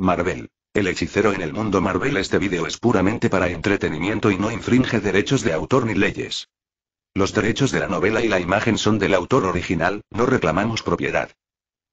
Marvel. El hechicero en el mundo Marvel este video es puramente para entretenimiento y no infringe derechos de autor ni leyes. Los derechos de la novela y la imagen son del autor original, no reclamamos propiedad.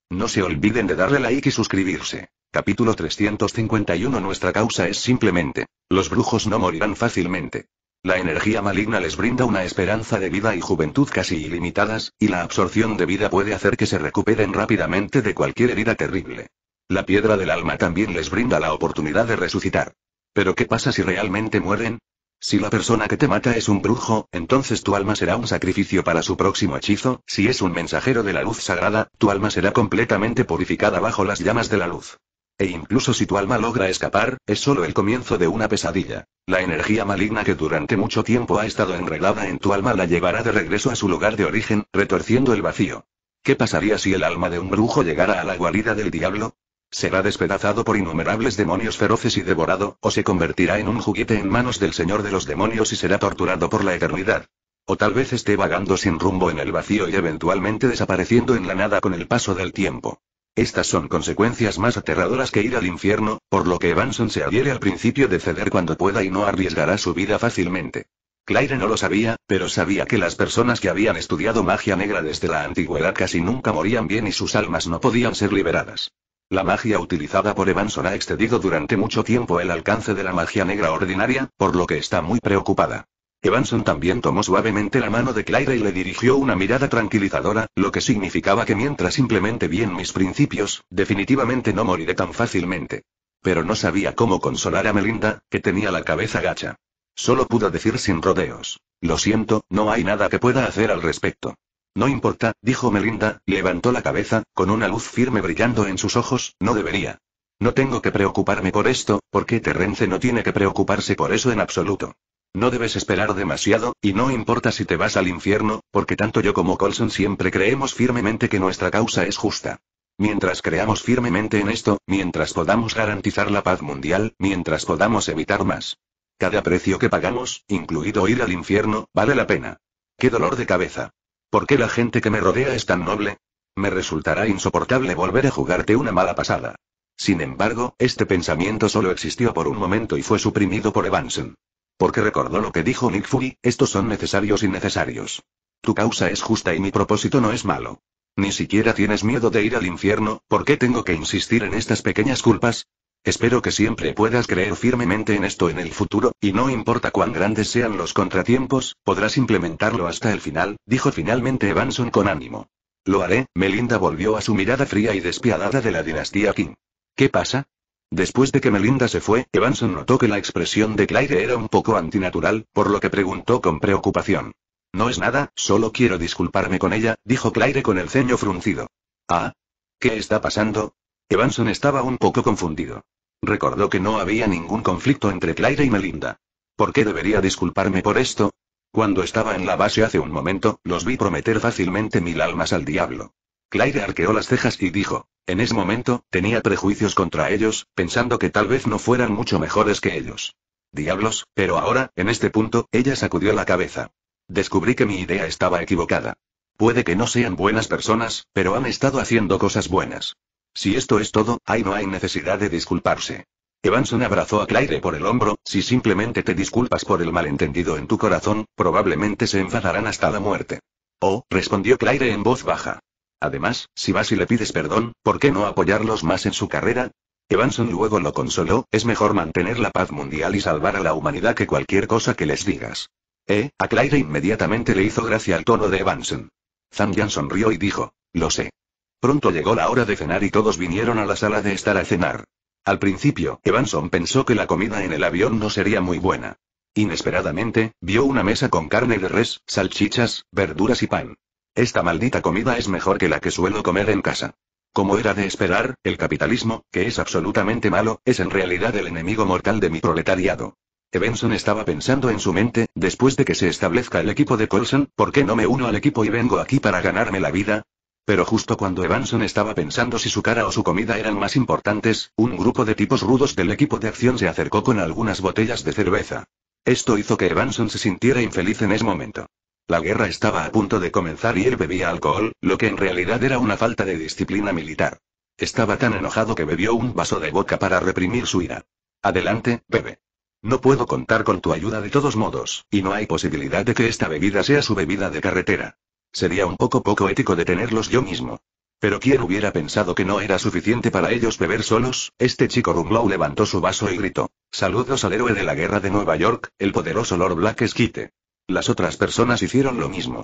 No se olviden de darle like y suscribirse. Capítulo 351 Nuestra causa es simplemente, los brujos no morirán fácilmente. La energía maligna les brinda una esperanza de vida y juventud casi ilimitadas, y la absorción de vida puede hacer que se recuperen rápidamente de cualquier herida terrible. La piedra del alma también les brinda la oportunidad de resucitar. Pero ¿qué pasa si realmente mueren? Si la persona que te mata es un brujo, entonces tu alma será un sacrificio para su próximo hechizo, si es un mensajero de la luz sagrada, tu alma será completamente purificada bajo las llamas de la luz. E incluso si tu alma logra escapar, es solo el comienzo de una pesadilla. La energía maligna que durante mucho tiempo ha estado enredada en tu alma la llevará de regreso a su lugar de origen, retorciendo el vacío. ¿Qué pasaría si el alma de un brujo llegara a la guarida del diablo? Será despedazado por innumerables demonios feroces y devorado, o se convertirá en un juguete en manos del Señor de los Demonios y será torturado por la eternidad. O tal vez esté vagando sin rumbo en el vacío y eventualmente desapareciendo en la nada con el paso del tiempo. Estas son consecuencias más aterradoras que ir al infierno, por lo que Evanson se adhiere al principio de ceder cuando pueda y no arriesgará su vida fácilmente. Claire no lo sabía, pero sabía que las personas que habían estudiado magia negra desde la antigüedad casi nunca morían bien y sus almas no podían ser liberadas. La magia utilizada por Evanson ha excedido durante mucho tiempo el alcance de la magia negra ordinaria, por lo que está muy preocupada. Evanson también tomó suavemente la mano de Claire y le dirigió una mirada tranquilizadora, lo que significaba que mientras simplemente bien mis principios, definitivamente no moriré tan fácilmente. Pero no sabía cómo consolar a Melinda, que tenía la cabeza gacha. Solo pudo decir sin rodeos. Lo siento, no hay nada que pueda hacer al respecto. No importa, dijo Melinda, levantó la cabeza, con una luz firme brillando en sus ojos, no debería. No tengo que preocuparme por esto, porque Terrence no tiene que preocuparse por eso en absoluto. No debes esperar demasiado, y no importa si te vas al infierno, porque tanto yo como Colson siempre creemos firmemente que nuestra causa es justa. Mientras creamos firmemente en esto, mientras podamos garantizar la paz mundial, mientras podamos evitar más. Cada precio que pagamos, incluido ir al infierno, vale la pena. ¡Qué dolor de cabeza! ¿Por qué la gente que me rodea es tan noble? Me resultará insoportable volver a jugarte una mala pasada. Sin embargo, este pensamiento solo existió por un momento y fue suprimido por Evansen, Porque recordó lo que dijo Nick Fury, estos son necesarios y necesarios. Tu causa es justa y mi propósito no es malo. Ni siquiera tienes miedo de ir al infierno, ¿por qué tengo que insistir en estas pequeñas culpas? Espero que siempre puedas creer firmemente en esto en el futuro, y no importa cuán grandes sean los contratiempos, podrás implementarlo hasta el final, dijo finalmente Evanson con ánimo. Lo haré, Melinda volvió a su mirada fría y despiadada de la dinastía King. ¿Qué pasa? Después de que Melinda se fue, Evanson notó que la expresión de Claire era un poco antinatural, por lo que preguntó con preocupación. No es nada, solo quiero disculparme con ella, dijo Claire con el ceño fruncido. ¿Ah? ¿Qué está pasando? Evanson estaba un poco confundido. Recordó que no había ningún conflicto entre Claire y Melinda. ¿Por qué debería disculparme por esto? Cuando estaba en la base hace un momento, los vi prometer fácilmente mil almas al diablo. Claire arqueó las cejas y dijo, en ese momento, tenía prejuicios contra ellos, pensando que tal vez no fueran mucho mejores que ellos. Diablos, pero ahora, en este punto, ella sacudió la cabeza. Descubrí que mi idea estaba equivocada. Puede que no sean buenas personas, pero han estado haciendo cosas buenas. Si esto es todo, ahí no hay necesidad de disculparse. Evanson abrazó a Claire por el hombro, si simplemente te disculpas por el malentendido en tu corazón, probablemente se enfadarán hasta la muerte. Oh, respondió Claire en voz baja. Además, si vas y le pides perdón, ¿por qué no apoyarlos más en su carrera? Evanson luego lo consoló, es mejor mantener la paz mundial y salvar a la humanidad que cualquier cosa que les digas. Eh, a Claire inmediatamente le hizo gracia el tono de Evanson. Zambian sonrió y dijo, lo sé. Pronto llegó la hora de cenar y todos vinieron a la sala de estar a cenar. Al principio, Evanson pensó que la comida en el avión no sería muy buena. Inesperadamente, vio una mesa con carne de res, salchichas, verduras y pan. Esta maldita comida es mejor que la que suelo comer en casa. Como era de esperar, el capitalismo, que es absolutamente malo, es en realidad el enemigo mortal de mi proletariado. Evanson estaba pensando en su mente, después de que se establezca el equipo de Colson, ¿por qué no me uno al equipo y vengo aquí para ganarme la vida? Pero justo cuando Evanson estaba pensando si su cara o su comida eran más importantes, un grupo de tipos rudos del equipo de acción se acercó con algunas botellas de cerveza. Esto hizo que Evanson se sintiera infeliz en ese momento. La guerra estaba a punto de comenzar y él bebía alcohol, lo que en realidad era una falta de disciplina militar. Estaba tan enojado que bebió un vaso de boca para reprimir su ira. Adelante, bebe. No puedo contar con tu ayuda de todos modos, y no hay posibilidad de que esta bebida sea su bebida de carretera. Sería un poco poco ético detenerlos yo mismo. Pero quien hubiera pensado que no era suficiente para ellos beber solos, este chico Rumlow levantó su vaso y gritó. Saludos al héroe de la guerra de Nueva York, el poderoso Lord Black Esquite. Las otras personas hicieron lo mismo.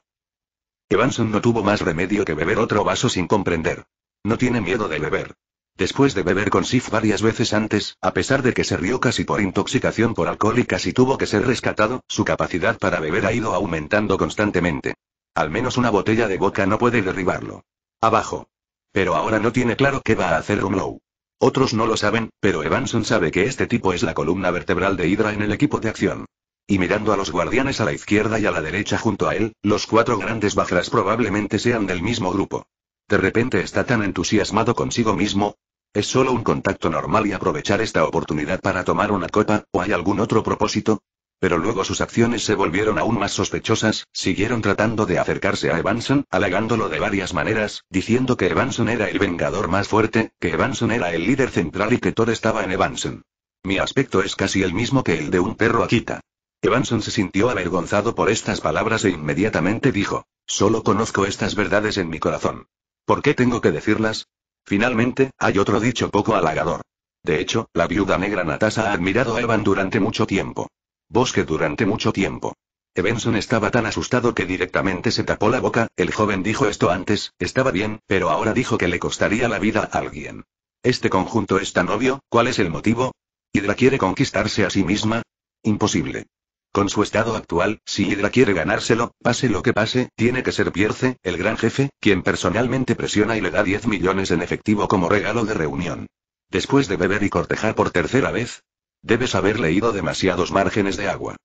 Evanson no tuvo más remedio que beber otro vaso sin comprender. No tiene miedo de beber. Después de beber con Sif varias veces antes, a pesar de que se rió casi por intoxicación por alcohol y casi tuvo que ser rescatado, su capacidad para beber ha ido aumentando constantemente. Al menos una botella de boca no puede derribarlo. Abajo. Pero ahora no tiene claro qué va a hacer Rumlow. Otros no lo saben, pero Evanson sabe que este tipo es la columna vertebral de Hydra en el equipo de acción. Y mirando a los guardianes a la izquierda y a la derecha junto a él, los cuatro grandes bajras probablemente sean del mismo grupo. De repente está tan entusiasmado consigo mismo. ¿Es solo un contacto normal y aprovechar esta oportunidad para tomar una copa, o hay algún otro propósito? Pero luego sus acciones se volvieron aún más sospechosas, siguieron tratando de acercarse a Evanson, halagándolo de varias maneras, diciendo que Evanson era el vengador más fuerte, que Evanson era el líder central y que todo estaba en Evanson. Mi aspecto es casi el mismo que el de un perro Akita. Evanson se sintió avergonzado por estas palabras e inmediatamente dijo, solo conozco estas verdades en mi corazón. ¿Por qué tengo que decirlas? Finalmente, hay otro dicho poco halagador. De hecho, la viuda negra Natasha ha admirado a Evan durante mucho tiempo bosque durante mucho tiempo. Evenson estaba tan asustado que directamente se tapó la boca, el joven dijo esto antes, estaba bien, pero ahora dijo que le costaría la vida a alguien. Este conjunto es tan obvio, ¿cuál es el motivo? ¿Hydra quiere conquistarse a sí misma? Imposible. Con su estado actual, si Hydra quiere ganárselo, pase lo que pase, tiene que ser Pierce, el gran jefe, quien personalmente presiona y le da 10 millones en efectivo como regalo de reunión. Después de beber y cortejar por tercera vez, Debes haber leído demasiados márgenes de agua.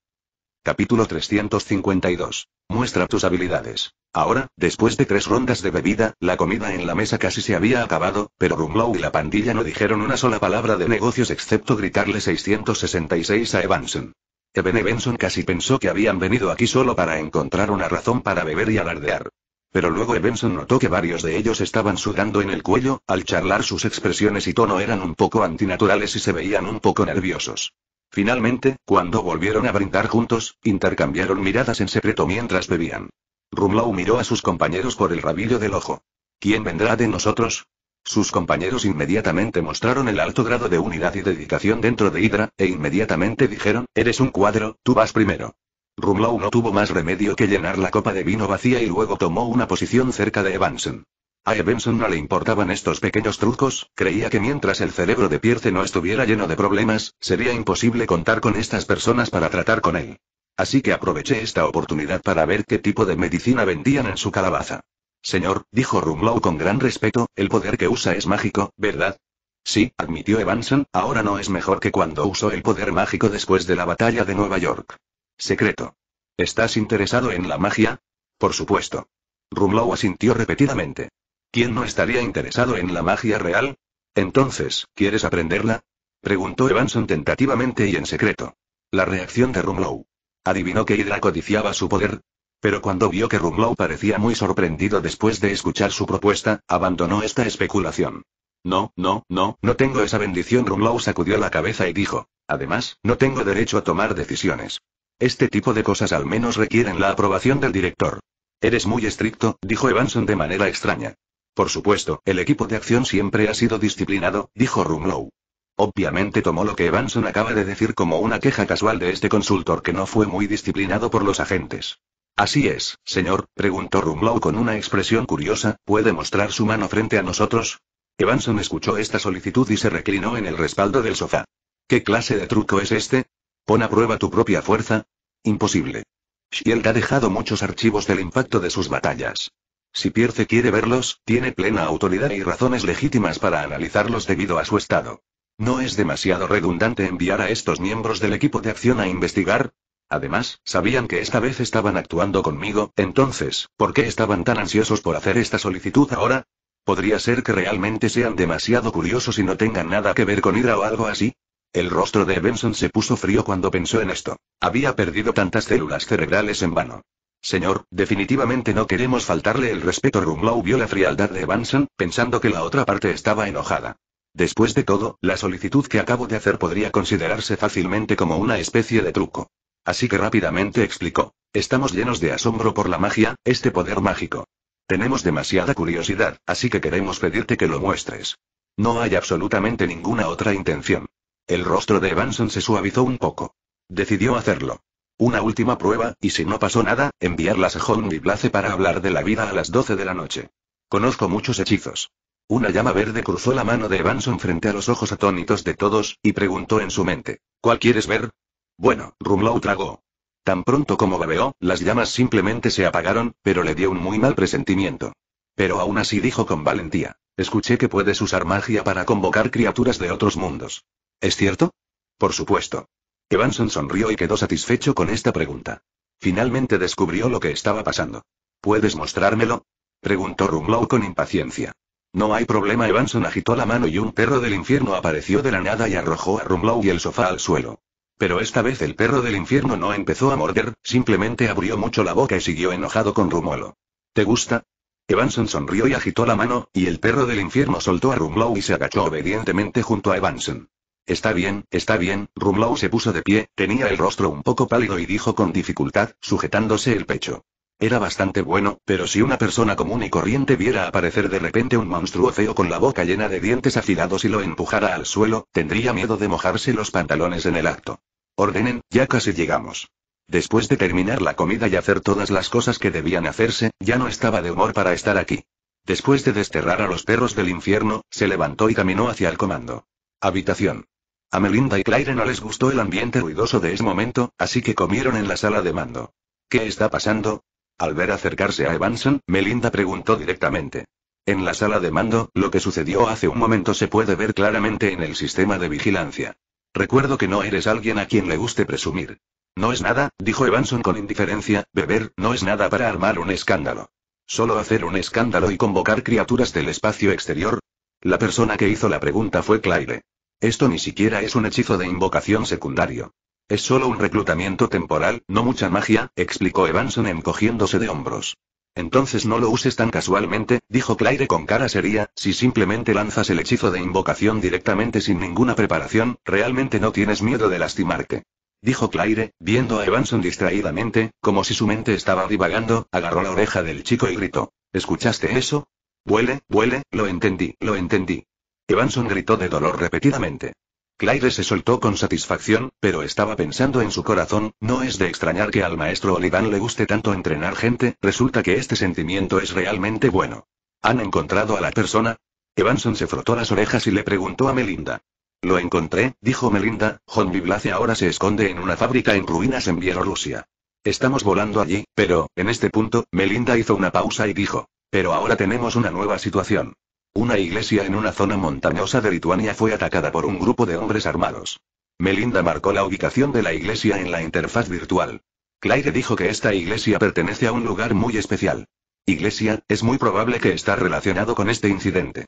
Capítulo 352. Muestra tus habilidades. Ahora, después de tres rondas de bebida, la comida en la mesa casi se había acabado, pero Rumlow y la pandilla no dijeron una sola palabra de negocios excepto gritarle 666 a Evanson. Evan Evanson casi pensó que habían venido aquí solo para encontrar una razón para beber y alardear. Pero luego Evenson notó que varios de ellos estaban sudando en el cuello, al charlar sus expresiones y tono eran un poco antinaturales y se veían un poco nerviosos. Finalmente, cuando volvieron a brindar juntos, intercambiaron miradas en secreto mientras bebían. Rumlow miró a sus compañeros por el rabillo del ojo. ¿Quién vendrá de nosotros? Sus compañeros inmediatamente mostraron el alto grado de unidad y dedicación dentro de Hydra, e inmediatamente dijeron, eres un cuadro, tú vas primero. Rumlow no tuvo más remedio que llenar la copa de vino vacía y luego tomó una posición cerca de Evanson. A Evanson no le importaban estos pequeños trucos, creía que mientras el cerebro de Pierce no estuviera lleno de problemas, sería imposible contar con estas personas para tratar con él. Así que aproveché esta oportunidad para ver qué tipo de medicina vendían en su calabaza. Señor, dijo Rumlow con gran respeto, el poder que usa es mágico, ¿verdad? Sí, admitió Evanson, ahora no es mejor que cuando usó el poder mágico después de la batalla de Nueva York. Secreto. ¿Estás interesado en la magia? Por supuesto. Rumlow asintió repetidamente. ¿Quién no estaría interesado en la magia real? Entonces, ¿quieres aprenderla? Preguntó Evanson tentativamente y en secreto. La reacción de Rumlow. Adivinó que Hydra codiciaba su poder. Pero cuando vio que Rumlow parecía muy sorprendido después de escuchar su propuesta, abandonó esta especulación. No, no, no, no tengo esa bendición. Rumlow sacudió la cabeza y dijo. Además, no tengo derecho a tomar decisiones. Este tipo de cosas al menos requieren la aprobación del director. Eres muy estricto, dijo Evanson de manera extraña. Por supuesto, el equipo de acción siempre ha sido disciplinado, dijo Rumlow. Obviamente tomó lo que Evanson acaba de decir como una queja casual de este consultor que no fue muy disciplinado por los agentes. Así es, señor, preguntó Rumlow con una expresión curiosa, ¿puede mostrar su mano frente a nosotros? Evanson escuchó esta solicitud y se reclinó en el respaldo del sofá. ¿Qué clase de truco es este? Pon a prueba tu propia fuerza. Imposible. Shield ha dejado muchos archivos del impacto de sus batallas. Si Pierce quiere verlos, tiene plena autoridad y razones legítimas para analizarlos debido a su estado. ¿No es demasiado redundante enviar a estos miembros del equipo de acción a investigar? Además, sabían que esta vez estaban actuando conmigo, entonces, ¿por qué estaban tan ansiosos por hacer esta solicitud ahora? ¿Podría ser que realmente sean demasiado curiosos y no tengan nada que ver con Ira o algo así? El rostro de Benson se puso frío cuando pensó en esto. Había perdido tantas células cerebrales en vano. Señor, definitivamente no queremos faltarle el respeto. Rumlow vio la frialdad de Benson, pensando que la otra parte estaba enojada. Después de todo, la solicitud que acabo de hacer podría considerarse fácilmente como una especie de truco. Así que rápidamente explicó. Estamos llenos de asombro por la magia, este poder mágico. Tenemos demasiada curiosidad, así que queremos pedirte que lo muestres. No hay absolutamente ninguna otra intención. El rostro de Evanson se suavizó un poco. Decidió hacerlo. Una última prueba, y si no pasó nada, enviarlas a Home y para hablar de la vida a las 12 de la noche. Conozco muchos hechizos. Una llama verde cruzó la mano de Evanson frente a los ojos atónitos de todos, y preguntó en su mente: ¿Cuál quieres ver? Bueno, Rumlow tragó. Tan pronto como babeó, las llamas simplemente se apagaron, pero le dio un muy mal presentimiento. Pero aún así dijo con valentía: Escuché que puedes usar magia para convocar criaturas de otros mundos. ¿Es cierto? Por supuesto. Evanson sonrió y quedó satisfecho con esta pregunta. Finalmente descubrió lo que estaba pasando. ¿Puedes mostrármelo? preguntó Rumlow con impaciencia. No hay problema. Evanson agitó la mano y un perro del infierno apareció de la nada y arrojó a Rumlow y el sofá al suelo. Pero esta vez el perro del infierno no empezó a morder, simplemente abrió mucho la boca y siguió enojado con Rumlow. ¿Te gusta? Evanson sonrió y agitó la mano, y el perro del infierno soltó a Rumlow y se agachó obedientemente junto a Evanson. Está bien, está bien, Rumlow se puso de pie, tenía el rostro un poco pálido y dijo con dificultad, sujetándose el pecho. Era bastante bueno, pero si una persona común y corriente viera aparecer de repente un monstruo feo con la boca llena de dientes afilados y lo empujara al suelo, tendría miedo de mojarse los pantalones en el acto. Ordenen, ya casi llegamos. Después de terminar la comida y hacer todas las cosas que debían hacerse, ya no estaba de humor para estar aquí. Después de desterrar a los perros del infierno, se levantó y caminó hacia el comando. Habitación. A Melinda y Claire no les gustó el ambiente ruidoso de ese momento, así que comieron en la sala de mando. ¿Qué está pasando? Al ver acercarse a Evanson, Melinda preguntó directamente. En la sala de mando, lo que sucedió hace un momento se puede ver claramente en el sistema de vigilancia. Recuerdo que no eres alguien a quien le guste presumir. No es nada, dijo Evanson con indiferencia, beber, no es nada para armar un escándalo. Solo hacer un escándalo y convocar criaturas del espacio exterior. La persona que hizo la pregunta fue Claire. Esto ni siquiera es un hechizo de invocación secundario. Es solo un reclutamiento temporal, no mucha magia, explicó Evanson encogiéndose de hombros. Entonces no lo uses tan casualmente, dijo Claire con cara seria, si simplemente lanzas el hechizo de invocación directamente sin ninguna preparación, realmente no tienes miedo de lastimarte. Dijo Claire, viendo a Evanson distraídamente, como si su mente estaba divagando, agarró la oreja del chico y gritó. ¿Escuchaste eso? Huele, huele, lo entendí, lo entendí. Evanson gritó de dolor repetidamente. Claire se soltó con satisfacción, pero estaba pensando en su corazón, no es de extrañar que al maestro Oliván le guste tanto entrenar gente, resulta que este sentimiento es realmente bueno. ¿Han encontrado a la persona? Evanson se frotó las orejas y le preguntó a Melinda. Lo encontré, dijo Melinda, John Biblace ahora se esconde en una fábrica en ruinas en Bielorrusia. Estamos volando allí, pero, en este punto, Melinda hizo una pausa y dijo. Pero ahora tenemos una nueva situación. Una iglesia en una zona montañosa de Lituania fue atacada por un grupo de hombres armados. Melinda marcó la ubicación de la iglesia en la interfaz virtual. Claire dijo que esta iglesia pertenece a un lugar muy especial. Iglesia, es muy probable que está relacionado con este incidente.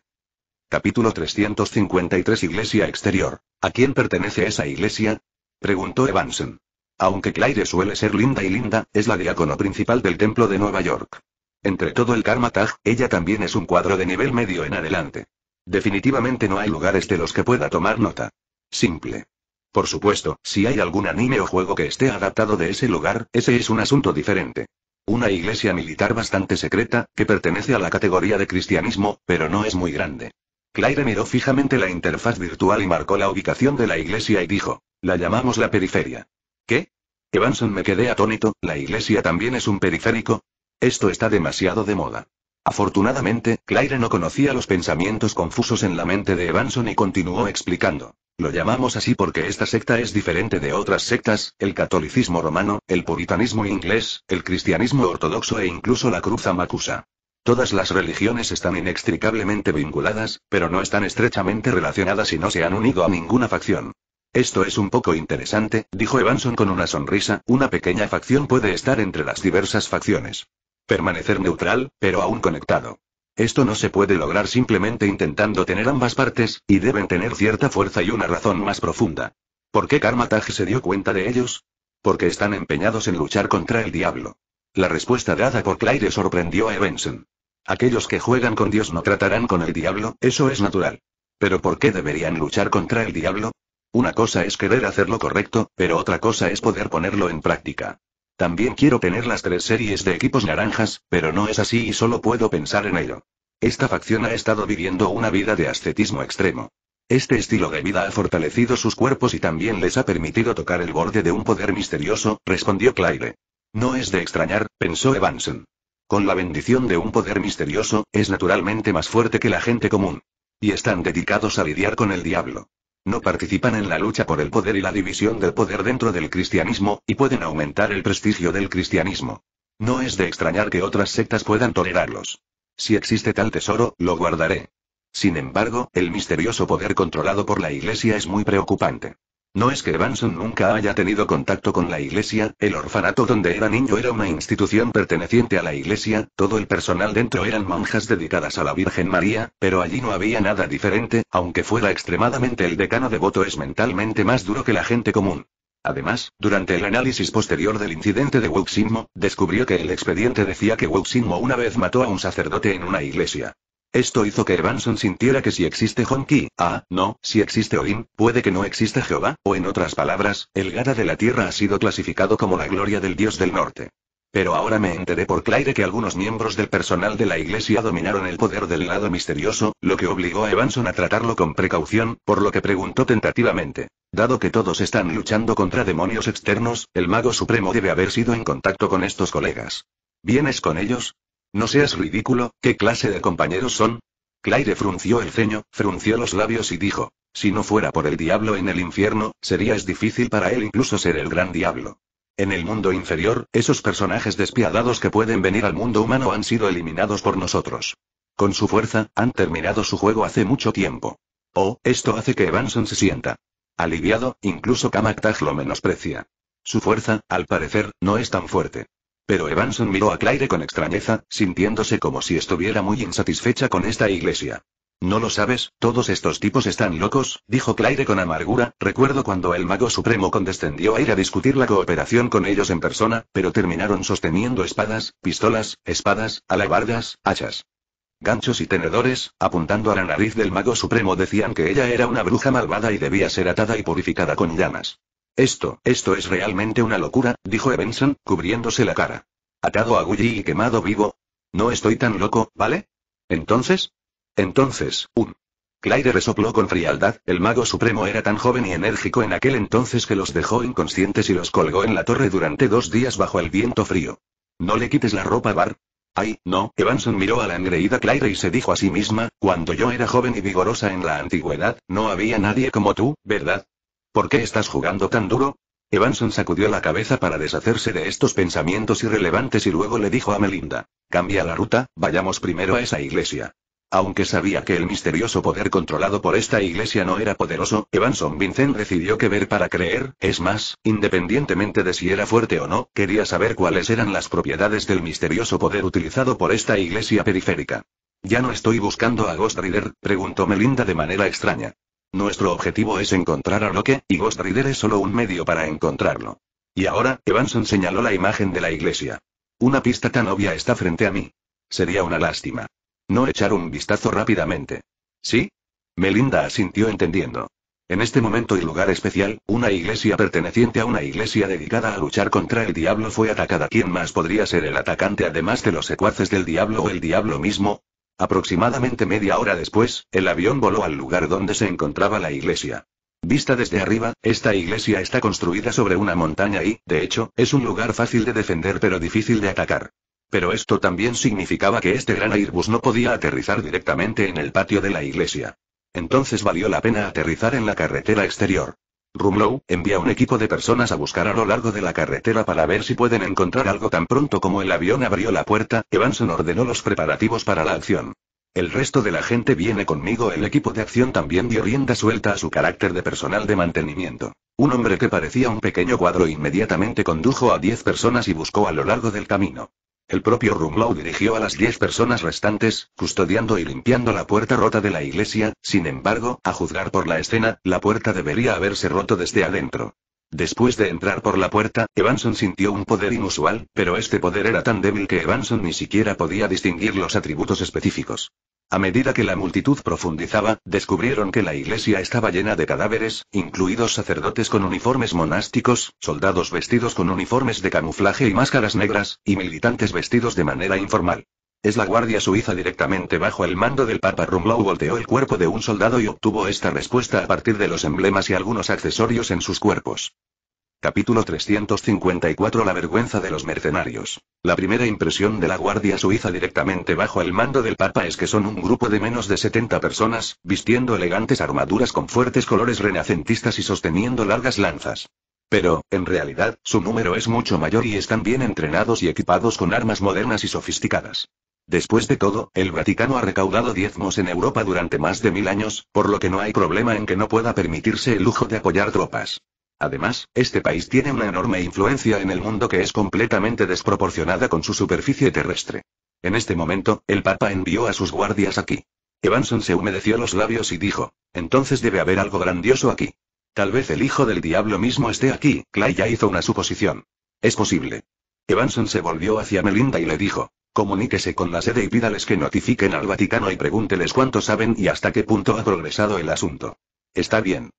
Capítulo 353 Iglesia exterior. ¿A quién pertenece esa iglesia? Preguntó Evanson. Aunque Claire suele ser linda y linda, es la diácono principal del templo de Nueva York. Entre todo el Karma Tag, ella también es un cuadro de nivel medio en adelante. Definitivamente no hay lugares de los que pueda tomar nota. Simple. Por supuesto, si hay algún anime o juego que esté adaptado de ese lugar, ese es un asunto diferente. Una iglesia militar bastante secreta, que pertenece a la categoría de cristianismo, pero no es muy grande. Claire miró fijamente la interfaz virtual y marcó la ubicación de la iglesia y dijo, la llamamos la periferia. ¿Qué? Evanson me quedé atónito, ¿la iglesia también es un periférico? Esto está demasiado de moda. Afortunadamente, Claire no conocía los pensamientos confusos en la mente de Evanson y continuó explicando. Lo llamamos así porque esta secta es diferente de otras sectas, el catolicismo romano, el puritanismo inglés, el cristianismo ortodoxo e incluso la cruz amacusa. Todas las religiones están inextricablemente vinculadas, pero no están estrechamente relacionadas y no se han unido a ninguna facción. Esto es un poco interesante, dijo Evanson con una sonrisa, una pequeña facción puede estar entre las diversas facciones. Permanecer neutral, pero aún conectado. Esto no se puede lograr simplemente intentando tener ambas partes, y deben tener cierta fuerza y una razón más profunda. ¿Por qué Karmatage se dio cuenta de ellos? Porque están empeñados en luchar contra el diablo. La respuesta dada por Claire sorprendió a Evenson. Aquellos que juegan con Dios no tratarán con el diablo, eso es natural. Pero ¿por qué deberían luchar contra el diablo? Una cosa es querer hacerlo correcto, pero otra cosa es poder ponerlo en práctica. También quiero tener las tres series de equipos naranjas, pero no es así y solo puedo pensar en ello. Esta facción ha estado viviendo una vida de ascetismo extremo. Este estilo de vida ha fortalecido sus cuerpos y también les ha permitido tocar el borde de un poder misterioso, respondió Claire. No es de extrañar, pensó Evanson. Con la bendición de un poder misterioso, es naturalmente más fuerte que la gente común. Y están dedicados a lidiar con el diablo. No participan en la lucha por el poder y la división del poder dentro del cristianismo, y pueden aumentar el prestigio del cristianismo. No es de extrañar que otras sectas puedan tolerarlos. Si existe tal tesoro, lo guardaré. Sin embargo, el misterioso poder controlado por la Iglesia es muy preocupante. No es que Evanson nunca haya tenido contacto con la iglesia, el orfanato donde era niño era una institución perteneciente a la iglesia, todo el personal dentro eran monjas dedicadas a la Virgen María, pero allí no había nada diferente, aunque fuera extremadamente el decano devoto es mentalmente más duro que la gente común. Además, durante el análisis posterior del incidente de Wuxinmo, descubrió que el expediente decía que Wuxinmo una vez mató a un sacerdote en una iglesia. Esto hizo que Evanson sintiera que si existe Honky, ah, no, si existe Oin, puede que no exista Jehová, o en otras palabras, el Gada de la Tierra ha sido clasificado como la gloria del Dios del Norte. Pero ahora me enteré por Claire que algunos miembros del personal de la iglesia dominaron el poder del lado misterioso, lo que obligó a Evanson a tratarlo con precaución, por lo que preguntó tentativamente. Dado que todos están luchando contra demonios externos, el mago supremo debe haber sido en contacto con estos colegas. ¿Vienes con ellos? No seas ridículo, ¿qué clase de compañeros son? Claire frunció el ceño, frunció los labios y dijo, si no fuera por el diablo en el infierno, es difícil para él incluso ser el gran diablo. En el mundo inferior, esos personajes despiadados que pueden venir al mundo humano han sido eliminados por nosotros. Con su fuerza, han terminado su juego hace mucho tiempo. Oh, esto hace que Evanson se sienta aliviado, incluso Kamaktaj lo menosprecia. Su fuerza, al parecer, no es tan fuerte. Pero Evanson miró a Claire con extrañeza, sintiéndose como si estuviera muy insatisfecha con esta iglesia. No lo sabes, todos estos tipos están locos, dijo Claire con amargura, recuerdo cuando el mago supremo condescendió a ir a discutir la cooperación con ellos en persona, pero terminaron sosteniendo espadas, pistolas, espadas, alabardas, hachas. Ganchos y tenedores, apuntando a la nariz del mago supremo decían que ella era una bruja malvada y debía ser atada y purificada con llamas. Esto, esto es realmente una locura, dijo Evanson, cubriéndose la cara. Atado a Gulli y quemado vivo. No estoy tan loco, ¿vale? Entonces. Entonces, un. Claire resopló con frialdad, el mago supremo era tan joven y enérgico en aquel entonces que los dejó inconscientes y los colgó en la torre durante dos días bajo el viento frío. No le quites la ropa, Bar. Ay, no, Evanson miró a la engreída Claire y se dijo a sí misma, cuando yo era joven y vigorosa en la antigüedad, no había nadie como tú, ¿verdad? ¿Por qué estás jugando tan duro? Evanson sacudió la cabeza para deshacerse de estos pensamientos irrelevantes y luego le dijo a Melinda, cambia la ruta, vayamos primero a esa iglesia. Aunque sabía que el misterioso poder controlado por esta iglesia no era poderoso, Evanson Vincent decidió que ver para creer, es más, independientemente de si era fuerte o no, quería saber cuáles eran las propiedades del misterioso poder utilizado por esta iglesia periférica. Ya no estoy buscando a Ghost Rider, preguntó Melinda de manera extraña. Nuestro objetivo es encontrar a Locke, y Ghost Rider es solo un medio para encontrarlo. Y ahora, Evanson señaló la imagen de la iglesia. Una pista tan obvia está frente a mí. Sería una lástima. No echar un vistazo rápidamente. ¿Sí? Melinda asintió entendiendo. En este momento y lugar especial, una iglesia perteneciente a una iglesia dedicada a luchar contra el diablo fue atacada. ¿Quién más podría ser el atacante además de los secuaces del diablo o el diablo mismo? Aproximadamente media hora después, el avión voló al lugar donde se encontraba la iglesia. Vista desde arriba, esta iglesia está construida sobre una montaña y, de hecho, es un lugar fácil de defender pero difícil de atacar. Pero esto también significaba que este gran Airbus no podía aterrizar directamente en el patio de la iglesia. Entonces valió la pena aterrizar en la carretera exterior. Rumlow, envía un equipo de personas a buscar a lo largo de la carretera para ver si pueden encontrar algo tan pronto como el avión abrió la puerta, Evanson ordenó los preparativos para la acción. El resto de la gente viene conmigo, el equipo de acción también dio rienda suelta a su carácter de personal de mantenimiento. Un hombre que parecía un pequeño cuadro inmediatamente condujo a 10 personas y buscó a lo largo del camino. El propio Rumlow dirigió a las diez personas restantes, custodiando y limpiando la puerta rota de la iglesia, sin embargo, a juzgar por la escena, la puerta debería haberse roto desde adentro. Después de entrar por la puerta, Evanson sintió un poder inusual, pero este poder era tan débil que Evanson ni siquiera podía distinguir los atributos específicos. A medida que la multitud profundizaba, descubrieron que la iglesia estaba llena de cadáveres, incluidos sacerdotes con uniformes monásticos, soldados vestidos con uniformes de camuflaje y máscaras negras, y militantes vestidos de manera informal. Es la Guardia Suiza directamente bajo el mando del Papa Rumlow volteó el cuerpo de un soldado y obtuvo esta respuesta a partir de los emblemas y algunos accesorios en sus cuerpos. Capítulo 354 La vergüenza de los mercenarios. La primera impresión de la Guardia Suiza directamente bajo el mando del Papa es que son un grupo de menos de 70 personas, vistiendo elegantes armaduras con fuertes colores renacentistas y sosteniendo largas lanzas. Pero, en realidad, su número es mucho mayor y están bien entrenados y equipados con armas modernas y sofisticadas. Después de todo, el Vaticano ha recaudado diezmos en Europa durante más de mil años, por lo que no hay problema en que no pueda permitirse el lujo de apoyar tropas. Además, este país tiene una enorme influencia en el mundo que es completamente desproporcionada con su superficie terrestre. En este momento, el Papa envió a sus guardias aquí. Evanson se humedeció los labios y dijo, entonces debe haber algo grandioso aquí. Tal vez el hijo del diablo mismo esté aquí, Clay ya hizo una suposición. Es posible. Evanson se volvió hacia Melinda y le dijo, comuníquese con la sede y pídales que notifiquen al Vaticano y pregúnteles cuánto saben y hasta qué punto ha progresado el asunto. Está bien.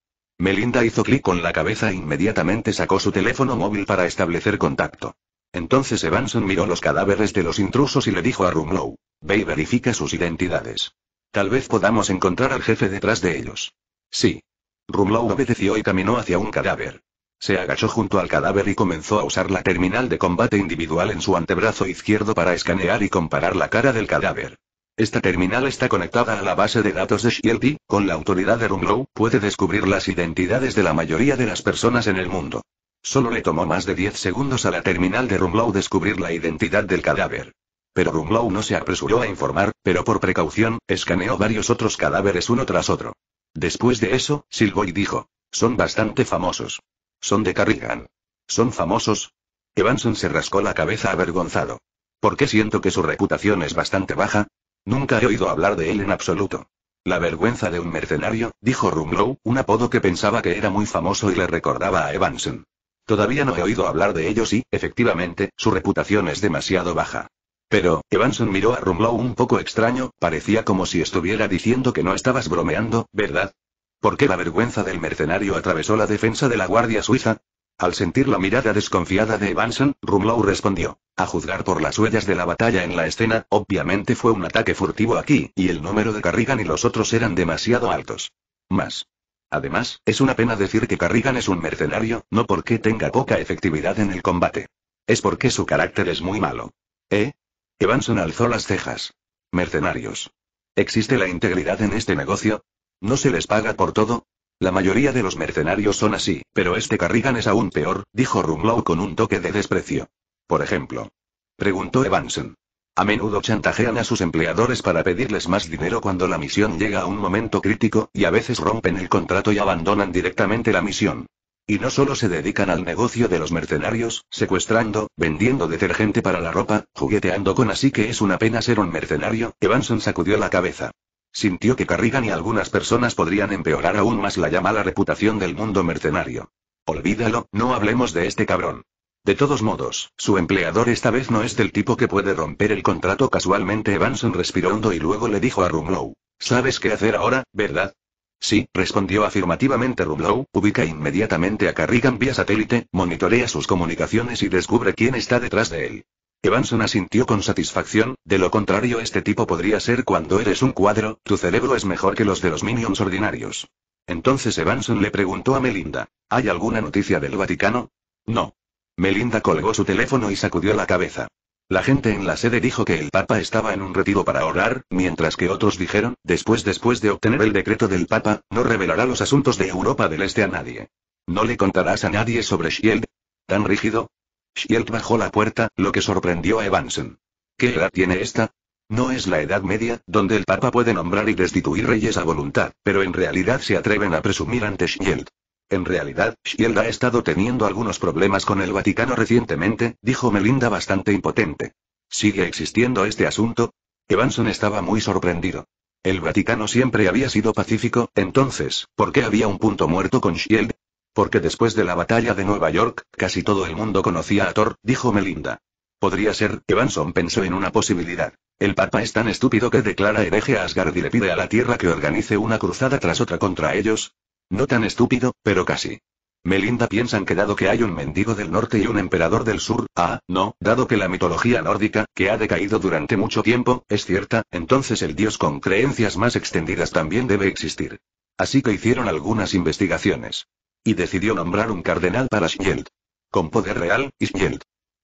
Melinda hizo clic con la cabeza e inmediatamente sacó su teléfono móvil para establecer contacto. Entonces Evanson miró los cadáveres de los intrusos y le dijo a Rumlow, ve y verifica sus identidades. Tal vez podamos encontrar al jefe detrás de ellos. Sí. Rumlow obedeció y caminó hacia un cadáver. Se agachó junto al cadáver y comenzó a usar la terminal de combate individual en su antebrazo izquierdo para escanear y comparar la cara del cadáver. Esta terminal está conectada a la base de datos de Shieldy, con la autoridad de Rumlow puede descubrir las identidades de la mayoría de las personas en el mundo. Solo le tomó más de 10 segundos a la terminal de Rumlow descubrir la identidad del cadáver. Pero Rumlow no se apresuró a informar, pero por precaución, escaneó varios otros cadáveres uno tras otro. Después de eso, Silboy dijo. Son bastante famosos. Son de Carrigan. Son famosos. Evanson se rascó la cabeza avergonzado. ¿Por qué siento que su reputación es bastante baja? Nunca he oído hablar de él en absoluto. La vergüenza de un mercenario, dijo Rumlow, un apodo que pensaba que era muy famoso y le recordaba a Evanson. Todavía no he oído hablar de ellos y, efectivamente, su reputación es demasiado baja. Pero, Evanson miró a Rumlow un poco extraño, parecía como si estuviera diciendo que no estabas bromeando, ¿verdad? ¿Por qué la vergüenza del mercenario atravesó la defensa de la Guardia Suiza? Al sentir la mirada desconfiada de Evanson, Rumlow respondió. A juzgar por las huellas de la batalla en la escena, obviamente fue un ataque furtivo aquí, y el número de Carrigan y los otros eran demasiado altos. Más. Además, es una pena decir que Carrigan es un mercenario, no porque tenga poca efectividad en el combate. Es porque su carácter es muy malo. ¿Eh? Evanson alzó las cejas. Mercenarios. ¿Existe la integridad en este negocio? ¿No se les paga por todo? La mayoría de los mercenarios son así, pero este Carrigan es aún peor, dijo Rumlow con un toque de desprecio. Por ejemplo. Preguntó Evanson. A menudo chantajean a sus empleadores para pedirles más dinero cuando la misión llega a un momento crítico, y a veces rompen el contrato y abandonan directamente la misión. Y no solo se dedican al negocio de los mercenarios, secuestrando, vendiendo detergente para la ropa, jugueteando con así que es una pena ser un mercenario, Evanson sacudió la cabeza. Sintió que Carrigan y algunas personas podrían empeorar aún más la ya mala reputación del mundo mercenario. Olvídalo, no hablemos de este cabrón. De todos modos, su empleador esta vez no es del tipo que puede romper el contrato casualmente. Evanson respiró hondo y luego le dijo a Rumlow. ¿Sabes qué hacer ahora, verdad? Sí, respondió afirmativamente Rumlow, ubica inmediatamente a Carrigan vía satélite, monitorea sus comunicaciones y descubre quién está detrás de él. Evanson asintió con satisfacción, de lo contrario este tipo podría ser cuando eres un cuadro, tu cerebro es mejor que los de los minions ordinarios. Entonces Evanson le preguntó a Melinda, ¿hay alguna noticia del Vaticano? No. Melinda colgó su teléfono y sacudió la cabeza. La gente en la sede dijo que el Papa estaba en un retiro para orar, mientras que otros dijeron, después después de obtener el decreto del Papa, no revelará los asuntos de Europa del Este a nadie. No le contarás a nadie sobre Shield. ¿Tan rígido? Shield bajó la puerta, lo que sorprendió a Evanson. ¿Qué edad tiene esta? No es la Edad Media, donde el Papa puede nombrar y destituir reyes a voluntad, pero en realidad se atreven a presumir ante Shield. En realidad, Shield ha estado teniendo algunos problemas con el Vaticano recientemente, dijo Melinda bastante impotente. ¿Sigue existiendo este asunto? Evanson estaba muy sorprendido. El Vaticano siempre había sido pacífico, entonces, ¿por qué había un punto muerto con Shield? Porque después de la batalla de Nueva York, casi todo el mundo conocía a Thor, dijo Melinda. Podría ser, Evanson pensó en una posibilidad. El Papa es tan estúpido que declara hereje a Asgard y le pide a la Tierra que organice una cruzada tras otra contra ellos. No tan estúpido, pero casi. Melinda piensan que dado que hay un mendigo del norte y un emperador del sur, ah, no, dado que la mitología nórdica, que ha decaído durante mucho tiempo, es cierta, entonces el dios con creencias más extendidas también debe existir. Así que hicieron algunas investigaciones. Y decidió nombrar un cardenal para Schild. Con poder real, y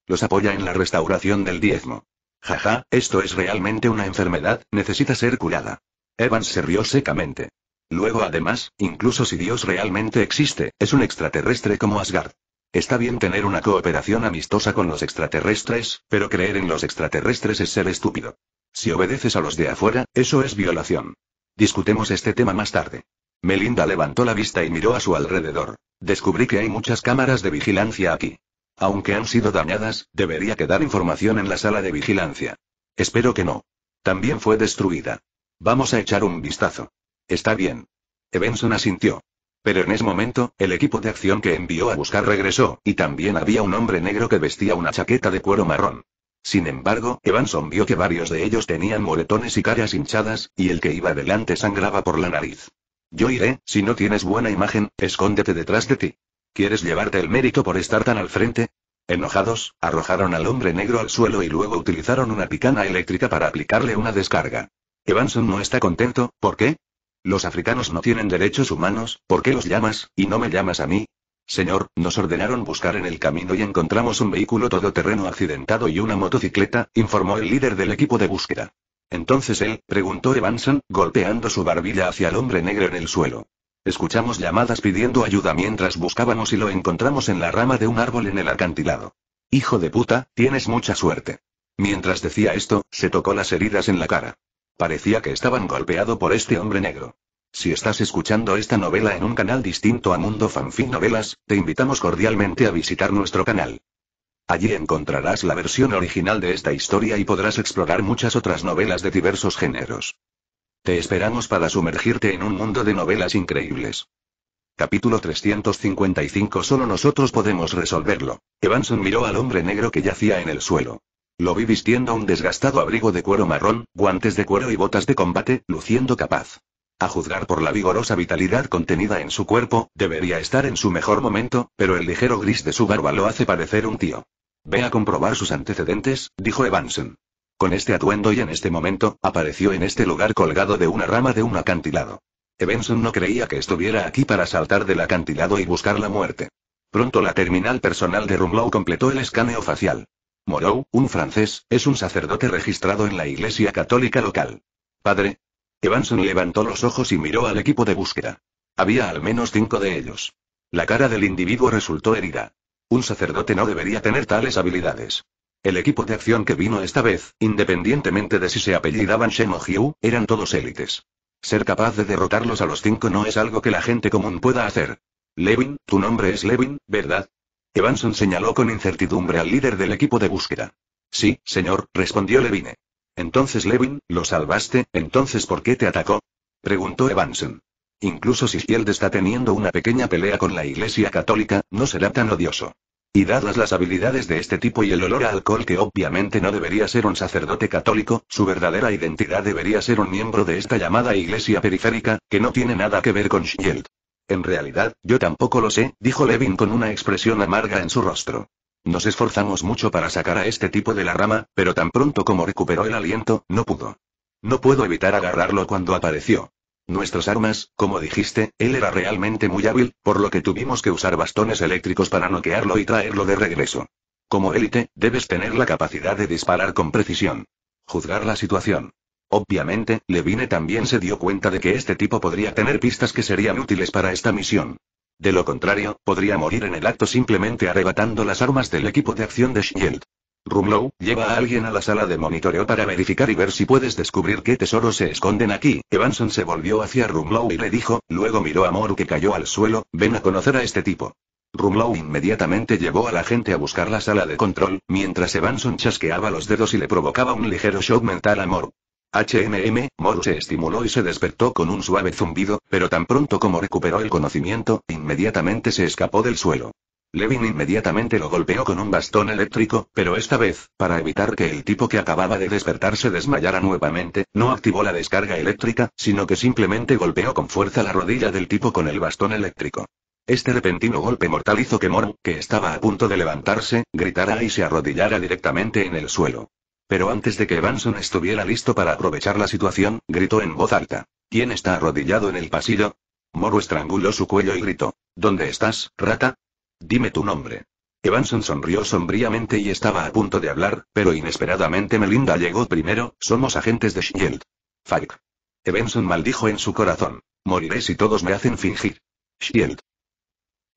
Los apoya en la restauración del diezmo. Jaja, esto es realmente una enfermedad, necesita ser curada. Evans se rió secamente. Luego además, incluso si Dios realmente existe, es un extraterrestre como Asgard. Está bien tener una cooperación amistosa con los extraterrestres, pero creer en los extraterrestres es ser estúpido. Si obedeces a los de afuera, eso es violación. Discutemos este tema más tarde. Melinda levantó la vista y miró a su alrededor. Descubrí que hay muchas cámaras de vigilancia aquí. Aunque han sido dañadas, debería quedar información en la sala de vigilancia. Espero que no. También fue destruida. Vamos a echar un vistazo. Está bien. Evanson asintió. Pero en ese momento, el equipo de acción que envió a buscar regresó, y también había un hombre negro que vestía una chaqueta de cuero marrón. Sin embargo, Evanson vio que varios de ellos tenían moretones y caras hinchadas, y el que iba adelante sangraba por la nariz. Yo iré, si no tienes buena imagen, escóndete detrás de ti. ¿Quieres llevarte el mérito por estar tan al frente? Enojados, arrojaron al hombre negro al suelo y luego utilizaron una picana eléctrica para aplicarle una descarga. Evanson no está contento, ¿por qué? Los africanos no tienen derechos humanos, ¿por qué los llamas, y no me llamas a mí? Señor, nos ordenaron buscar en el camino y encontramos un vehículo todoterreno accidentado y una motocicleta, informó el líder del equipo de búsqueda. Entonces él, preguntó Evanson, golpeando su barbilla hacia el hombre negro en el suelo. Escuchamos llamadas pidiendo ayuda mientras buscábamos y lo encontramos en la rama de un árbol en el acantilado. Hijo de puta, tienes mucha suerte. Mientras decía esto, se tocó las heridas en la cara. Parecía que estaban golpeado por este hombre negro. Si estás escuchando esta novela en un canal distinto a Mundo Fanfic Novelas, te invitamos cordialmente a visitar nuestro canal. Allí encontrarás la versión original de esta historia y podrás explorar muchas otras novelas de diversos géneros. Te esperamos para sumergirte en un mundo de novelas increíbles. Capítulo 355 Solo nosotros podemos resolverlo. Evanson miró al hombre negro que yacía en el suelo. Lo vi vistiendo un desgastado abrigo de cuero marrón, guantes de cuero y botas de combate, luciendo capaz. A juzgar por la vigorosa vitalidad contenida en su cuerpo, debería estar en su mejor momento, pero el ligero gris de su barba lo hace parecer un tío. Ve a comprobar sus antecedentes, dijo Evanson. Con este atuendo y en este momento, apareció en este lugar colgado de una rama de un acantilado. Evanson no creía que estuviera aquí para saltar del acantilado y buscar la muerte. Pronto la terminal personal de Rumlow completó el escaneo facial. Moreau, un francés, es un sacerdote registrado en la iglesia católica local. Padre. Evanson levantó los ojos y miró al equipo de búsqueda. Había al menos cinco de ellos. La cara del individuo resultó herida. Un sacerdote no debería tener tales habilidades. El equipo de acción que vino esta vez, independientemente de si se apellidaban Shen o eran todos élites. Ser capaz de derrotarlos a los cinco no es algo que la gente común pueda hacer. Levin, tu nombre es Levin, ¿verdad? Evanson señaló con incertidumbre al líder del equipo de búsqueda. Sí, señor, respondió Levine. Entonces Levin, lo salvaste, entonces ¿por qué te atacó? Preguntó Evanson. Incluso si Shield está teniendo una pequeña pelea con la Iglesia Católica, no será tan odioso. Y dadas las habilidades de este tipo y el olor a alcohol que obviamente no debería ser un sacerdote católico, su verdadera identidad debería ser un miembro de esta llamada iglesia periférica, que no tiene nada que ver con Shield. En realidad, yo tampoco lo sé, dijo Levin con una expresión amarga en su rostro. Nos esforzamos mucho para sacar a este tipo de la rama, pero tan pronto como recuperó el aliento, no pudo. No puedo evitar agarrarlo cuando apareció. Nuestras armas, como dijiste, él era realmente muy hábil, por lo que tuvimos que usar bastones eléctricos para noquearlo y traerlo de regreso. Como élite, debes tener la capacidad de disparar con precisión. Juzgar la situación. Obviamente, Levine también se dio cuenta de que este tipo podría tener pistas que serían útiles para esta misión. De lo contrario, podría morir en el acto simplemente arrebatando las armas del equipo de acción de Shield. Rumlow, lleva a alguien a la sala de monitoreo para verificar y ver si puedes descubrir qué tesoros se esconden aquí. Evanson se volvió hacia Rumlow y le dijo, luego miró a Moru que cayó al suelo, ven a conocer a este tipo. Rumlow inmediatamente llevó a la gente a buscar la sala de control, mientras Evanson chasqueaba los dedos y le provocaba un ligero shock mental a Moru. HMM, Moru se estimuló y se despertó con un suave zumbido, pero tan pronto como recuperó el conocimiento, inmediatamente se escapó del suelo. Levin inmediatamente lo golpeó con un bastón eléctrico, pero esta vez, para evitar que el tipo que acababa de despertarse desmayara nuevamente, no activó la descarga eléctrica, sino que simplemente golpeó con fuerza la rodilla del tipo con el bastón eléctrico. Este repentino golpe mortalizó que Moru, que estaba a punto de levantarse, gritara y se arrodillara directamente en el suelo. Pero antes de que Evanson estuviera listo para aprovechar la situación, gritó en voz alta. ¿Quién está arrodillado en el pasillo? Moro estranguló su cuello y gritó. ¿Dónde estás, rata? Dime tu nombre. Evanson sonrió sombríamente y estaba a punto de hablar, pero inesperadamente Melinda llegó primero, somos agentes de Shield. Fuck. Evanson maldijo en su corazón. Moriré si todos me hacen fingir. Shield.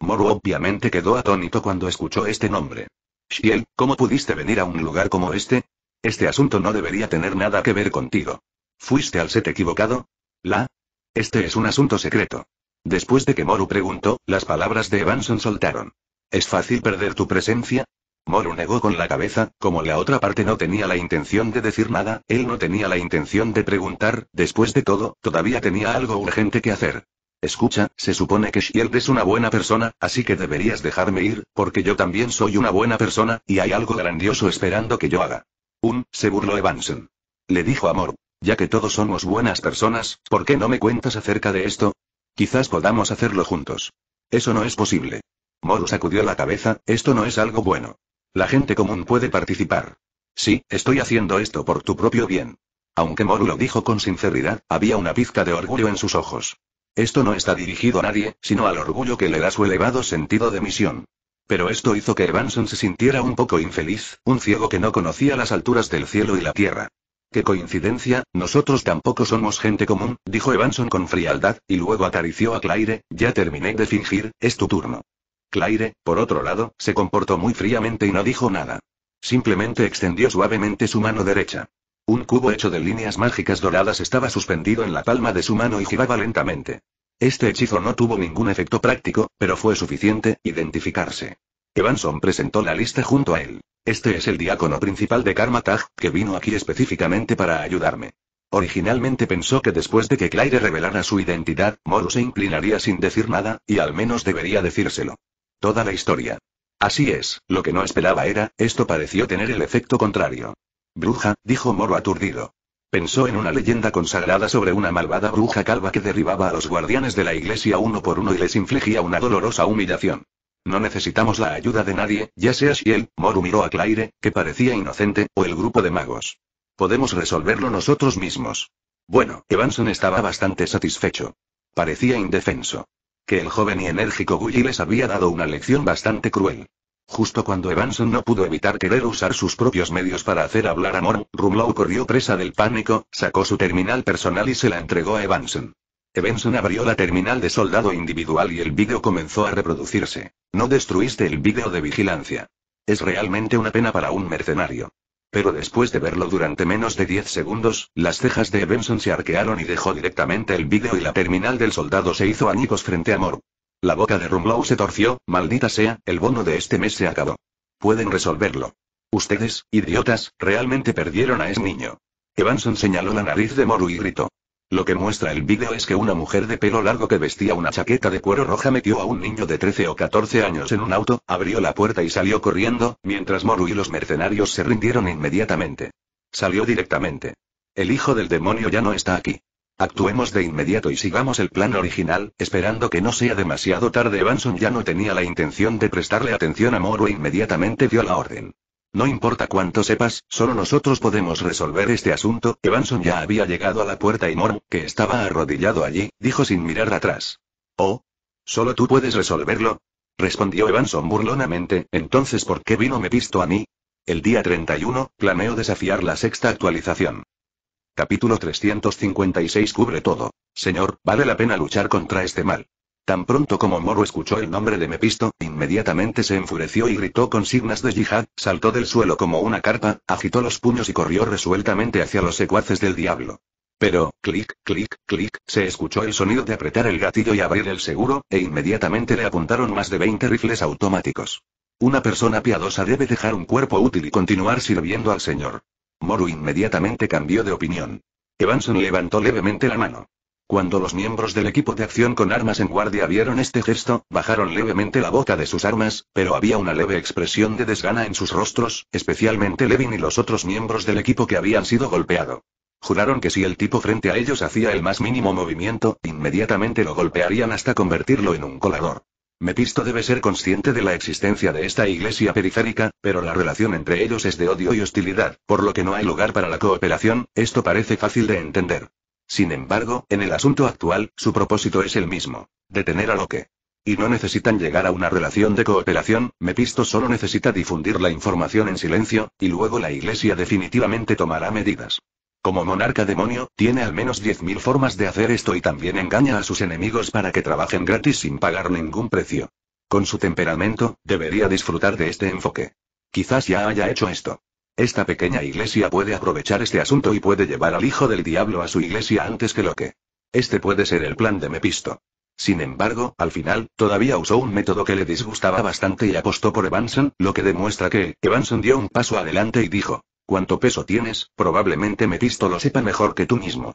Moro obviamente quedó atónito cuando escuchó este nombre. Shield, ¿cómo pudiste venir a un lugar como este? Este asunto no debería tener nada que ver contigo. ¿Fuiste al set equivocado? La. Este es un asunto secreto. Después de que Moru preguntó, las palabras de Evanson soltaron. ¿Es fácil perder tu presencia? Moru negó con la cabeza, como la otra parte no tenía la intención de decir nada, él no tenía la intención de preguntar, después de todo, todavía tenía algo urgente que hacer. Escucha, se supone que Shield es una buena persona, así que deberías dejarme ir, porque yo también soy una buena persona, y hay algo grandioso esperando que yo haga. Un, se burló Evanson. Le dijo a Moru. Ya que todos somos buenas personas, ¿por qué no me cuentas acerca de esto? Quizás podamos hacerlo juntos. Eso no es posible. Moru sacudió la cabeza, esto no es algo bueno. La gente común puede participar. Sí, estoy haciendo esto por tu propio bien. Aunque Moru lo dijo con sinceridad, había una pizca de orgullo en sus ojos. Esto no está dirigido a nadie, sino al orgullo que le da su elevado sentido de misión. Pero esto hizo que Evanson se sintiera un poco infeliz, un ciego que no conocía las alturas del cielo y la tierra. Qué coincidencia, nosotros tampoco somos gente común, dijo Evanson con frialdad, y luego acarició a Claire, ya terminé de fingir, es tu turno. Claire, por otro lado, se comportó muy fríamente y no dijo nada. Simplemente extendió suavemente su mano derecha. Un cubo hecho de líneas mágicas doradas estaba suspendido en la palma de su mano y giraba lentamente. Este hechizo no tuvo ningún efecto práctico, pero fue suficiente, identificarse. Evanson presentó la lista junto a él. Este es el diácono principal de Karmatag, que vino aquí específicamente para ayudarme. Originalmente pensó que después de que Claire revelara su identidad, Moro se inclinaría sin decir nada, y al menos debería decírselo. Toda la historia. Así es, lo que no esperaba era, esto pareció tener el efecto contrario. Bruja, dijo Moro aturdido. Pensó en una leyenda consagrada sobre una malvada bruja calva que derribaba a los guardianes de la iglesia uno por uno y les infligía una dolorosa humillación. No necesitamos la ayuda de nadie, ya sea si él, Moru miró a Claire, que parecía inocente, o el grupo de magos. Podemos resolverlo nosotros mismos. Bueno, Evanson estaba bastante satisfecho. Parecía indefenso. Que el joven y enérgico Gully les había dado una lección bastante cruel. Justo cuando Evanson no pudo evitar querer usar sus propios medios para hacer hablar a Moru, Rumlow corrió presa del pánico, sacó su terminal personal y se la entregó a Evanson. Evanson abrió la terminal de soldado individual y el vídeo comenzó a reproducirse. No destruiste el vídeo de vigilancia. Es realmente una pena para un mercenario. Pero después de verlo durante menos de 10 segundos, las cejas de Evanson se arquearon y dejó directamente el vídeo y la terminal del soldado se hizo añicos frente a Moru. La boca de Rumlow se torció, maldita sea, el bono de este mes se acabó. Pueden resolverlo. Ustedes, idiotas, realmente perdieron a ese niño. Evanson señaló la nariz de Moru y gritó. Lo que muestra el vídeo es que una mujer de pelo largo que vestía una chaqueta de cuero roja metió a un niño de 13 o 14 años en un auto, abrió la puerta y salió corriendo, mientras Moru y los mercenarios se rindieron inmediatamente. Salió directamente. El hijo del demonio ya no está aquí. Actuemos de inmediato y sigamos el plan original, esperando que no sea demasiado tarde. Vanson ya no tenía la intención de prestarle atención a Moru e inmediatamente dio la orden. No importa cuánto sepas, solo nosotros podemos resolver este asunto. Evanson ya había llegado a la puerta y Morm, que estaba arrodillado allí, dijo sin mirar atrás. Oh. Solo tú puedes resolverlo. Respondió Evanson burlonamente, entonces ¿por qué vino me visto a mí? El día 31, planeo desafiar la sexta actualización. Capítulo 356 cubre todo. Señor, vale la pena luchar contra este mal. Tan pronto como Moro escuchó el nombre de Mepisto, inmediatamente se enfureció y gritó con signas de yihad, saltó del suelo como una carpa, agitó los puños y corrió resueltamente hacia los secuaces del diablo. Pero, clic, clic, clic, se escuchó el sonido de apretar el gatillo y abrir el seguro, e inmediatamente le apuntaron más de 20 rifles automáticos. Una persona piadosa debe dejar un cuerpo útil y continuar sirviendo al Señor. Moro inmediatamente cambió de opinión. Evanson levantó levemente la mano. Cuando los miembros del equipo de acción con armas en guardia vieron este gesto, bajaron levemente la boca de sus armas, pero había una leve expresión de desgana en sus rostros, especialmente Levin y los otros miembros del equipo que habían sido golpeado. Juraron que si el tipo frente a ellos hacía el más mínimo movimiento, inmediatamente lo golpearían hasta convertirlo en un colador. Mepisto debe ser consciente de la existencia de esta iglesia periférica, pero la relación entre ellos es de odio y hostilidad, por lo que no hay lugar para la cooperación, esto parece fácil de entender. Sin embargo, en el asunto actual, su propósito es el mismo. Detener a lo que. Y no necesitan llegar a una relación de cooperación, Mepisto solo necesita difundir la información en silencio, y luego la Iglesia definitivamente tomará medidas. Como monarca demonio, tiene al menos 10.000 formas de hacer esto y también engaña a sus enemigos para que trabajen gratis sin pagar ningún precio. Con su temperamento, debería disfrutar de este enfoque. Quizás ya haya hecho esto. Esta pequeña iglesia puede aprovechar este asunto y puede llevar al hijo del diablo a su iglesia antes que lo que. Este puede ser el plan de Mepisto. Sin embargo, al final, todavía usó un método que le disgustaba bastante y apostó por Evanson, lo que demuestra que, Evanson dio un paso adelante y dijo, cuánto peso tienes, probablemente Mepisto lo sepa mejor que tú mismo.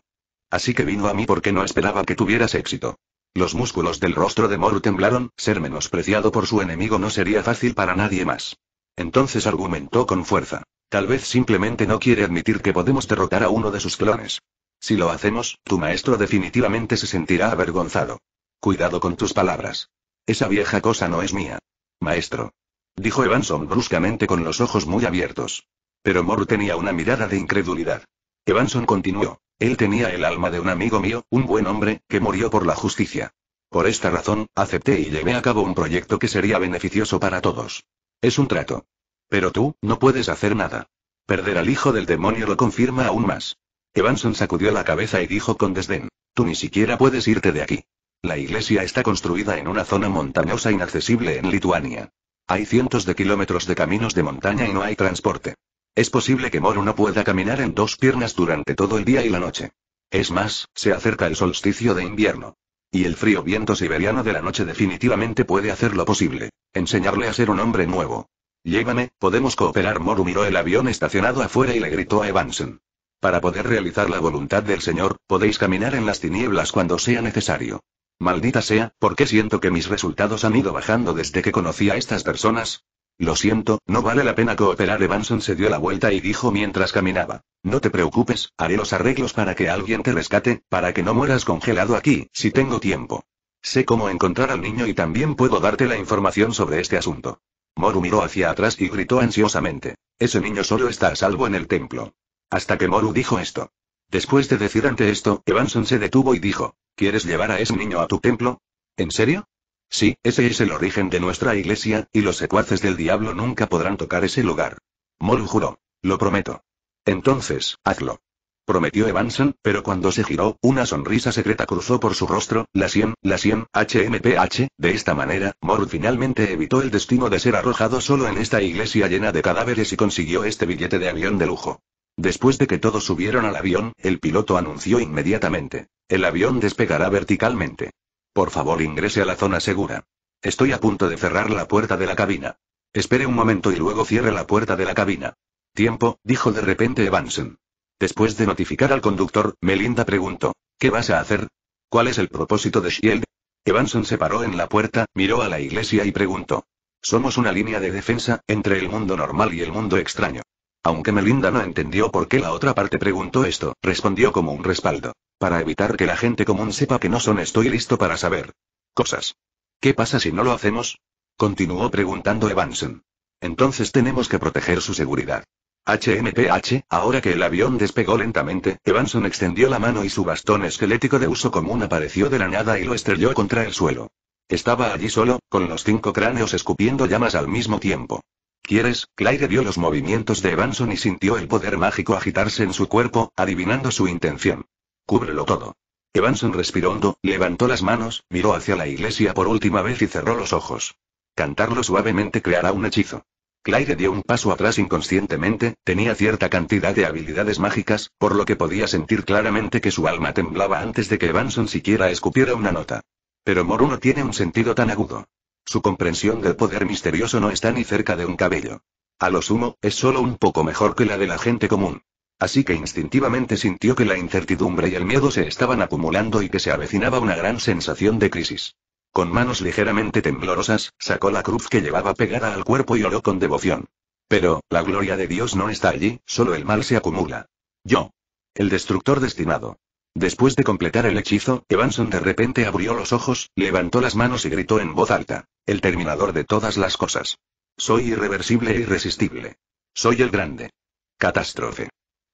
Así que vino a mí porque no esperaba que tuvieras éxito. Los músculos del rostro de Moru temblaron, ser menospreciado por su enemigo no sería fácil para nadie más. Entonces argumentó con fuerza. Tal vez simplemente no quiere admitir que podemos derrotar a uno de sus clones. Si lo hacemos, tu maestro definitivamente se sentirá avergonzado. Cuidado con tus palabras. Esa vieja cosa no es mía. Maestro. Dijo Evanson bruscamente con los ojos muy abiertos. Pero Moore tenía una mirada de incredulidad. Evanson continuó. Él tenía el alma de un amigo mío, un buen hombre, que murió por la justicia. Por esta razón, acepté y llevé a cabo un proyecto que sería beneficioso para todos. Es un trato. Pero tú, no puedes hacer nada. Perder al hijo del demonio lo confirma aún más. Evanson sacudió la cabeza y dijo con desdén. Tú ni siquiera puedes irte de aquí. La iglesia está construida en una zona montañosa inaccesible en Lituania. Hay cientos de kilómetros de caminos de montaña y no hay transporte. Es posible que Moro no pueda caminar en dos piernas durante todo el día y la noche. Es más, se acerca el solsticio de invierno. Y el frío viento siberiano de la noche definitivamente puede hacer lo posible. Enseñarle a ser un hombre nuevo. Llévame, podemos cooperar. Moru miró el avión estacionado afuera y le gritó a Evanson. Para poder realizar la voluntad del Señor, podéis caminar en las tinieblas cuando sea necesario. Maldita sea, ¿por qué siento que mis resultados han ido bajando desde que conocí a estas personas? Lo siento, no vale la pena cooperar. Evanson se dio la vuelta y dijo mientras caminaba. No te preocupes, haré los arreglos para que alguien te rescate, para que no mueras congelado aquí, si tengo tiempo. Sé cómo encontrar al niño y también puedo darte la información sobre este asunto. Moru miró hacia atrás y gritó ansiosamente. Ese niño solo está a salvo en el templo. Hasta que Moru dijo esto. Después de decir ante esto, Evanson se detuvo y dijo, ¿quieres llevar a ese niño a tu templo? ¿En serio? Sí, ese es el origen de nuestra iglesia, y los secuaces del diablo nunca podrán tocar ese lugar. Moru juró. Lo prometo. Entonces, hazlo prometió Evanson, pero cuando se giró, una sonrisa secreta cruzó por su rostro, la sien, la sien, HMPH, de esta manera, Moore finalmente evitó el destino de ser arrojado solo en esta iglesia llena de cadáveres y consiguió este billete de avión de lujo. Después de que todos subieron al avión, el piloto anunció inmediatamente. El avión despegará verticalmente. Por favor ingrese a la zona segura. Estoy a punto de cerrar la puerta de la cabina. Espere un momento y luego cierre la puerta de la cabina. Tiempo, dijo de repente Evanson. Después de notificar al conductor, Melinda preguntó, ¿qué vas a hacer? ¿Cuál es el propósito de Shield? Evanson se paró en la puerta, miró a la iglesia y preguntó. Somos una línea de defensa, entre el mundo normal y el mundo extraño. Aunque Melinda no entendió por qué la otra parte preguntó esto, respondió como un respaldo. Para evitar que la gente común sepa que no son estoy listo para saber. Cosas. ¿Qué pasa si no lo hacemos? Continuó preguntando Evanson. Entonces tenemos que proteger su seguridad. HMPH, ahora que el avión despegó lentamente, Evanson extendió la mano y su bastón esquelético de uso común apareció de la nada y lo estrelló contra el suelo. Estaba allí solo, con los cinco cráneos escupiendo llamas al mismo tiempo. ¿Quieres? Claire vio los movimientos de Evanson y sintió el poder mágico agitarse en su cuerpo, adivinando su intención. Cúbrelo todo. Evanson respiró hondo, levantó las manos, miró hacia la iglesia por última vez y cerró los ojos. Cantarlo suavemente creará un hechizo. Claire dio un paso atrás inconscientemente, tenía cierta cantidad de habilidades mágicas, por lo que podía sentir claramente que su alma temblaba antes de que Evanson siquiera escupiera una nota. Pero Moruno no tiene un sentido tan agudo. Su comprensión del poder misterioso no está ni cerca de un cabello. A lo sumo, es solo un poco mejor que la de la gente común. Así que instintivamente sintió que la incertidumbre y el miedo se estaban acumulando y que se avecinaba una gran sensación de crisis. Con manos ligeramente temblorosas, sacó la cruz que llevaba pegada al cuerpo y oró con devoción. Pero, la gloria de Dios no está allí, solo el mal se acumula. Yo. El destructor destinado. Después de completar el hechizo, Evanson de repente abrió los ojos, levantó las manos y gritó en voz alta. El terminador de todas las cosas. Soy irreversible e irresistible. Soy el grande. Catástrofe.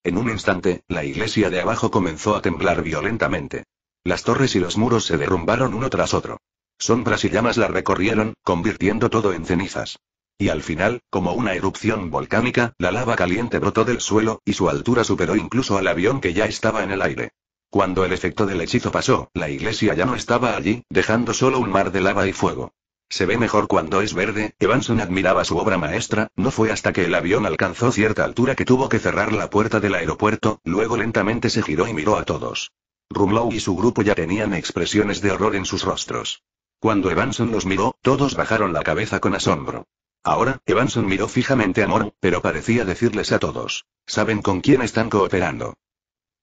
En un instante, la iglesia de abajo comenzó a temblar violentamente. Las torres y los muros se derrumbaron uno tras otro. Sombras y llamas la recorrieron, convirtiendo todo en cenizas. Y al final, como una erupción volcánica, la lava caliente brotó del suelo, y su altura superó incluso al avión que ya estaba en el aire. Cuando el efecto del hechizo pasó, la iglesia ya no estaba allí, dejando solo un mar de lava y fuego. Se ve mejor cuando es verde, Evanson admiraba su obra maestra, no fue hasta que el avión alcanzó cierta altura que tuvo que cerrar la puerta del aeropuerto, luego lentamente se giró y miró a todos. Rumlow y su grupo ya tenían expresiones de horror en sus rostros. Cuando Evanson los miró, todos bajaron la cabeza con asombro. Ahora, Evanson miró fijamente a Moro, pero parecía decirles a todos. Saben con quién están cooperando.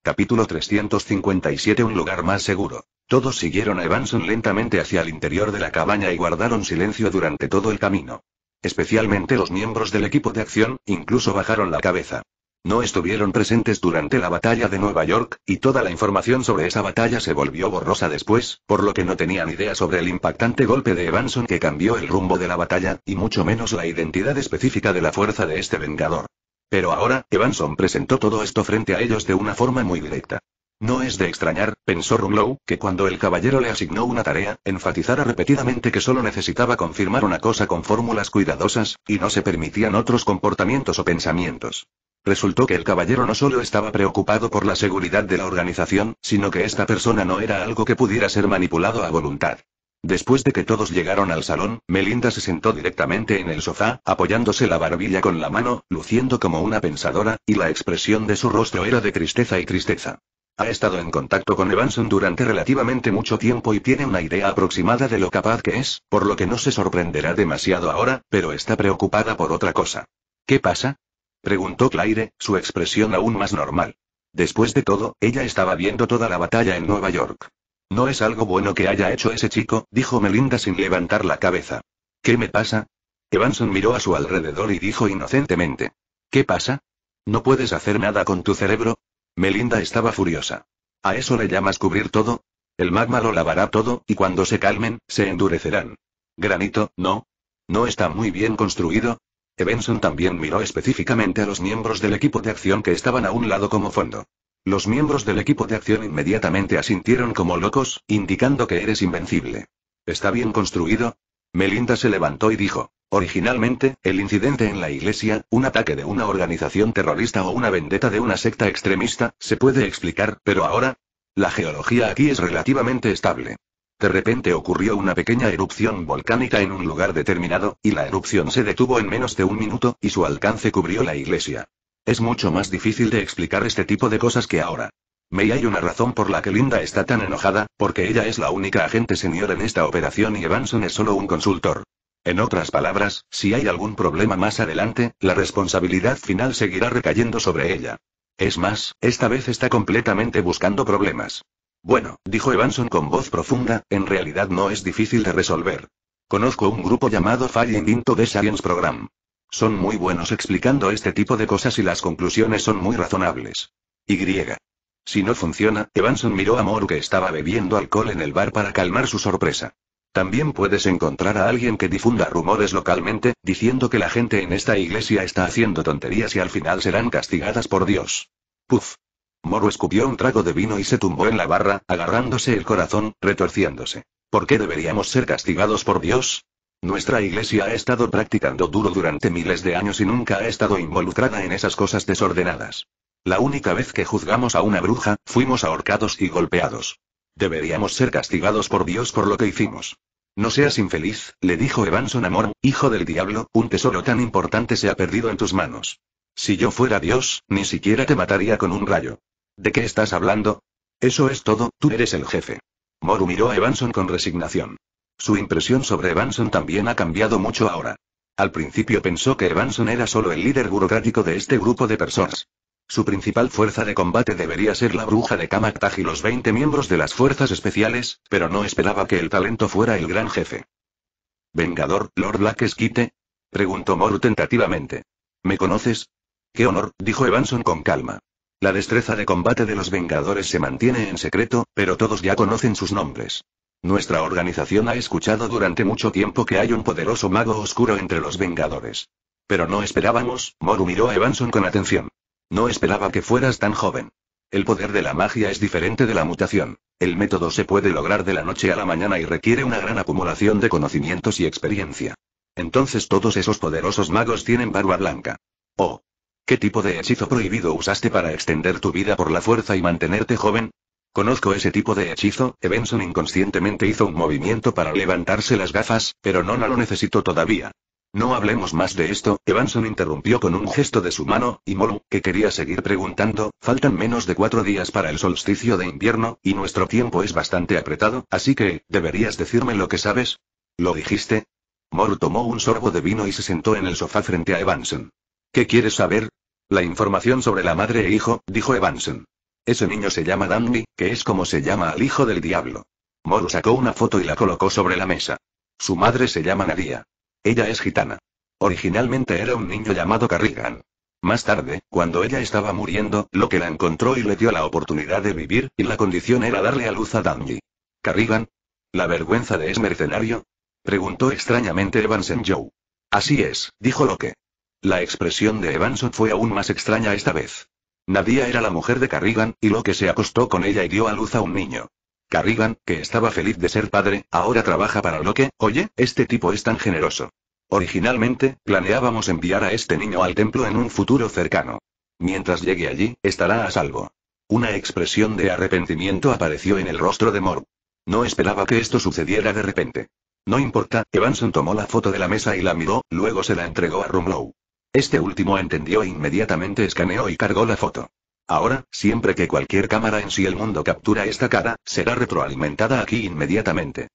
Capítulo 357 Un lugar más seguro. Todos siguieron a Evanson lentamente hacia el interior de la cabaña y guardaron silencio durante todo el camino. Especialmente los miembros del equipo de acción, incluso bajaron la cabeza. No estuvieron presentes durante la batalla de Nueva York, y toda la información sobre esa batalla se volvió borrosa después, por lo que no tenían idea sobre el impactante golpe de Evanson que cambió el rumbo de la batalla, y mucho menos la identidad específica de la fuerza de este Vengador. Pero ahora, Evanson presentó todo esto frente a ellos de una forma muy directa. No es de extrañar, pensó Rumlow, que cuando el caballero le asignó una tarea, enfatizara repetidamente que solo necesitaba confirmar una cosa con fórmulas cuidadosas, y no se permitían otros comportamientos o pensamientos. Resultó que el caballero no solo estaba preocupado por la seguridad de la organización, sino que esta persona no era algo que pudiera ser manipulado a voluntad. Después de que todos llegaron al salón, Melinda se sentó directamente en el sofá, apoyándose la barbilla con la mano, luciendo como una pensadora, y la expresión de su rostro era de tristeza y tristeza. Ha estado en contacto con Evanson durante relativamente mucho tiempo y tiene una idea aproximada de lo capaz que es, por lo que no se sorprenderá demasiado ahora, pero está preocupada por otra cosa. ¿Qué pasa? preguntó Claire, su expresión aún más normal. Después de todo, ella estaba viendo toda la batalla en Nueva York. No es algo bueno que haya hecho ese chico, dijo Melinda sin levantar la cabeza. ¿Qué me pasa? Evanson miró a su alrededor y dijo inocentemente. ¿Qué pasa? ¿No puedes hacer nada con tu cerebro? Melinda estaba furiosa. ¿A eso le llamas cubrir todo? El magma lo lavará todo, y cuando se calmen, se endurecerán. Granito, ¿no? ¿No está muy bien construido? Evenson también miró específicamente a los miembros del equipo de acción que estaban a un lado como fondo. Los miembros del equipo de acción inmediatamente asintieron como locos, indicando que eres invencible. ¿Está bien construido? Melinda se levantó y dijo. Originalmente, el incidente en la iglesia, un ataque de una organización terrorista o una vendetta de una secta extremista, se puede explicar, pero ahora, la geología aquí es relativamente estable. De repente ocurrió una pequeña erupción volcánica en un lugar determinado, y la erupción se detuvo en menos de un minuto, y su alcance cubrió la iglesia. Es mucho más difícil de explicar este tipo de cosas que ahora. Me hay una razón por la que Linda está tan enojada, porque ella es la única agente senior en esta operación y Evanson es solo un consultor. En otras palabras, si hay algún problema más adelante, la responsabilidad final seguirá recayendo sobre ella. Es más, esta vez está completamente buscando problemas. Bueno, dijo Evanson con voz profunda, en realidad no es difícil de resolver. Conozco un grupo llamado Falling Into the Science Program. Son muy buenos explicando este tipo de cosas y las conclusiones son muy razonables. Y. Si no funciona, Evanson miró a Moru que estaba bebiendo alcohol en el bar para calmar su sorpresa. También puedes encontrar a alguien que difunda rumores localmente, diciendo que la gente en esta iglesia está haciendo tonterías y al final serán castigadas por Dios. Puf. Moro escupió un trago de vino y se tumbó en la barra, agarrándose el corazón, retorciéndose. ¿Por qué deberíamos ser castigados por Dios? Nuestra iglesia ha estado practicando duro durante miles de años y nunca ha estado involucrada en esas cosas desordenadas. La única vez que juzgamos a una bruja, fuimos ahorcados y golpeados. Deberíamos ser castigados por Dios por lo que hicimos. No seas infeliz, le dijo Evanson a hijo del diablo, un tesoro tan importante se ha perdido en tus manos. Si yo fuera Dios, ni siquiera te mataría con un rayo. ¿De qué estás hablando? Eso es todo, tú eres el jefe. Moru miró a Evanson con resignación. Su impresión sobre Evanson también ha cambiado mucho ahora. Al principio pensó que Evanson era solo el líder burocrático de este grupo de personas. Su principal fuerza de combate debería ser la bruja de Kamaktaj y los 20 miembros de las fuerzas especiales, pero no esperaba que el talento fuera el gran jefe. ¿Vengador, Lord Blackesquite? preguntó Moru tentativamente. ¿Me conoces? Qué honor, dijo Evanson con calma. La destreza de combate de los Vengadores se mantiene en secreto, pero todos ya conocen sus nombres. Nuestra organización ha escuchado durante mucho tiempo que hay un poderoso mago oscuro entre los Vengadores. Pero no esperábamos, Moru miró a Evanson con atención. No esperaba que fueras tan joven. El poder de la magia es diferente de la mutación. El método se puede lograr de la noche a la mañana y requiere una gran acumulación de conocimientos y experiencia. Entonces todos esos poderosos magos tienen barba blanca. Oh. ¿Qué tipo de hechizo prohibido usaste para extender tu vida por la fuerza y mantenerte joven? Conozco ese tipo de hechizo, Evenson inconscientemente hizo un movimiento para levantarse las gafas, pero no, no lo necesito todavía. No hablemos más de esto, Evanson interrumpió con un gesto de su mano, y Moru, que quería seguir preguntando, faltan menos de cuatro días para el solsticio de invierno, y nuestro tiempo es bastante apretado, así que, ¿deberías decirme lo que sabes? ¿Lo dijiste? Moru tomó un sorbo de vino y se sentó en el sofá frente a Evanson. ¿Qué quieres saber? La información sobre la madre e hijo, dijo Evanson. Ese niño se llama Danby, que es como se llama al hijo del diablo. Moru sacó una foto y la colocó sobre la mesa. Su madre se llama Nadia. Ella es gitana. Originalmente era un niño llamado Carrigan. Más tarde, cuando ella estaba muriendo, lo que la encontró y le dio la oportunidad de vivir, y la condición era darle a luz a Danji. ¿Carrigan? ¿La vergüenza de es mercenario? Preguntó extrañamente en Joe. Así es, dijo Locke. La expresión de Evanson fue aún más extraña esta vez. Nadia era la mujer de Carrigan, y que se acostó con ella y dio a luz a un niño. Carrigan, que estaba feliz de ser padre, ahora trabaja para lo que, oye, este tipo es tan generoso. Originalmente, planeábamos enviar a este niño al templo en un futuro cercano. Mientras llegue allí, estará a salvo. Una expresión de arrepentimiento apareció en el rostro de Mor. No esperaba que esto sucediera de repente. No importa, Evanson tomó la foto de la mesa y la miró, luego se la entregó a Rumlow. Este último entendió inmediatamente escaneó y cargó la foto. Ahora, siempre que cualquier cámara en sí el mundo captura esta cara, será retroalimentada aquí inmediatamente.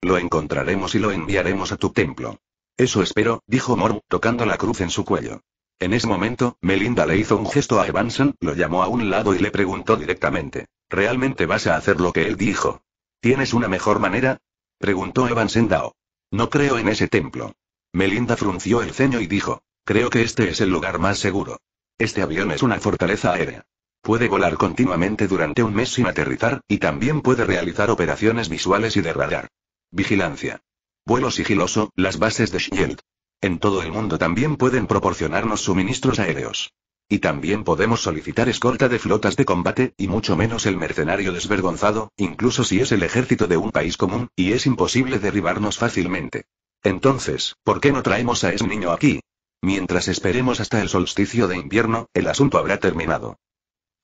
Lo encontraremos y lo enviaremos a tu templo. Eso espero, dijo Mor, tocando la cruz en su cuello. En ese momento, Melinda le hizo un gesto a Evanson, lo llamó a un lado y le preguntó directamente. ¿Realmente vas a hacer lo que él dijo? ¿Tienes una mejor manera? Preguntó Evanson Dao. No creo en ese templo. Melinda frunció el ceño y dijo. Creo que este es el lugar más seguro. Este avión es una fortaleza aérea. Puede volar continuamente durante un mes sin aterrizar, y también puede realizar operaciones visuales y de radar. Vigilancia. Vuelo sigiloso, las bases de Shield. En todo el mundo también pueden proporcionarnos suministros aéreos. Y también podemos solicitar escolta de flotas de combate, y mucho menos el mercenario desvergonzado, incluso si es el ejército de un país común, y es imposible derribarnos fácilmente. Entonces, ¿por qué no traemos a ese niño aquí? Mientras esperemos hasta el solsticio de invierno, el asunto habrá terminado.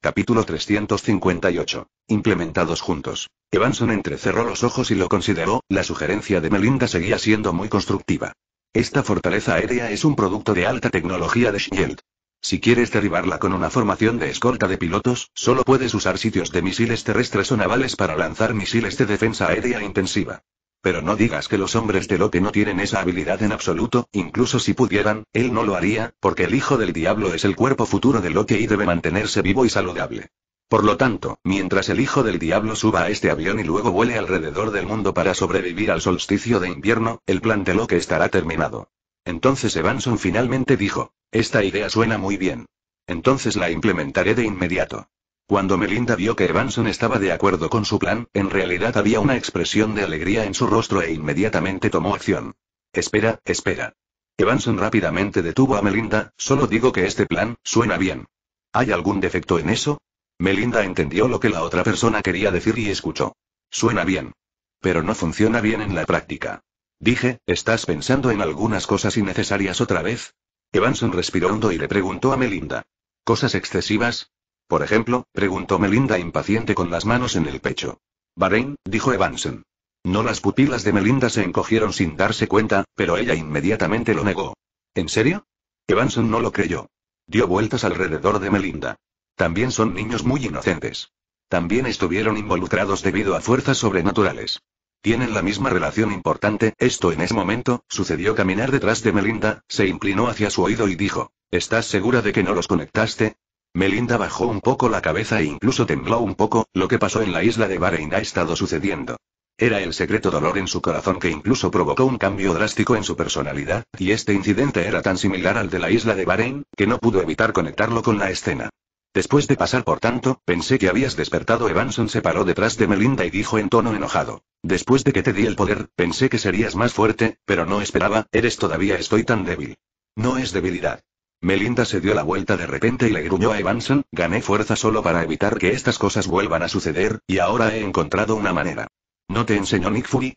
Capítulo 358. Implementados juntos. Evanson entrecerró los ojos y lo consideró, la sugerencia de Melinda seguía siendo muy constructiva. Esta fortaleza aérea es un producto de alta tecnología de Shield. Si quieres derribarla con una formación de escolta de pilotos, solo puedes usar sitios de misiles terrestres o navales para lanzar misiles de defensa aérea intensiva. Pero no digas que los hombres de Loki no tienen esa habilidad en absoluto, incluso si pudieran, él no lo haría, porque el hijo del diablo es el cuerpo futuro de Loki y debe mantenerse vivo y saludable. Por lo tanto, mientras el hijo del diablo suba a este avión y luego vuele alrededor del mundo para sobrevivir al solsticio de invierno, el plan de Loki estará terminado. Entonces Evanson finalmente dijo, esta idea suena muy bien. Entonces la implementaré de inmediato. Cuando Melinda vio que Evanson estaba de acuerdo con su plan, en realidad había una expresión de alegría en su rostro e inmediatamente tomó acción. Espera, espera. Evanson rápidamente detuvo a Melinda, solo digo que este plan, suena bien. ¿Hay algún defecto en eso? Melinda entendió lo que la otra persona quería decir y escuchó. Suena bien. Pero no funciona bien en la práctica. Dije, ¿estás pensando en algunas cosas innecesarias otra vez? Evanson respiró hondo y le preguntó a Melinda. ¿Cosas excesivas? ¿Por ejemplo? preguntó Melinda impaciente con las manos en el pecho. Bahrein, dijo Evanson. No las pupilas de Melinda se encogieron sin darse cuenta, pero ella inmediatamente lo negó. ¿En serio? Evanson no lo creyó. Dio vueltas alrededor de Melinda. También son niños muy inocentes. También estuvieron involucrados debido a fuerzas sobrenaturales. Tienen la misma relación importante, esto en ese momento, sucedió caminar detrás de Melinda, se inclinó hacia su oído y dijo, ¿estás segura de que no los conectaste? Melinda bajó un poco la cabeza e incluso tembló un poco, lo que pasó en la isla de Bahrein ha estado sucediendo. Era el secreto dolor en su corazón que incluso provocó un cambio drástico en su personalidad, y este incidente era tan similar al de la isla de Bahrein, que no pudo evitar conectarlo con la escena. Después de pasar por tanto, pensé que habías despertado. Evanson se paró detrás de Melinda y dijo en tono enojado. Después de que te di el poder, pensé que serías más fuerte, pero no esperaba, eres todavía estoy tan débil. No es debilidad. Melinda se dio la vuelta de repente y le gruñó a Evanson, gané fuerza solo para evitar que estas cosas vuelvan a suceder, y ahora he encontrado una manera. ¿No te enseñó Nick Fury?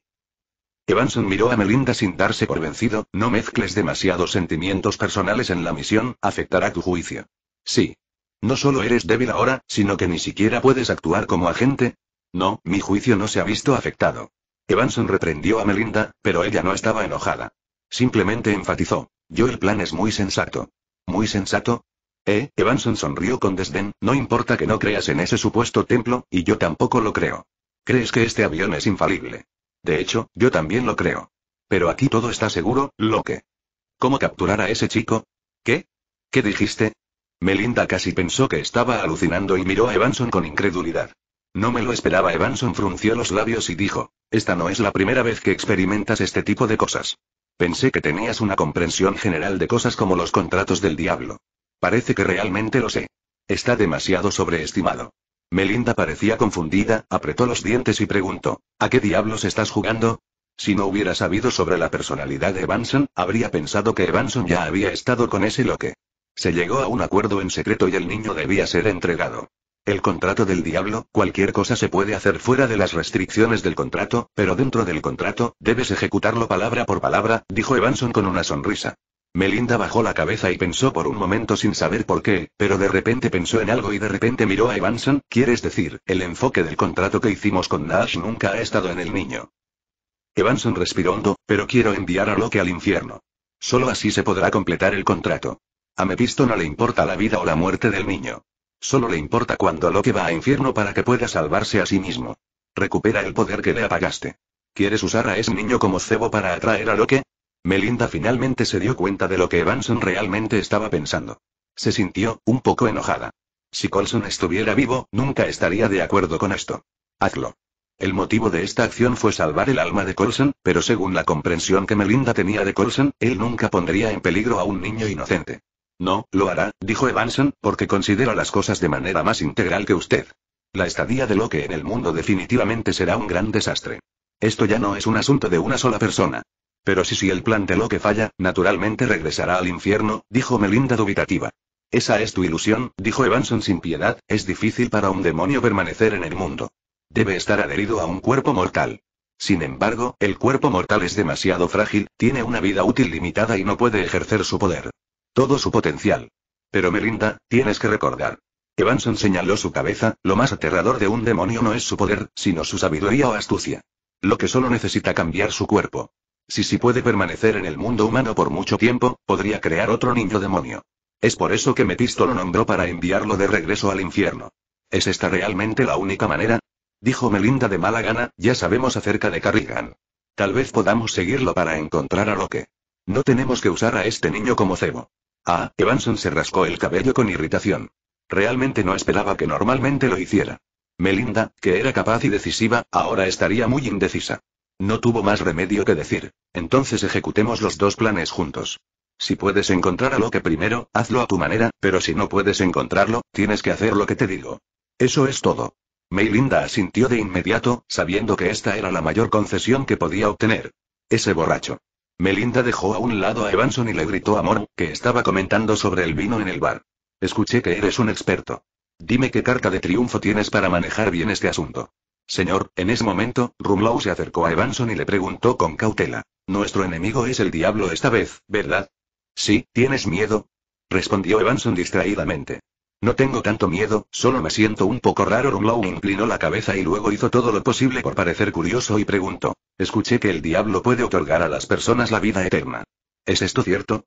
Evanson miró a Melinda sin darse por vencido, no mezcles demasiados sentimientos personales en la misión, afectará tu juicio. Sí. No solo eres débil ahora, sino que ni siquiera puedes actuar como agente. No, mi juicio no se ha visto afectado. Evanson reprendió a Melinda, pero ella no estaba enojada. Simplemente enfatizó. Yo el plan es muy sensato. Muy sensato. Eh, Evanson sonrió con desdén, no importa que no creas en ese supuesto templo, y yo tampoco lo creo. Crees que este avión es infalible. De hecho, yo también lo creo. Pero aquí todo está seguro, lo que. ¿Cómo capturar a ese chico? ¿Qué? ¿Qué dijiste? Melinda casi pensó que estaba alucinando y miró a Evanson con incredulidad. No me lo esperaba. Evanson frunció los labios y dijo, Esta no es la primera vez que experimentas este tipo de cosas. Pensé que tenías una comprensión general de cosas como los contratos del diablo. Parece que realmente lo sé. Está demasiado sobreestimado. Melinda parecía confundida, apretó los dientes y preguntó, ¿a qué diablos estás jugando? Si no hubiera sabido sobre la personalidad de Evanson, habría pensado que Evanson ya había estado con ese loque. Se llegó a un acuerdo en secreto y el niño debía ser entregado. El contrato del diablo, cualquier cosa se puede hacer fuera de las restricciones del contrato, pero dentro del contrato, debes ejecutarlo palabra por palabra, dijo Evanson con una sonrisa. Melinda bajó la cabeza y pensó por un momento sin saber por qué, pero de repente pensó en algo y de repente miró a Evanson, quieres decir, el enfoque del contrato que hicimos con Nash nunca ha estado en el niño. Evanson respiró hondo, pero quiero enviar a Loki al infierno. Solo así se podrá completar el contrato. A Mephisto no le importa la vida o la muerte del niño. Solo le importa cuando Loki va a infierno para que pueda salvarse a sí mismo. Recupera el poder que le apagaste. ¿Quieres usar a ese niño como cebo para atraer a Loki? Melinda finalmente se dio cuenta de lo que Evanson realmente estaba pensando. Se sintió, un poco enojada. Si Colson estuviera vivo, nunca estaría de acuerdo con esto. Hazlo. El motivo de esta acción fue salvar el alma de Colson, pero según la comprensión que Melinda tenía de Colson, él nunca pondría en peligro a un niño inocente. No, lo hará, dijo Evanson, porque considera las cosas de manera más integral que usted. La estadía de Locke en el mundo definitivamente será un gran desastre. Esto ya no es un asunto de una sola persona. Pero si si el plan de Locke falla, naturalmente regresará al infierno, dijo Melinda dubitativa. Esa es tu ilusión, dijo Evanson sin piedad, es difícil para un demonio permanecer en el mundo. Debe estar adherido a un cuerpo mortal. Sin embargo, el cuerpo mortal es demasiado frágil, tiene una vida útil limitada y no puede ejercer su poder. Todo su potencial. Pero Melinda, tienes que recordar. Evanson señaló su cabeza, lo más aterrador de un demonio no es su poder, sino su sabiduría o astucia. Lo que solo necesita cambiar su cuerpo. Si si puede permanecer en el mundo humano por mucho tiempo, podría crear otro niño demonio. Es por eso que Metisto lo nombró para enviarlo de regreso al infierno. ¿Es esta realmente la única manera? Dijo Melinda de mala gana, ya sabemos acerca de Carrigan. Tal vez podamos seguirlo para encontrar a Roque. No tenemos que usar a este niño como cebo. Ah, Evanson se rascó el cabello con irritación. Realmente no esperaba que normalmente lo hiciera. Melinda, que era capaz y decisiva, ahora estaría muy indecisa. No tuvo más remedio que decir. Entonces ejecutemos los dos planes juntos. Si puedes encontrar a que primero, hazlo a tu manera, pero si no puedes encontrarlo, tienes que hacer lo que te digo. Eso es todo. Melinda asintió de inmediato, sabiendo que esta era la mayor concesión que podía obtener. Ese borracho. Melinda dejó a un lado a Evanson y le gritó a que estaba comentando sobre el vino en el bar. Escuché que eres un experto. Dime qué carta de triunfo tienes para manejar bien este asunto. Señor, en ese momento, Rumlow se acercó a Evanson y le preguntó con cautela. Nuestro enemigo es el diablo esta vez, ¿verdad? Sí, ¿tienes miedo? Respondió Evanson distraídamente. No tengo tanto miedo, solo me siento un poco raro. Rumlow inclinó la cabeza y luego hizo todo lo posible por parecer curioso y preguntó. Escuché que el diablo puede otorgar a las personas la vida eterna. ¿Es esto cierto?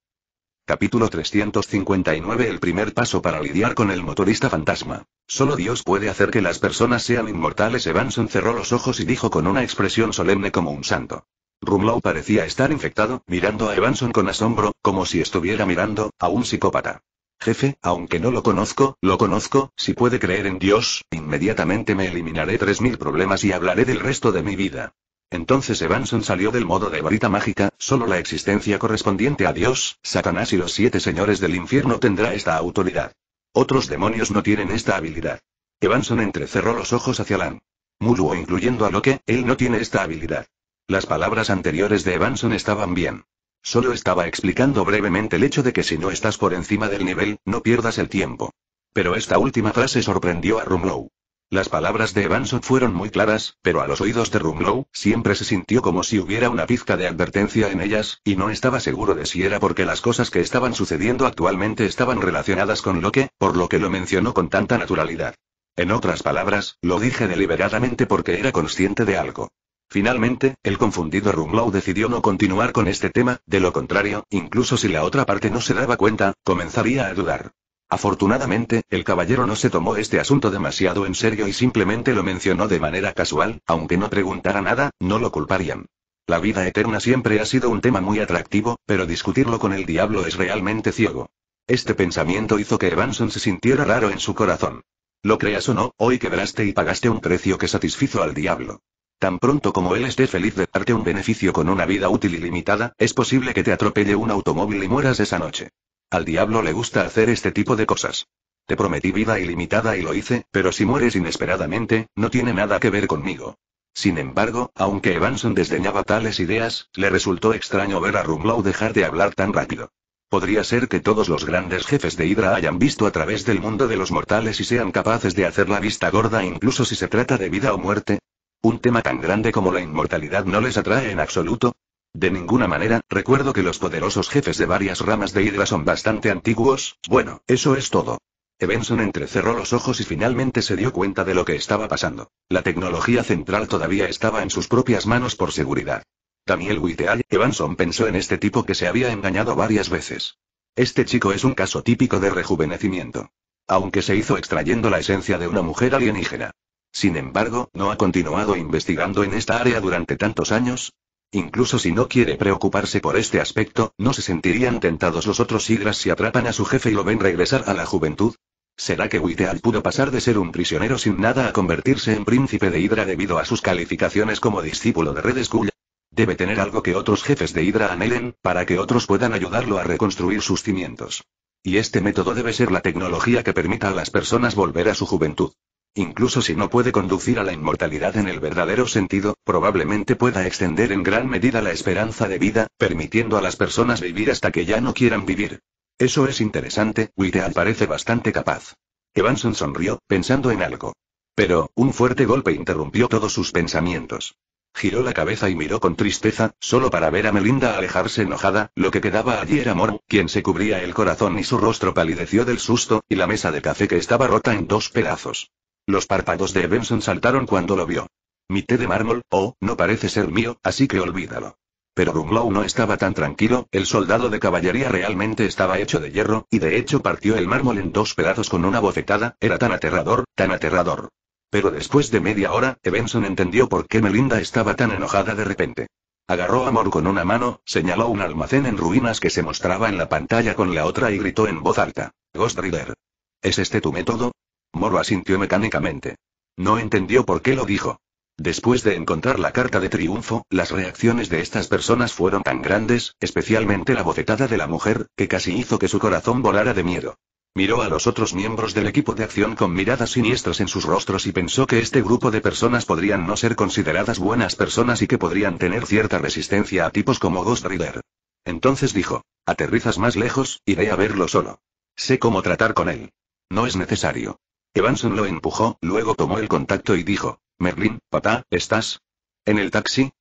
Capítulo 359 El primer paso para lidiar con el motorista fantasma. Solo Dios puede hacer que las personas sean inmortales. Evanson cerró los ojos y dijo con una expresión solemne como un santo. Rumlow parecía estar infectado, mirando a Evanson con asombro, como si estuviera mirando a un psicópata jefe, aunque no lo conozco, lo conozco, si puede creer en Dios, inmediatamente me eliminaré tres mil problemas y hablaré del resto de mi vida. Entonces Evanson salió del modo de varita mágica, solo la existencia correspondiente a Dios, Satanás y los siete señores del infierno tendrá esta autoridad. Otros demonios no tienen esta habilidad. Evanson entrecerró los ojos hacia Lan. Muluo incluyendo a Loke, él no tiene esta habilidad. Las palabras anteriores de Evanson estaban bien. Solo estaba explicando brevemente el hecho de que si no estás por encima del nivel, no pierdas el tiempo. Pero esta última frase sorprendió a Rumlow. Las palabras de Evanson fueron muy claras, pero a los oídos de Rumlow, siempre se sintió como si hubiera una pizca de advertencia en ellas, y no estaba seguro de si era porque las cosas que estaban sucediendo actualmente estaban relacionadas con lo que, por lo que lo mencionó con tanta naturalidad. En otras palabras, lo dije deliberadamente porque era consciente de algo. Finalmente, el confundido Rumlow decidió no continuar con este tema, de lo contrario, incluso si la otra parte no se daba cuenta, comenzaría a dudar. Afortunadamente, el caballero no se tomó este asunto demasiado en serio y simplemente lo mencionó de manera casual, aunque no preguntara nada, no lo culparían. La vida eterna siempre ha sido un tema muy atractivo, pero discutirlo con el diablo es realmente ciego. Este pensamiento hizo que Evanson se sintiera raro en su corazón. Lo creas o no, hoy quebraste y pagaste un precio que satisfizo al diablo. Tan pronto como él esté feliz de darte un beneficio con una vida útil y limitada, es posible que te atropelle un automóvil y mueras esa noche. Al diablo le gusta hacer este tipo de cosas. Te prometí vida ilimitada y lo hice, pero si mueres inesperadamente, no tiene nada que ver conmigo. Sin embargo, aunque Evanson desdeñaba tales ideas, le resultó extraño ver a Rumlow dejar de hablar tan rápido. Podría ser que todos los grandes jefes de Hydra hayan visto a través del mundo de los mortales y sean capaces de hacer la vista gorda incluso si se trata de vida o muerte, un tema tan grande como la inmortalidad no les atrae en absoluto, de ninguna manera, recuerdo que los poderosos jefes de varias ramas de Hydra son bastante antiguos, bueno, eso es todo. Evanson entrecerró los ojos y finalmente se dio cuenta de lo que estaba pasando. La tecnología central todavía estaba en sus propias manos por seguridad. Daniel Witteal, Evanson pensó en este tipo que se había engañado varias veces. Este chico es un caso típico de rejuvenecimiento. Aunque se hizo extrayendo la esencia de una mujer alienígena. Sin embargo, no ha continuado investigando en esta área durante tantos años. Incluso si no quiere preocuparse por este aspecto, ¿no se sentirían tentados los otros Hidras si atrapan a su jefe y lo ven regresar a la juventud? ¿Será que Witeal pudo pasar de ser un prisionero sin nada a convertirse en príncipe de Hydra debido a sus calificaciones como discípulo de Red Skull? Debe tener algo que otros jefes de Hydra anhelen, para que otros puedan ayudarlo a reconstruir sus cimientos. Y este método debe ser la tecnología que permita a las personas volver a su juventud. Incluso si no puede conducir a la inmortalidad en el verdadero sentido, probablemente pueda extender en gran medida la esperanza de vida, permitiendo a las personas vivir hasta que ya no quieran vivir. Eso es interesante, Witeal parece bastante capaz. Evanson sonrió, pensando en algo. Pero, un fuerte golpe interrumpió todos sus pensamientos. Giró la cabeza y miró con tristeza, solo para ver a Melinda alejarse enojada, lo que quedaba allí era Moro, quien se cubría el corazón y su rostro palideció del susto, y la mesa de café que estaba rota en dos pedazos. Los párpados de Benson saltaron cuando lo vio. Mi té de mármol, oh, no parece ser mío, así que olvídalo. Pero Rumlow no estaba tan tranquilo, el soldado de caballería realmente estaba hecho de hierro, y de hecho partió el mármol en dos pedazos con una bofetada, era tan aterrador, tan aterrador. Pero después de media hora, Evenson entendió por qué Melinda estaba tan enojada de repente. Agarró a Mor con una mano, señaló un almacén en ruinas que se mostraba en la pantalla con la otra y gritó en voz alta. Ghost Rider. ¿Es este tu método? Moro asintió mecánicamente. No entendió por qué lo dijo. Después de encontrar la carta de triunfo, las reacciones de estas personas fueron tan grandes, especialmente la bofetada de la mujer, que casi hizo que su corazón volara de miedo. Miró a los otros miembros del equipo de acción con miradas siniestras en sus rostros y pensó que este grupo de personas podrían no ser consideradas buenas personas y que podrían tener cierta resistencia a tipos como Ghost Rider. Entonces dijo, aterrizas más lejos, iré a verlo solo. Sé cómo tratar con él. No es necesario. Evanson lo empujó, luego tomó el contacto y dijo, Merlin, papá, ¿estás? ¿En el taxi?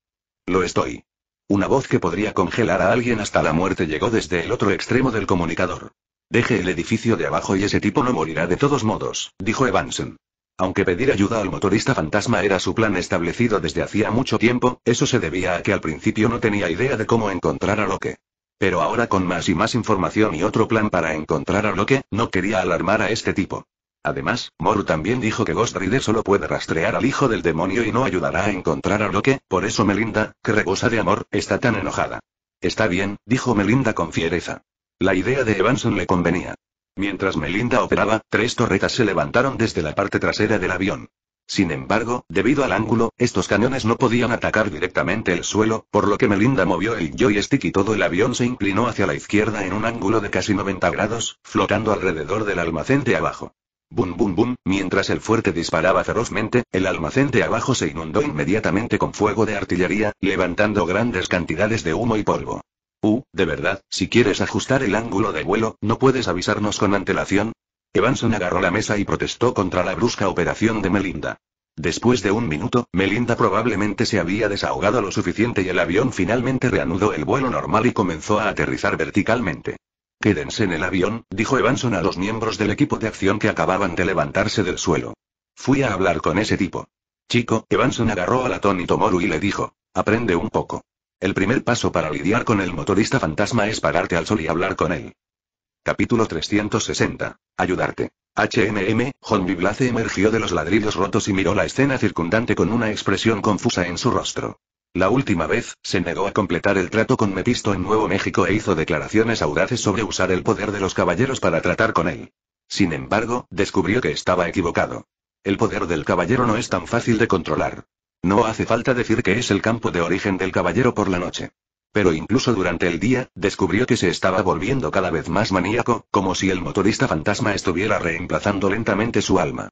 Lo estoy. Una voz que podría congelar a alguien hasta la muerte llegó desde el otro extremo del comunicador. Deje el edificio de abajo y ese tipo no morirá de todos modos, dijo Evanson. Aunque pedir ayuda al motorista fantasma era su plan establecido desde hacía mucho tiempo, eso se debía a que al principio no tenía idea de cómo encontrar a Locke. Pero ahora con más y más información y otro plan para encontrar a Locke, no quería alarmar a este tipo. Además, Moru también dijo que Ghost Rider solo puede rastrear al hijo del demonio y no ayudará a encontrar a que, por eso Melinda, que rebosa de amor, está tan enojada. Está bien, dijo Melinda con fiereza. La idea de Evanson le convenía. Mientras Melinda operaba, tres torretas se levantaron desde la parte trasera del avión. Sin embargo, debido al ángulo, estos cañones no podían atacar directamente el suelo, por lo que Melinda movió el joystick y todo el avión se inclinó hacia la izquierda en un ángulo de casi 90 grados, flotando alrededor del almacén de abajo. Bum bum bum, mientras el fuerte disparaba ferozmente, el almacén de abajo se inundó inmediatamente con fuego de artillería, levantando grandes cantidades de humo y polvo. Uh, de verdad, si quieres ajustar el ángulo de vuelo, ¿no puedes avisarnos con antelación? Evanson agarró la mesa y protestó contra la brusca operación de Melinda. Después de un minuto, Melinda probablemente se había desahogado lo suficiente y el avión finalmente reanudó el vuelo normal y comenzó a aterrizar verticalmente. Quédense en el avión, dijo Evanson a los miembros del equipo de acción que acababan de levantarse del suelo. Fui a hablar con ese tipo. Chico, Evanson agarró a la Tony Tomoru y le dijo, aprende un poco. El primer paso para lidiar con el motorista fantasma es pararte al sol y hablar con él. Capítulo 360. Ayudarte. HMM, John Biblace emergió de los ladrillos rotos y miró la escena circundante con una expresión confusa en su rostro. La última vez, se negó a completar el trato con Mepisto en Nuevo México e hizo declaraciones audaces sobre usar el poder de los caballeros para tratar con él. Sin embargo, descubrió que estaba equivocado. El poder del caballero no es tan fácil de controlar. No hace falta decir que es el campo de origen del caballero por la noche. Pero incluso durante el día, descubrió que se estaba volviendo cada vez más maníaco, como si el motorista fantasma estuviera reemplazando lentamente su alma.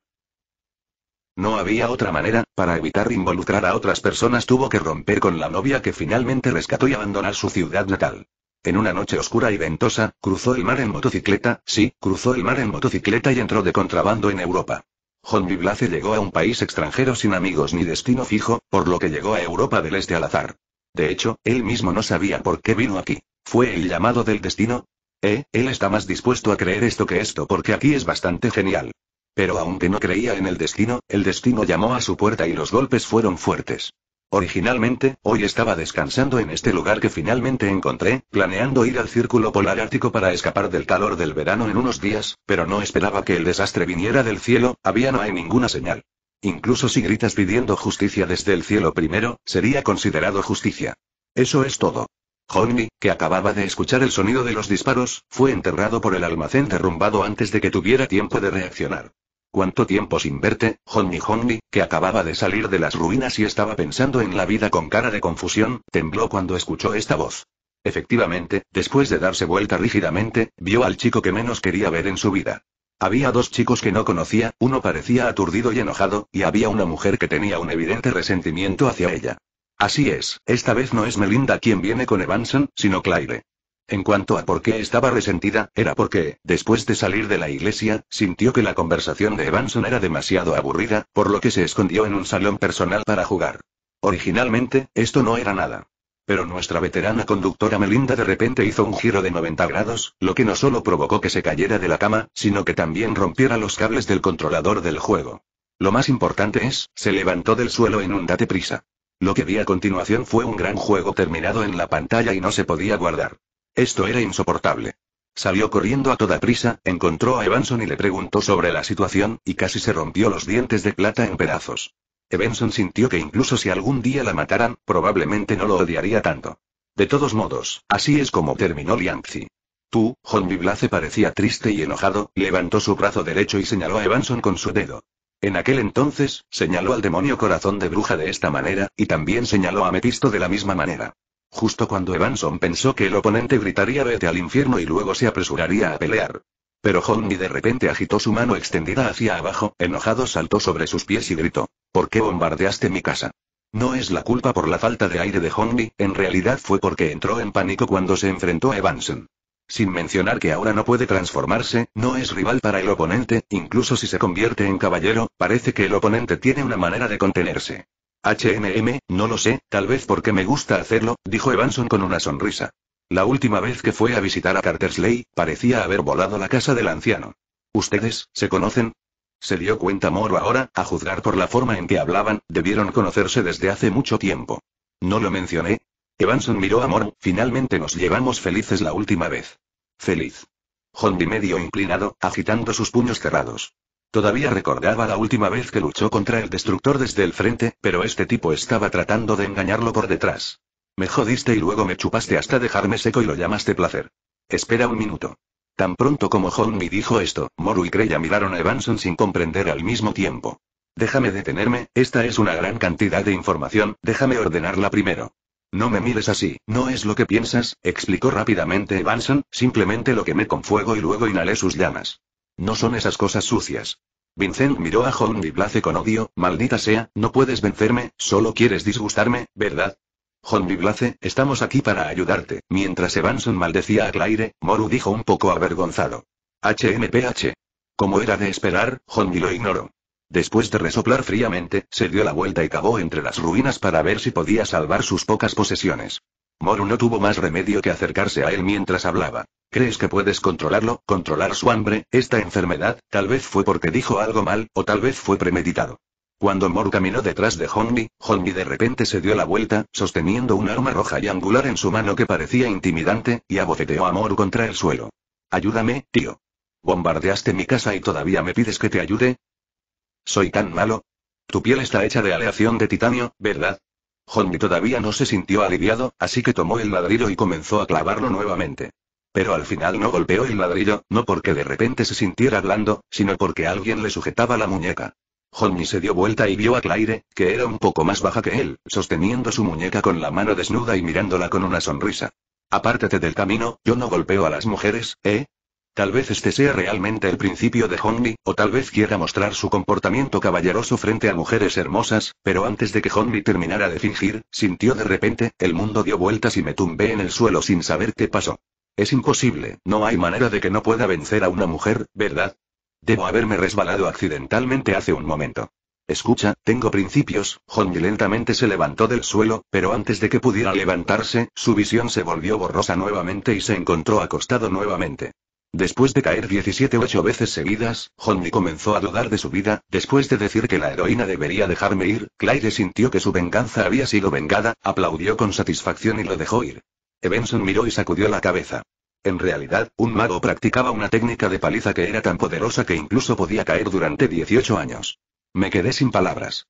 No había otra manera, para evitar involucrar a otras personas tuvo que romper con la novia que finalmente rescató y abandonar su ciudad natal. En una noche oscura y ventosa, cruzó el mar en motocicleta, sí, cruzó el mar en motocicleta y entró de contrabando en Europa. John Blase llegó a un país extranjero sin amigos ni destino fijo, por lo que llegó a Europa del Este al azar. De hecho, él mismo no sabía por qué vino aquí. ¿Fue el llamado del destino? Eh, él está más dispuesto a creer esto que esto porque aquí es bastante genial. Pero aunque no creía en el destino, el destino llamó a su puerta y los golpes fueron fuertes. Originalmente, hoy estaba descansando en este lugar que finalmente encontré, planeando ir al Círculo Polar Ártico para escapar del calor del verano en unos días, pero no esperaba que el desastre viniera del cielo, había no hay ninguna señal. Incluso si gritas pidiendo justicia desde el cielo primero, sería considerado justicia. Eso es todo. Johnny, que acababa de escuchar el sonido de los disparos, fue enterrado por el almacén derrumbado antes de que tuviera tiempo de reaccionar. ¿Cuánto tiempo sin verte, Johnny Johnny, que acababa de salir de las ruinas y estaba pensando en la vida con cara de confusión, tembló cuando escuchó esta voz. Efectivamente, después de darse vuelta rígidamente, vio al chico que menos quería ver en su vida. Había dos chicos que no conocía, uno parecía aturdido y enojado, y había una mujer que tenía un evidente resentimiento hacia ella. Así es, esta vez no es Melinda quien viene con Evanson, sino Claire. En cuanto a por qué estaba resentida, era porque, después de salir de la iglesia, sintió que la conversación de Evanson era demasiado aburrida, por lo que se escondió en un salón personal para jugar. Originalmente, esto no era nada. Pero nuestra veterana conductora Melinda de repente hizo un giro de 90 grados, lo que no solo provocó que se cayera de la cama, sino que también rompiera los cables del controlador del juego. Lo más importante es, se levantó del suelo en un date prisa. Lo que vi a continuación fue un gran juego terminado en la pantalla y no se podía guardar. Esto era insoportable. Salió corriendo a toda prisa, encontró a Evanson y le preguntó sobre la situación, y casi se rompió los dientes de plata en pedazos. Evanson sintió que incluso si algún día la mataran, probablemente no lo odiaría tanto. De todos modos, así es como terminó Liangzi. Tú, John Blaze parecía triste y enojado, levantó su brazo derecho y señaló a Evanson con su dedo. En aquel entonces, señaló al demonio corazón de bruja de esta manera, y también señaló a Metisto de la misma manera. Justo cuando Evanson pensó que el oponente gritaría vete al infierno y luego se apresuraría a pelear. Pero Johnny de repente agitó su mano extendida hacia abajo, enojado saltó sobre sus pies y gritó. ¿Por qué bombardeaste mi casa? No es la culpa por la falta de aire de Johnny, en realidad fue porque entró en pánico cuando se enfrentó a Evanson. Sin mencionar que ahora no puede transformarse, no es rival para el oponente, incluso si se convierte en caballero, parece que el oponente tiene una manera de contenerse. HMM, no lo sé, tal vez porque me gusta hacerlo, dijo Evanson con una sonrisa. La última vez que fue a visitar a Cartersley, parecía haber volado la casa del anciano. ¿Ustedes, se conocen? Se dio cuenta Moro ahora, a juzgar por la forma en que hablaban, debieron conocerse desde hace mucho tiempo. No lo mencioné, Evanson miró a Moru, finalmente nos llevamos felices la última vez. Feliz. Hondi medio inclinado, agitando sus puños cerrados. Todavía recordaba la última vez que luchó contra el destructor desde el frente, pero este tipo estaba tratando de engañarlo por detrás. Me jodiste y luego me chupaste hasta dejarme seco y lo llamaste placer. Espera un minuto. Tan pronto como Hondi dijo esto, Moru y Creya miraron a Evanson sin comprender al mismo tiempo. Déjame detenerme, esta es una gran cantidad de información, déjame ordenarla primero. No me mires así, no es lo que piensas, explicó rápidamente Evanson, simplemente lo quemé con fuego y luego inhalé sus llamas. No son esas cosas sucias. Vincent miró a John y Blaze con odio, maldita sea, no puedes vencerme, solo quieres disgustarme, ¿verdad? John Blaze, estamos aquí para ayudarte. Mientras Evanson maldecía a Claire, Moru dijo un poco avergonzado. HMPH. Como era de esperar, John lo ignoró. Después de resoplar fríamente, se dio la vuelta y cavó entre las ruinas para ver si podía salvar sus pocas posesiones. Moru no tuvo más remedio que acercarse a él mientras hablaba. ¿Crees que puedes controlarlo, controlar su hambre, esta enfermedad? Tal vez fue porque dijo algo mal, o tal vez fue premeditado. Cuando Moru caminó detrás de Hongi, Hongi de repente se dio la vuelta, sosteniendo un arma roja y angular en su mano que parecía intimidante, y abofeteó a Moru contra el suelo. Ayúdame, tío. Bombardeaste mi casa y todavía me pides que te ayude, ¿Soy tan malo? Tu piel está hecha de aleación de titanio, ¿verdad? Johnny todavía no se sintió aliviado, así que tomó el ladrillo y comenzó a clavarlo nuevamente. Pero al final no golpeó el ladrillo, no porque de repente se sintiera blando, sino porque alguien le sujetaba la muñeca. Johnny se dio vuelta y vio a Claire, que era un poco más baja que él, sosteniendo su muñeca con la mano desnuda y mirándola con una sonrisa. Apártate del camino, yo no golpeo a las mujeres, ¿eh? Tal vez este sea realmente el principio de Honmi, o tal vez quiera mostrar su comportamiento caballeroso frente a mujeres hermosas, pero antes de que Honmi terminara de fingir, sintió de repente, el mundo dio vueltas y me tumbé en el suelo sin saber qué pasó. Es imposible, no hay manera de que no pueda vencer a una mujer, ¿verdad? Debo haberme resbalado accidentalmente hace un momento. Escucha, tengo principios. Honmi lentamente se levantó del suelo, pero antes de que pudiera levantarse, su visión se volvió borrosa nuevamente y se encontró acostado nuevamente. Después de caer 17 ocho veces seguidas, Honey comenzó a dudar de su vida, después de decir que la heroína debería dejarme ir, Claire sintió que su venganza había sido vengada, aplaudió con satisfacción y lo dejó ir. Evenson miró y sacudió la cabeza. En realidad, un mago practicaba una técnica de paliza que era tan poderosa que incluso podía caer durante 18 años. Me quedé sin palabras.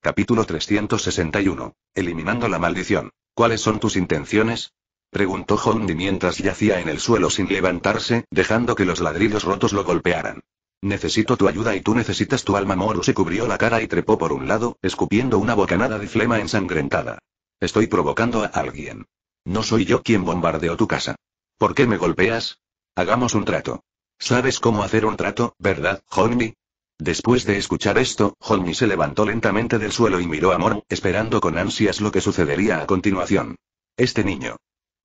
Capítulo 361. Eliminando la maldición. ¿Cuáles son tus intenciones? Preguntó Hondi mientras yacía en el suelo sin levantarse, dejando que los ladrillos rotos lo golpearan. Necesito tu ayuda y tú necesitas tu alma. Moro se cubrió la cara y trepó por un lado, escupiendo una bocanada de flema ensangrentada. Estoy provocando a alguien. No soy yo quien bombardeó tu casa. ¿Por qué me golpeas? Hagamos un trato. ¿Sabes cómo hacer un trato, verdad, Johnny? Después de escuchar esto, Johnny se levantó lentamente del suelo y miró a Moro, esperando con ansias lo que sucedería a continuación. Este niño.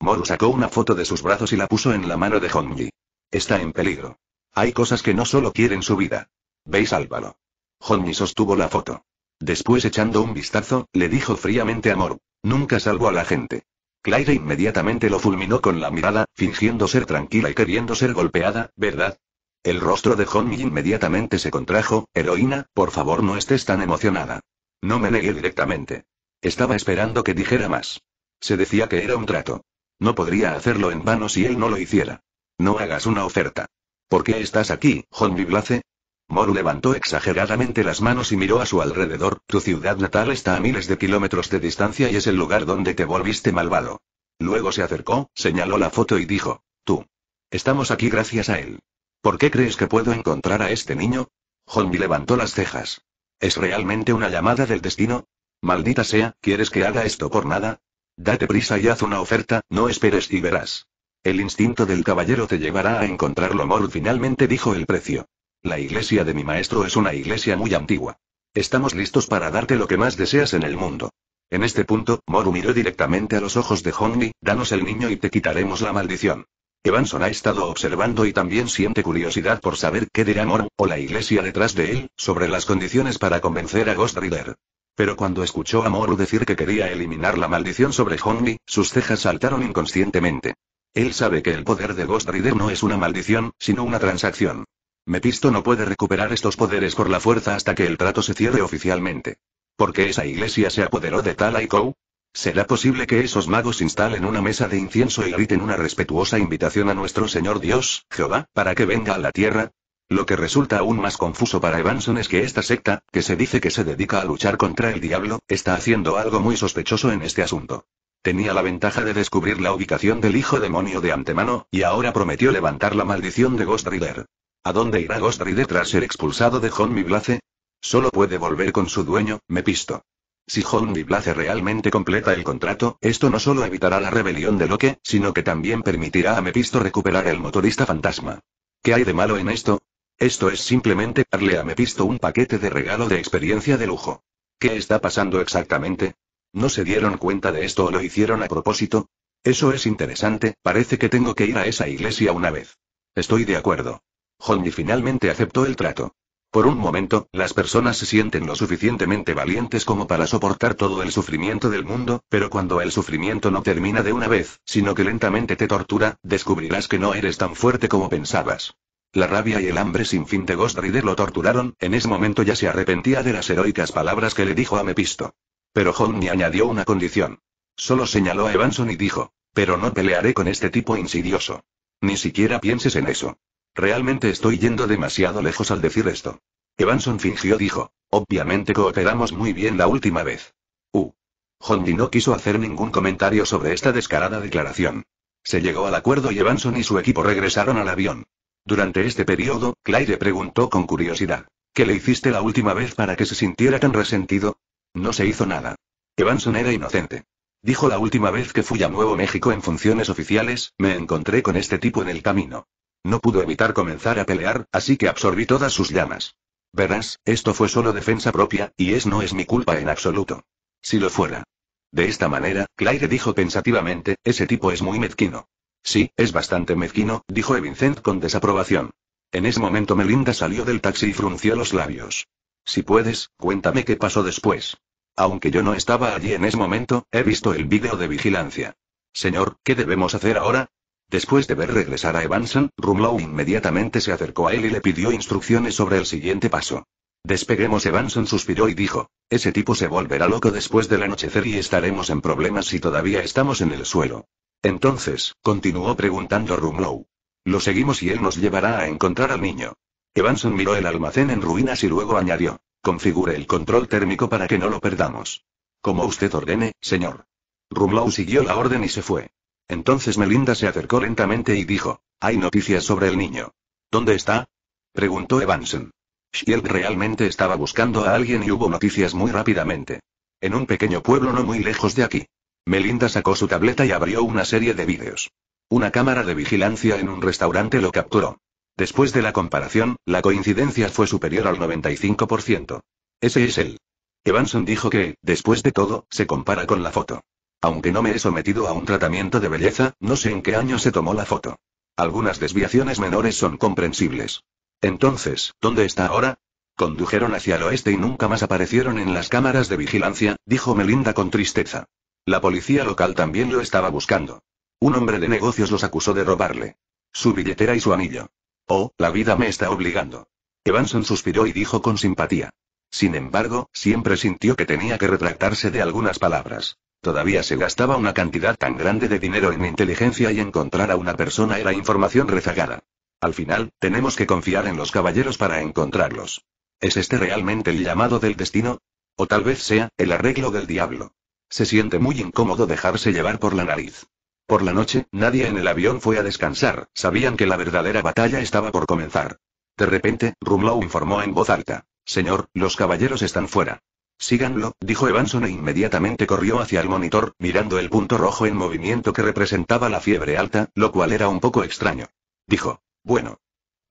Moru sacó una foto de sus brazos y la puso en la mano de Honji. Está en peligro. Hay cosas que no solo quieren su vida. Veis, Álvaro sálvalo. sostuvo la foto. Después echando un vistazo, le dijo fríamente a Moru. Nunca salvo a la gente. Claire inmediatamente lo fulminó con la mirada, fingiendo ser tranquila y queriendo ser golpeada, ¿verdad? El rostro de Honji inmediatamente se contrajo, heroína, por favor no estés tan emocionada. No me negué directamente. Estaba esperando que dijera más. Se decía que era un trato. No podría hacerlo en vano si él no lo hiciera. No hagas una oferta. ¿Por qué estás aquí, John Blase? Moru levantó exageradamente las manos y miró a su alrededor. Tu ciudad natal está a miles de kilómetros de distancia y es el lugar donde te volviste malvado. Luego se acercó, señaló la foto y dijo: Tú. Estamos aquí gracias a él. ¿Por qué crees que puedo encontrar a este niño? Honby levantó las cejas. ¿Es realmente una llamada del destino? Maldita sea, ¿quieres que haga esto por nada? Date prisa y haz una oferta, no esperes y verás. El instinto del caballero te llevará a encontrarlo. Mor finalmente dijo el precio. La iglesia de mi maestro es una iglesia muy antigua. Estamos listos para darte lo que más deseas en el mundo. En este punto, Moru miró directamente a los ojos de Hongi, danos el niño y te quitaremos la maldición. Evanson ha estado observando y también siente curiosidad por saber qué dirá Moru, o la iglesia detrás de él, sobre las condiciones para convencer a Ghost Rider. Pero cuando escuchó a Moru decir que quería eliminar la maldición sobre Hongli, sus cejas saltaron inconscientemente. Él sabe que el poder de Ghost Rider no es una maldición, sino una transacción. Mepisto no puede recuperar estos poderes por la fuerza hasta que el trato se cierre oficialmente. ¿Por qué esa iglesia se apoderó de Talaikou? ¿Será posible que esos magos instalen una mesa de incienso y griten una respetuosa invitación a nuestro Señor Dios, Jehová, para que venga a la tierra? Lo que resulta aún más confuso para Evanson es que esta secta, que se dice que se dedica a luchar contra el diablo, está haciendo algo muy sospechoso en este asunto. Tenía la ventaja de descubrir la ubicación del hijo demonio de antemano, y ahora prometió levantar la maldición de Ghost Rider. ¿A dónde irá Ghost Rider tras ser expulsado de John Blaze? Solo puede volver con su dueño, Mepisto. Si John Blaze realmente completa el contrato, esto no solo evitará la rebelión de Loki, sino que también permitirá a Mepisto recuperar el motorista fantasma. ¿Qué hay de malo en esto? Esto es simplemente darle a Mepisto un paquete de regalo de experiencia de lujo. ¿Qué está pasando exactamente? ¿No se dieron cuenta de esto o lo hicieron a propósito? Eso es interesante, parece que tengo que ir a esa iglesia una vez. Estoy de acuerdo. Johnny finalmente aceptó el trato. Por un momento, las personas se sienten lo suficientemente valientes como para soportar todo el sufrimiento del mundo, pero cuando el sufrimiento no termina de una vez, sino que lentamente te tortura, descubrirás que no eres tan fuerte como pensabas. La rabia y el hambre sin fin de Ghost Rider lo torturaron, en ese momento ya se arrepentía de las heroicas palabras que le dijo a Mepisto. Pero me añadió una condición. Solo señaló a Evanson y dijo, pero no pelearé con este tipo insidioso. Ni siquiera pienses en eso. Realmente estoy yendo demasiado lejos al decir esto. Evanson fingió dijo, obviamente cooperamos muy bien la última vez. Uh. Hondi no quiso hacer ningún comentario sobre esta descarada declaración. Se llegó al acuerdo y Evanson y su equipo regresaron al avión. Durante este periodo, Claire preguntó con curiosidad. ¿Qué le hiciste la última vez para que se sintiera tan resentido? No se hizo nada. Evanson era inocente. Dijo la última vez que fui a Nuevo México en funciones oficiales, me encontré con este tipo en el camino. No pudo evitar comenzar a pelear, así que absorbí todas sus llamas. Verás, esto fue solo defensa propia, y es no es mi culpa en absoluto. Si lo fuera. De esta manera, Claire dijo pensativamente, ese tipo es muy mezquino. Sí, es bastante mezquino, dijo Evincent con desaprobación. En ese momento Melinda salió del taxi y frunció los labios. Si puedes, cuéntame qué pasó después. Aunque yo no estaba allí en ese momento, he visto el vídeo de vigilancia. Señor, ¿qué debemos hacer ahora? Después de ver regresar a Evanson, Rumlow inmediatamente se acercó a él y le pidió instrucciones sobre el siguiente paso. Despeguemos Evanson suspiró y dijo, ese tipo se volverá loco después del anochecer y estaremos en problemas si todavía estamos en el suelo. Entonces, continuó preguntando Rumlow. Lo seguimos y él nos llevará a encontrar al niño. Evanson miró el almacén en ruinas y luego añadió. Configure el control térmico para que no lo perdamos. Como usted ordene, señor. Rumlow siguió la orden y se fue. Entonces Melinda se acercó lentamente y dijo, hay noticias sobre el niño. ¿Dónde está? preguntó Evanson. Shield realmente estaba buscando a alguien y hubo noticias muy rápidamente. En un pequeño pueblo no muy lejos de aquí. Melinda sacó su tableta y abrió una serie de vídeos. Una cámara de vigilancia en un restaurante lo capturó. Después de la comparación, la coincidencia fue superior al 95%. Ese es él. Evanson dijo que, después de todo, se compara con la foto. Aunque no me he sometido a un tratamiento de belleza, no sé en qué año se tomó la foto. Algunas desviaciones menores son comprensibles. Entonces, ¿dónde está ahora? Condujeron hacia el oeste y nunca más aparecieron en las cámaras de vigilancia, dijo Melinda con tristeza. La policía local también lo estaba buscando. Un hombre de negocios los acusó de robarle. Su billetera y su anillo. Oh, la vida me está obligando. Evanson suspiró y dijo con simpatía. Sin embargo, siempre sintió que tenía que retractarse de algunas palabras. Todavía se gastaba una cantidad tan grande de dinero en inteligencia y encontrar a una persona era información rezagada. Al final, tenemos que confiar en los caballeros para encontrarlos. ¿Es este realmente el llamado del destino? O tal vez sea, el arreglo del diablo. Se siente muy incómodo dejarse llevar por la nariz. Por la noche, nadie en el avión fue a descansar, sabían que la verdadera batalla estaba por comenzar. De repente, Rumlow informó en voz alta. Señor, los caballeros están fuera. Síganlo, dijo Evanson e inmediatamente corrió hacia el monitor, mirando el punto rojo en movimiento que representaba la fiebre alta, lo cual era un poco extraño. Dijo. Bueno.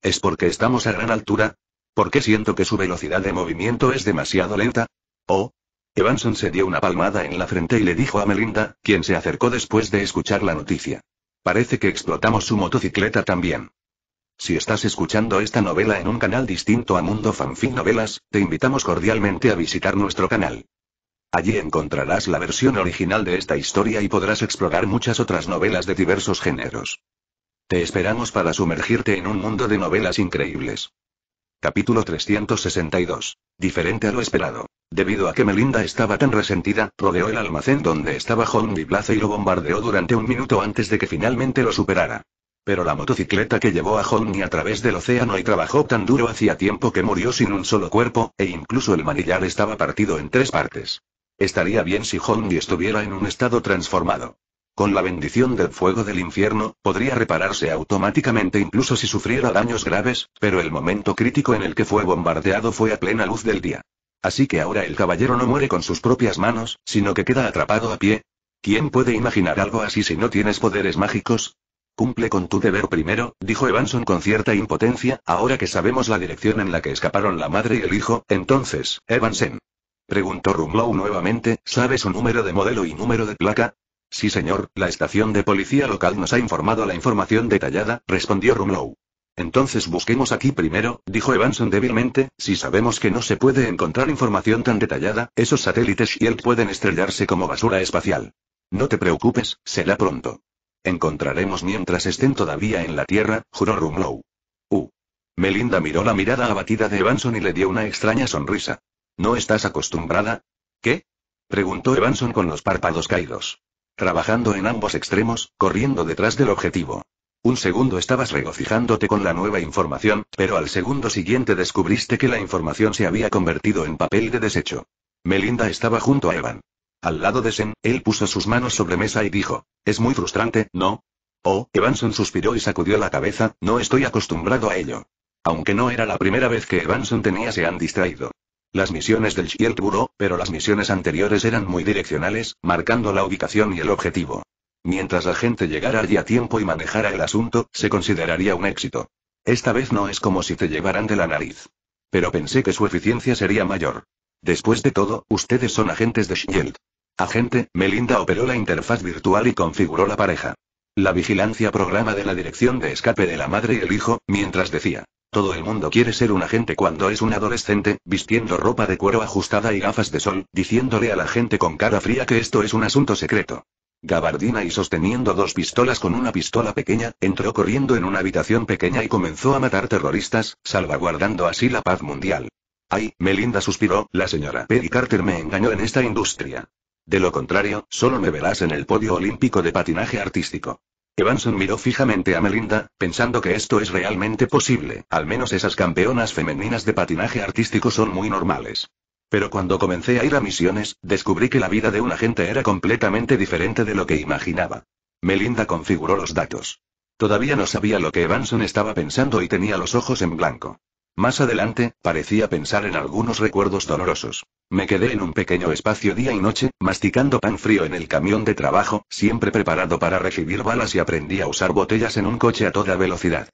¿Es porque estamos a gran altura? ¿Por qué siento que su velocidad de movimiento es demasiado lenta? Oh, Evanson se dio una palmada en la frente y le dijo a Melinda, quien se acercó después de escuchar la noticia. Parece que explotamos su motocicleta también. Si estás escuchando esta novela en un canal distinto a Mundo Fanfic Novelas, te invitamos cordialmente a visitar nuestro canal. Allí encontrarás la versión original de esta historia y podrás explorar muchas otras novelas de diversos géneros. Te esperamos para sumergirte en un mundo de novelas increíbles. Capítulo 362. Diferente a lo esperado. Debido a que Melinda estaba tan resentida, rodeó el almacén donde estaba y Plaza y lo bombardeó durante un minuto antes de que finalmente lo superara. Pero la motocicleta que llevó a Honey a través del océano y trabajó tan duro hacía tiempo que murió sin un solo cuerpo, e incluso el manillar estaba partido en tres partes. Estaría bien si Hong estuviera en un estado transformado. Con la bendición del fuego del infierno, podría repararse automáticamente incluso si sufriera daños graves, pero el momento crítico en el que fue bombardeado fue a plena luz del día. Así que ahora el caballero no muere con sus propias manos, sino que queda atrapado a pie. ¿Quién puede imaginar algo así si no tienes poderes mágicos? Cumple con tu deber primero, dijo Evanson con cierta impotencia, ahora que sabemos la dirección en la que escaparon la madre y el hijo, entonces, Evanson. Preguntó Rumlow nuevamente, ¿sabe su número de modelo y número de placa? Sí señor, la estación de policía local nos ha informado la información detallada, respondió Rumlow. Entonces busquemos aquí primero, dijo Evanson débilmente, si sabemos que no se puede encontrar información tan detallada, esos satélites Shield pueden estrellarse como basura espacial. No te preocupes, será pronto. Encontraremos mientras estén todavía en la Tierra, juró Rumlow. Uh. Melinda miró la mirada abatida de Evanson y le dio una extraña sonrisa. ¿No estás acostumbrada? ¿Qué? preguntó Evanson con los párpados caídos. Trabajando en ambos extremos, corriendo detrás del objetivo. Un segundo estabas regocijándote con la nueva información, pero al segundo siguiente descubriste que la información se había convertido en papel de desecho. Melinda estaba junto a Evan. Al lado de Sen, él puso sus manos sobre mesa y dijo, es muy frustrante, ¿no? Oh, Evanson suspiró y sacudió la cabeza, no estoy acostumbrado a ello. Aunque no era la primera vez que Evanson tenía se han distraído. Las misiones del Shield Bureau, pero las misiones anteriores eran muy direccionales, marcando la ubicación y el objetivo. Mientras la gente llegara allí a tiempo y manejara el asunto, se consideraría un éxito. Esta vez no es como si te llevaran de la nariz. Pero pensé que su eficiencia sería mayor. Después de todo, ustedes son agentes de Shield. Agente, Melinda operó la interfaz virtual y configuró la pareja. La vigilancia programa de la dirección de escape de la madre y el hijo, mientras decía, todo el mundo quiere ser un agente cuando es un adolescente, vistiendo ropa de cuero ajustada y gafas de sol, diciéndole a la gente con cara fría que esto es un asunto secreto gabardina y sosteniendo dos pistolas con una pistola pequeña, entró corriendo en una habitación pequeña y comenzó a matar terroristas, salvaguardando así la paz mundial. Ay, Melinda suspiró, la señora Peggy Carter me engañó en esta industria. De lo contrario, solo me verás en el podio olímpico de patinaje artístico. Evanson miró fijamente a Melinda, pensando que esto es realmente posible, al menos esas campeonas femeninas de patinaje artístico son muy normales. Pero cuando comencé a ir a misiones, descubrí que la vida de un agente era completamente diferente de lo que imaginaba. Melinda configuró los datos. Todavía no sabía lo que Evanson estaba pensando y tenía los ojos en blanco. Más adelante, parecía pensar en algunos recuerdos dolorosos. Me quedé en un pequeño espacio día y noche, masticando pan frío en el camión de trabajo, siempre preparado para recibir balas y aprendí a usar botellas en un coche a toda velocidad.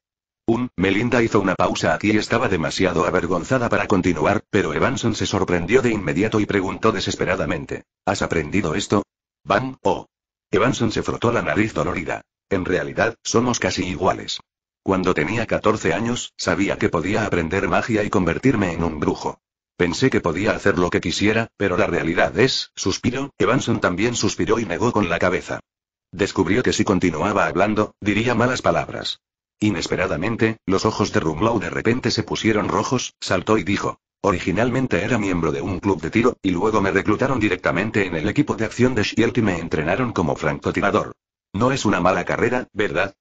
Un, Melinda hizo una pausa aquí y estaba demasiado avergonzada para continuar, pero Evanson se sorprendió de inmediato y preguntó desesperadamente. ¿Has aprendido esto? Van, oh. Evanson se frotó la nariz dolorida. En realidad, somos casi iguales. Cuando tenía 14 años, sabía que podía aprender magia y convertirme en un brujo. Pensé que podía hacer lo que quisiera, pero la realidad es, suspiró, Evanson también suspiró y negó con la cabeza. Descubrió que si continuaba hablando, diría malas palabras. Inesperadamente, los ojos de Rumlow de repente se pusieron rojos, saltó y dijo. Originalmente era miembro de un club de tiro, y luego me reclutaron directamente en el equipo de acción de Shield y me entrenaron como francotirador. No es una mala carrera, ¿verdad?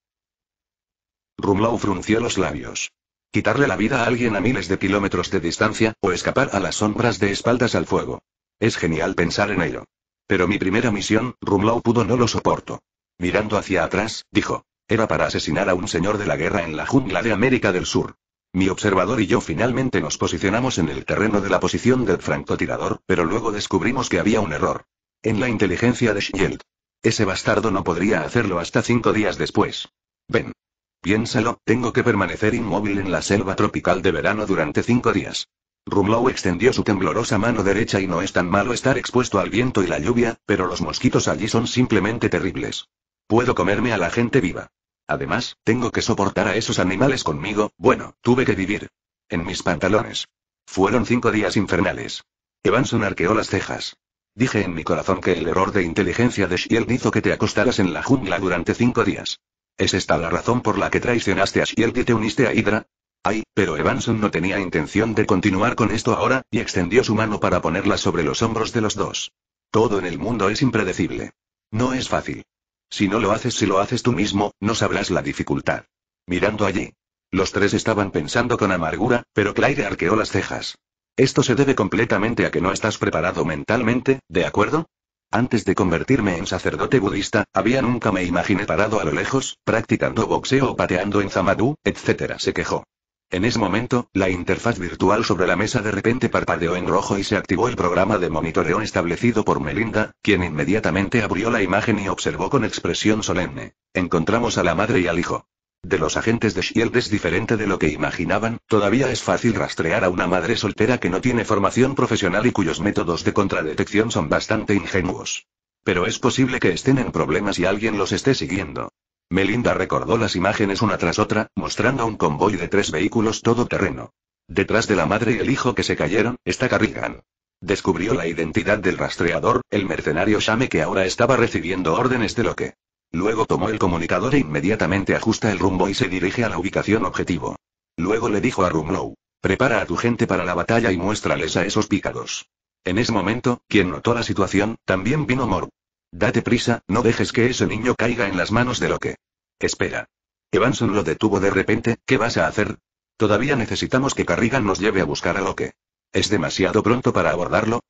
Rumlow frunció los labios. Quitarle la vida a alguien a miles de kilómetros de distancia, o escapar a las sombras de espaldas al fuego. Es genial pensar en ello. Pero mi primera misión, Rumlow pudo no lo soporto. Mirando hacia atrás, dijo. Era para asesinar a un señor de la guerra en la jungla de América del Sur. Mi observador y yo finalmente nos posicionamos en el terreno de la posición del francotirador, pero luego descubrimos que había un error. En la inteligencia de Shield. Ese bastardo no podría hacerlo hasta cinco días después. Ven. Piénsalo, tengo que permanecer inmóvil en la selva tropical de verano durante cinco días. Rumlow extendió su temblorosa mano derecha y no es tan malo estar expuesto al viento y la lluvia, pero los mosquitos allí son simplemente terribles. Puedo comerme a la gente viva. Además, tengo que soportar a esos animales conmigo, bueno, tuve que vivir. En mis pantalones. Fueron cinco días infernales. Evanson arqueó las cejas. Dije en mi corazón que el error de inteligencia de Shield hizo que te acostaras en la jungla durante cinco días. ¿Es esta la razón por la que traicionaste a Shield y te uniste a Hydra? Ay, pero Evanson no tenía intención de continuar con esto ahora, y extendió su mano para ponerla sobre los hombros de los dos. Todo en el mundo es impredecible. No es fácil. Si no lo haces, si lo haces tú mismo, no sabrás la dificultad. Mirando allí. Los tres estaban pensando con amargura, pero Claire arqueó las cejas. Esto se debe completamente a que no estás preparado mentalmente, ¿de acuerdo? Antes de convertirme en sacerdote budista, había nunca me imaginé parado a lo lejos, practicando boxeo o pateando en Zamadú, etc. se quejó. En ese momento, la interfaz virtual sobre la mesa de repente parpadeó en rojo y se activó el programa de monitoreo establecido por Melinda, quien inmediatamente abrió la imagen y observó con expresión solemne. Encontramos a la madre y al hijo. De los agentes de Shield es diferente de lo que imaginaban, todavía es fácil rastrear a una madre soltera que no tiene formación profesional y cuyos métodos de contradetección son bastante ingenuos. Pero es posible que estén en problemas y alguien los esté siguiendo. Melinda recordó las imágenes una tras otra, mostrando un convoy de tres vehículos todoterreno. Detrás de la madre y el hijo que se cayeron, está Carrigan. Descubrió la identidad del rastreador, el mercenario Shame que ahora estaba recibiendo órdenes de lo que. Luego tomó el comunicador e inmediatamente ajusta el rumbo y se dirige a la ubicación objetivo. Luego le dijo a Rumlow, prepara a tu gente para la batalla y muéstrales a esos pícados. En ese momento, quien notó la situación, también vino Mor. Date prisa, no dejes que ese niño caiga en las manos de Loke. Espera. Evanson lo detuvo de repente, ¿qué vas a hacer? Todavía necesitamos que Carrigan nos lleve a buscar a Loke. ¿Es demasiado pronto para abordarlo?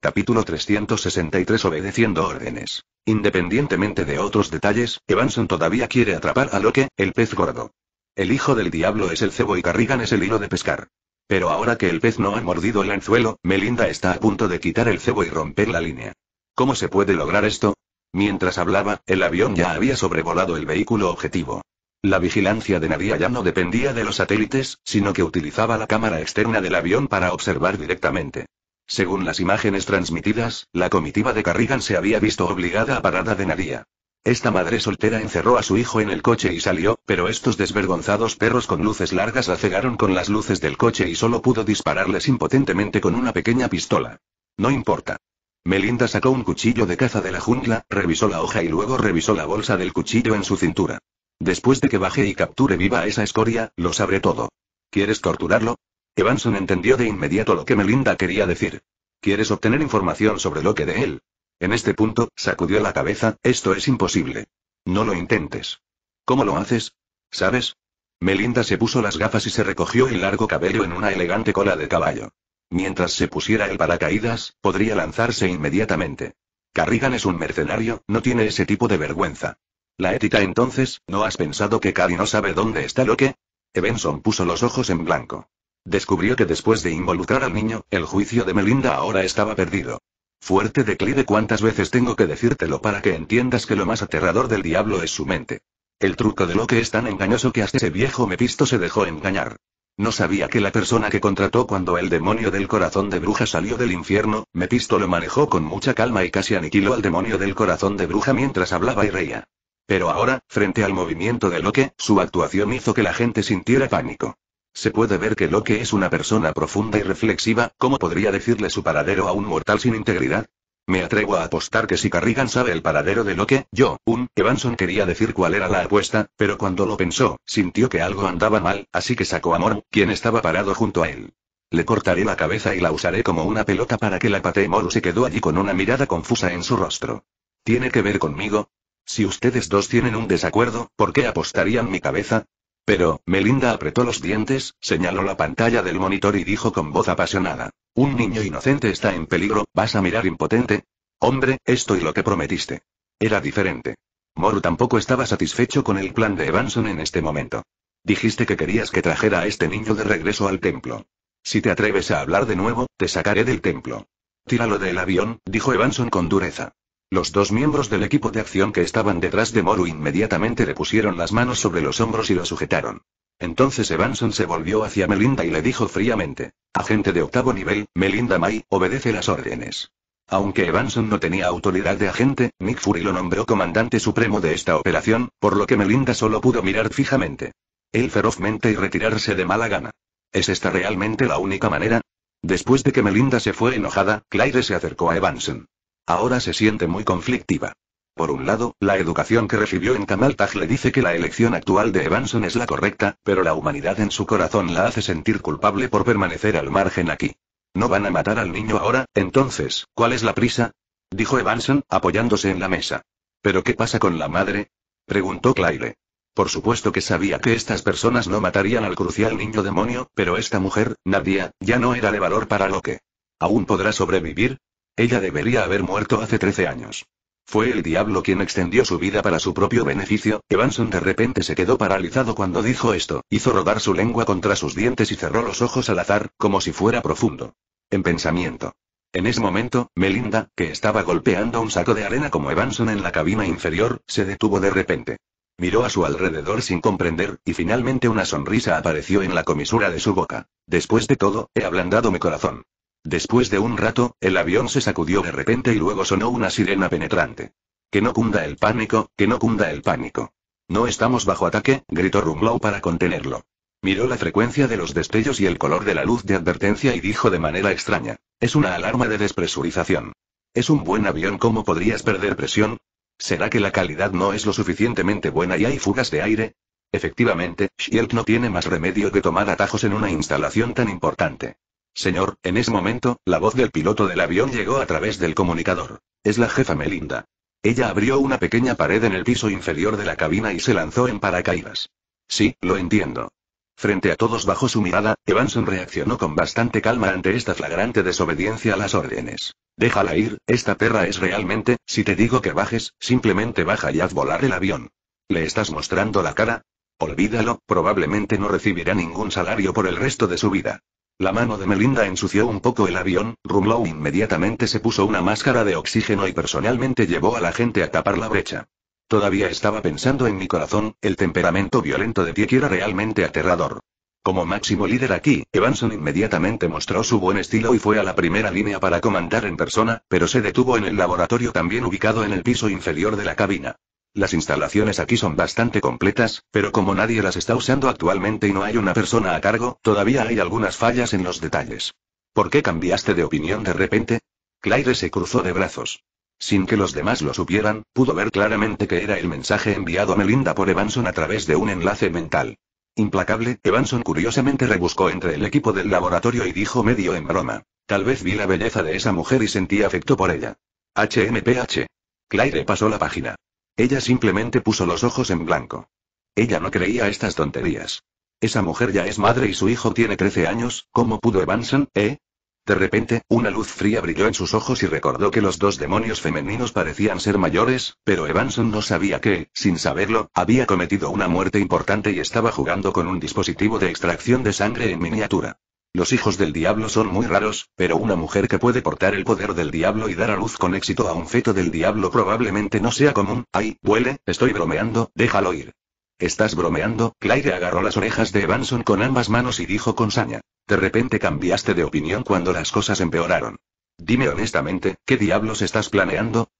Capítulo 363 Obedeciendo órdenes. Independientemente de otros detalles, Evanson todavía quiere atrapar a Loke, el pez gordo. El hijo del diablo es el cebo y Carrigan es el hilo de pescar. Pero ahora que el pez no ha mordido el anzuelo, Melinda está a punto de quitar el cebo y romper la línea. ¿Cómo se puede lograr esto? Mientras hablaba, el avión ya había sobrevolado el vehículo objetivo. La vigilancia de Nadia ya no dependía de los satélites, sino que utilizaba la cámara externa del avión para observar directamente. Según las imágenes transmitidas, la comitiva de Carrigan se había visto obligada a parada de Nadia. Esta madre soltera encerró a su hijo en el coche y salió, pero estos desvergonzados perros con luces largas la cegaron con las luces del coche y solo pudo dispararles impotentemente con una pequeña pistola. No importa. Melinda sacó un cuchillo de caza de la jungla, revisó la hoja y luego revisó la bolsa del cuchillo en su cintura. Después de que baje y capture viva esa escoria, lo sabré todo. ¿Quieres torturarlo? Evanson entendió de inmediato lo que Melinda quería decir. ¿Quieres obtener información sobre lo que de él? En este punto, sacudió la cabeza, esto es imposible. No lo intentes. ¿Cómo lo haces? ¿Sabes? Melinda se puso las gafas y se recogió el largo cabello en una elegante cola de caballo. Mientras se pusiera el paracaídas, podría lanzarse inmediatamente. Carrigan es un mercenario, no tiene ese tipo de vergüenza. La ética entonces, ¿no has pensado que Cari no sabe dónde está que? Evenson puso los ojos en blanco. Descubrió que después de involucrar al niño, el juicio de Melinda ahora estaba perdido. Fuerte declive cuántas veces tengo que decírtelo para que entiendas que lo más aterrador del diablo es su mente. El truco de que es tan engañoso que hasta ese viejo mepisto se dejó engañar. No sabía que la persona que contrató cuando el demonio del corazón de bruja salió del infierno, Metisto lo manejó con mucha calma y casi aniquiló al demonio del corazón de bruja mientras hablaba y reía. Pero ahora, frente al movimiento de Loke, su actuación hizo que la gente sintiera pánico. Se puede ver que Loke es una persona profunda y reflexiva, ¿cómo podría decirle su paradero a un mortal sin integridad? Me atrevo a apostar que si Carrigan sabe el paradero de lo que, yo, un, Evanson quería decir cuál era la apuesta, pero cuando lo pensó, sintió que algo andaba mal, así que sacó a Moru, quien estaba parado junto a él. Le cortaré la cabeza y la usaré como una pelota para que la patee. Moru se quedó allí con una mirada confusa en su rostro. ¿Tiene que ver conmigo? Si ustedes dos tienen un desacuerdo, ¿por qué apostarían mi cabeza? Pero, Melinda apretó los dientes, señaló la pantalla del monitor y dijo con voz apasionada. Un niño inocente está en peligro, ¿vas a mirar impotente? Hombre, esto y lo que prometiste. Era diferente. Moru tampoco estaba satisfecho con el plan de Evanson en este momento. Dijiste que querías que trajera a este niño de regreso al templo. Si te atreves a hablar de nuevo, te sacaré del templo. Tíralo del avión, dijo Evanson con dureza. Los dos miembros del equipo de acción que estaban detrás de Moru inmediatamente le pusieron las manos sobre los hombros y lo sujetaron. Entonces Evanson se volvió hacia Melinda y le dijo fríamente. Agente de octavo nivel, Melinda May, obedece las órdenes. Aunque Evanson no tenía autoridad de agente, Nick Fury lo nombró comandante supremo de esta operación, por lo que Melinda solo pudo mirar fijamente. Él ferozmente y retirarse de mala gana. ¿Es esta realmente la única manera? Después de que Melinda se fue enojada, Claire se acercó a Evanson. Ahora se siente muy conflictiva. Por un lado, la educación que recibió en Kamaltaj le dice que la elección actual de Evanson es la correcta, pero la humanidad en su corazón la hace sentir culpable por permanecer al margen aquí. No van a matar al niño ahora, entonces, ¿cuál es la prisa? Dijo Evanson, apoyándose en la mesa. ¿Pero qué pasa con la madre? Preguntó Claire. Por supuesto que sabía que estas personas no matarían al crucial niño demonio, pero esta mujer, Nadia, ya no era de valor para lo que. ¿Aún podrá sobrevivir? Ella debería haber muerto hace 13 años. Fue el diablo quien extendió su vida para su propio beneficio. Evanson de repente se quedó paralizado cuando dijo esto, hizo rodar su lengua contra sus dientes y cerró los ojos al azar, como si fuera profundo. En pensamiento. En ese momento, Melinda, que estaba golpeando un saco de arena como Evanson en la cabina inferior, se detuvo de repente. Miró a su alrededor sin comprender, y finalmente una sonrisa apareció en la comisura de su boca. Después de todo, he ablandado mi corazón. Después de un rato, el avión se sacudió de repente y luego sonó una sirena penetrante. Que no cunda el pánico, que no cunda el pánico. No estamos bajo ataque, gritó Rumlow para contenerlo. Miró la frecuencia de los destellos y el color de la luz de advertencia y dijo de manera extraña. Es una alarma de despresurización. Es un buen avión, ¿cómo podrías perder presión? ¿Será que la calidad no es lo suficientemente buena y hay fugas de aire? Efectivamente, Shield no tiene más remedio que tomar atajos en una instalación tan importante. Señor, en ese momento, la voz del piloto del avión llegó a través del comunicador. Es la jefa Melinda. Ella abrió una pequeña pared en el piso inferior de la cabina y se lanzó en paracaídas. Sí, lo entiendo. Frente a todos bajo su mirada, Evanson reaccionó con bastante calma ante esta flagrante desobediencia a las órdenes. Déjala ir, esta perra es realmente, si te digo que bajes, simplemente baja y haz volar el avión. ¿Le estás mostrando la cara? Olvídalo, probablemente no recibirá ningún salario por el resto de su vida. La mano de Melinda ensució un poco el avión, Rumlow inmediatamente se puso una máscara de oxígeno y personalmente llevó a la gente a tapar la brecha. Todavía estaba pensando en mi corazón, el temperamento violento de Tiek era realmente aterrador. Como máximo líder aquí, Evanson inmediatamente mostró su buen estilo y fue a la primera línea para comandar en persona, pero se detuvo en el laboratorio también ubicado en el piso inferior de la cabina. Las instalaciones aquí son bastante completas, pero como nadie las está usando actualmente y no hay una persona a cargo, todavía hay algunas fallas en los detalles. ¿Por qué cambiaste de opinión de repente? Claire se cruzó de brazos. Sin que los demás lo supieran, pudo ver claramente que era el mensaje enviado a Melinda por Evanson a través de un enlace mental. Implacable, Evanson curiosamente rebuscó entre el equipo del laboratorio y dijo medio en broma. Tal vez vi la belleza de esa mujer y sentí afecto por ella. HMPH. Claire pasó la página. Ella simplemente puso los ojos en blanco. Ella no creía estas tonterías. Esa mujer ya es madre y su hijo tiene 13 años, ¿cómo pudo Evanson, eh? De repente, una luz fría brilló en sus ojos y recordó que los dos demonios femeninos parecían ser mayores, pero Evanson no sabía que, sin saberlo, había cometido una muerte importante y estaba jugando con un dispositivo de extracción de sangre en miniatura. Los hijos del diablo son muy raros, pero una mujer que puede portar el poder del diablo y dar a luz con éxito a un feto del diablo probablemente no sea común. Ay, huele, estoy bromeando, déjalo ir. Estás bromeando, Claire agarró las orejas de Evanson con ambas manos y dijo con saña. De repente cambiaste de opinión cuando las cosas empeoraron. Dime honestamente, ¿qué diablos estás planeando?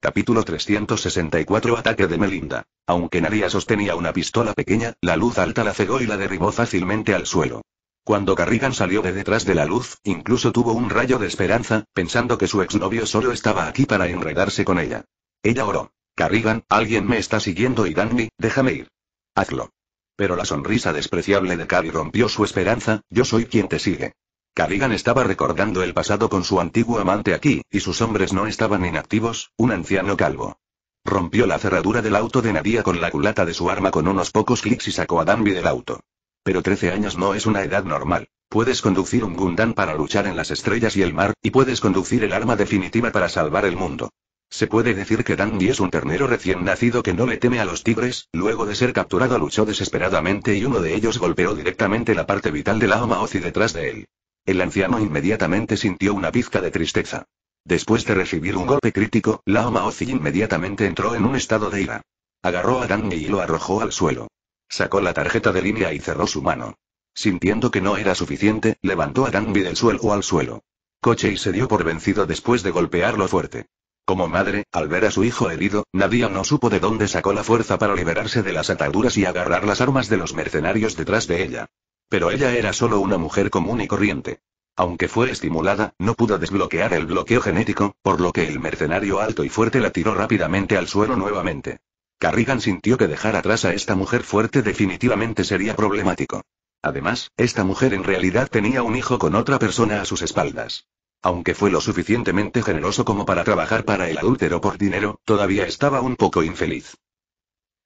Capítulo 364 Ataque de Melinda. Aunque Nadia sostenía una pistola pequeña, la luz alta la cegó y la derribó fácilmente al suelo. Cuando Carrigan salió de detrás de la luz, incluso tuvo un rayo de esperanza, pensando que su exnovio solo estaba aquí para enredarse con ella. Ella oró. Carrigan, alguien me está siguiendo y Danby, déjame ir. Hazlo. Pero la sonrisa despreciable de Cali rompió su esperanza, yo soy quien te sigue. Carrigan estaba recordando el pasado con su antiguo amante aquí, y sus hombres no estaban inactivos, un anciano calvo. Rompió la cerradura del auto de Nadia con la culata de su arma con unos pocos clics y sacó a Danby del auto. Pero 13 años no es una edad normal. Puedes conducir un Gundam para luchar en las estrellas y el mar, y puedes conducir el arma definitiva para salvar el mundo. Se puede decir que Dandy es un ternero recién nacido que no le teme a los tigres, luego de ser capturado luchó desesperadamente y uno de ellos golpeó directamente la parte vital de la Omaozi detrás de él. El anciano inmediatamente sintió una pizca de tristeza. Después de recibir un golpe crítico, la Omaozi inmediatamente entró en un estado de ira. Agarró a Dandy y lo arrojó al suelo. Sacó la tarjeta de línea y cerró su mano. Sintiendo que no era suficiente, levantó a Danby del suelo al suelo. Coche y se dio por vencido después de golpearlo fuerte. Como madre, al ver a su hijo herido, Nadia no supo de dónde sacó la fuerza para liberarse de las ataduras y agarrar las armas de los mercenarios detrás de ella. Pero ella era solo una mujer común y corriente. Aunque fue estimulada, no pudo desbloquear el bloqueo genético, por lo que el mercenario alto y fuerte la tiró rápidamente al suelo nuevamente. Carrigan sintió que dejar atrás a esta mujer fuerte definitivamente sería problemático. Además, esta mujer en realidad tenía un hijo con otra persona a sus espaldas. Aunque fue lo suficientemente generoso como para trabajar para el adúltero por dinero, todavía estaba un poco infeliz.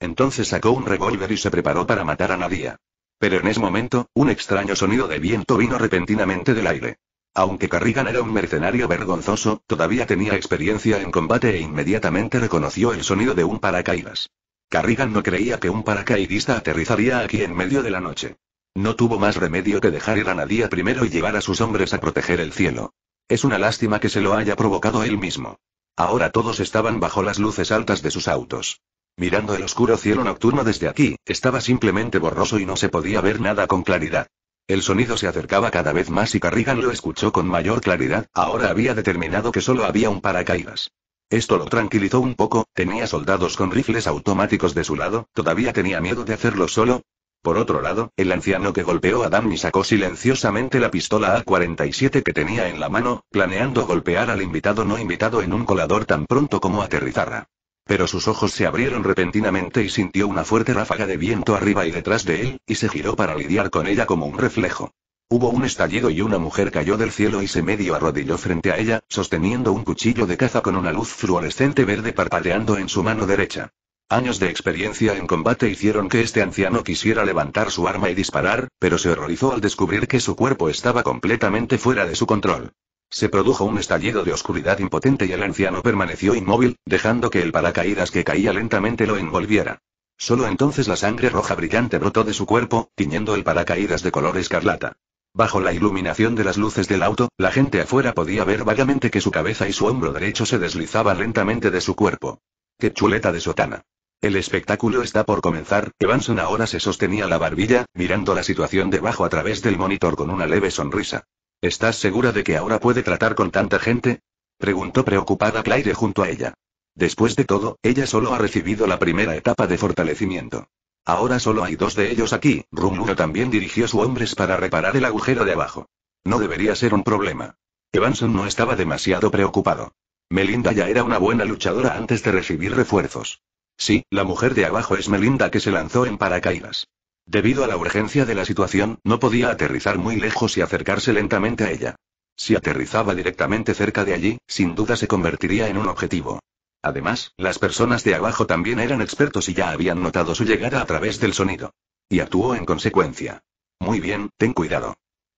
Entonces sacó un revólver y se preparó para matar a Nadia. Pero en ese momento, un extraño sonido de viento vino repentinamente del aire. Aunque Carrigan era un mercenario vergonzoso, todavía tenía experiencia en combate e inmediatamente reconoció el sonido de un paracaídas. Carrigan no creía que un paracaidista aterrizaría aquí en medio de la noche. No tuvo más remedio que dejar ir a Nadia primero y llevar a sus hombres a proteger el cielo. Es una lástima que se lo haya provocado él mismo. Ahora todos estaban bajo las luces altas de sus autos. Mirando el oscuro cielo nocturno desde aquí, estaba simplemente borroso y no se podía ver nada con claridad. El sonido se acercaba cada vez más y Carrigan lo escuchó con mayor claridad, ahora había determinado que solo había un paracaídas. Esto lo tranquilizó un poco, tenía soldados con rifles automáticos de su lado, todavía tenía miedo de hacerlo solo. Por otro lado, el anciano que golpeó a Dami sacó silenciosamente la pistola A-47 que tenía en la mano, planeando golpear al invitado no invitado en un colador tan pronto como aterrizara. Pero sus ojos se abrieron repentinamente y sintió una fuerte ráfaga de viento arriba y detrás de él, y se giró para lidiar con ella como un reflejo. Hubo un estallido y una mujer cayó del cielo y se medio arrodilló frente a ella, sosteniendo un cuchillo de caza con una luz fluorescente verde parpadeando en su mano derecha. Años de experiencia en combate hicieron que este anciano quisiera levantar su arma y disparar, pero se horrorizó al descubrir que su cuerpo estaba completamente fuera de su control. Se produjo un estallido de oscuridad impotente y el anciano permaneció inmóvil, dejando que el paracaídas que caía lentamente lo envolviera. Solo entonces la sangre roja brillante brotó de su cuerpo, tiñendo el paracaídas de color escarlata. Bajo la iluminación de las luces del auto, la gente afuera podía ver vagamente que su cabeza y su hombro derecho se deslizaban lentamente de su cuerpo. ¡Qué chuleta de sotana! El espectáculo está por comenzar, Evanson ahora se sostenía la barbilla, mirando la situación debajo a través del monitor con una leve sonrisa. ¿Estás segura de que ahora puede tratar con tanta gente? Preguntó preocupada Claire junto a ella. Después de todo, ella solo ha recibido la primera etapa de fortalecimiento. Ahora solo hay dos de ellos aquí. Rumuro también dirigió su hombres para reparar el agujero de abajo. No debería ser un problema. Evanson no estaba demasiado preocupado. Melinda ya era una buena luchadora antes de recibir refuerzos. Sí, la mujer de abajo es Melinda que se lanzó en paracaídas. Debido a la urgencia de la situación, no podía aterrizar muy lejos y acercarse lentamente a ella. Si aterrizaba directamente cerca de allí, sin duda se convertiría en un objetivo. Además, las personas de abajo también eran expertos y ya habían notado su llegada a través del sonido. Y actuó en consecuencia. Muy bien, ten cuidado.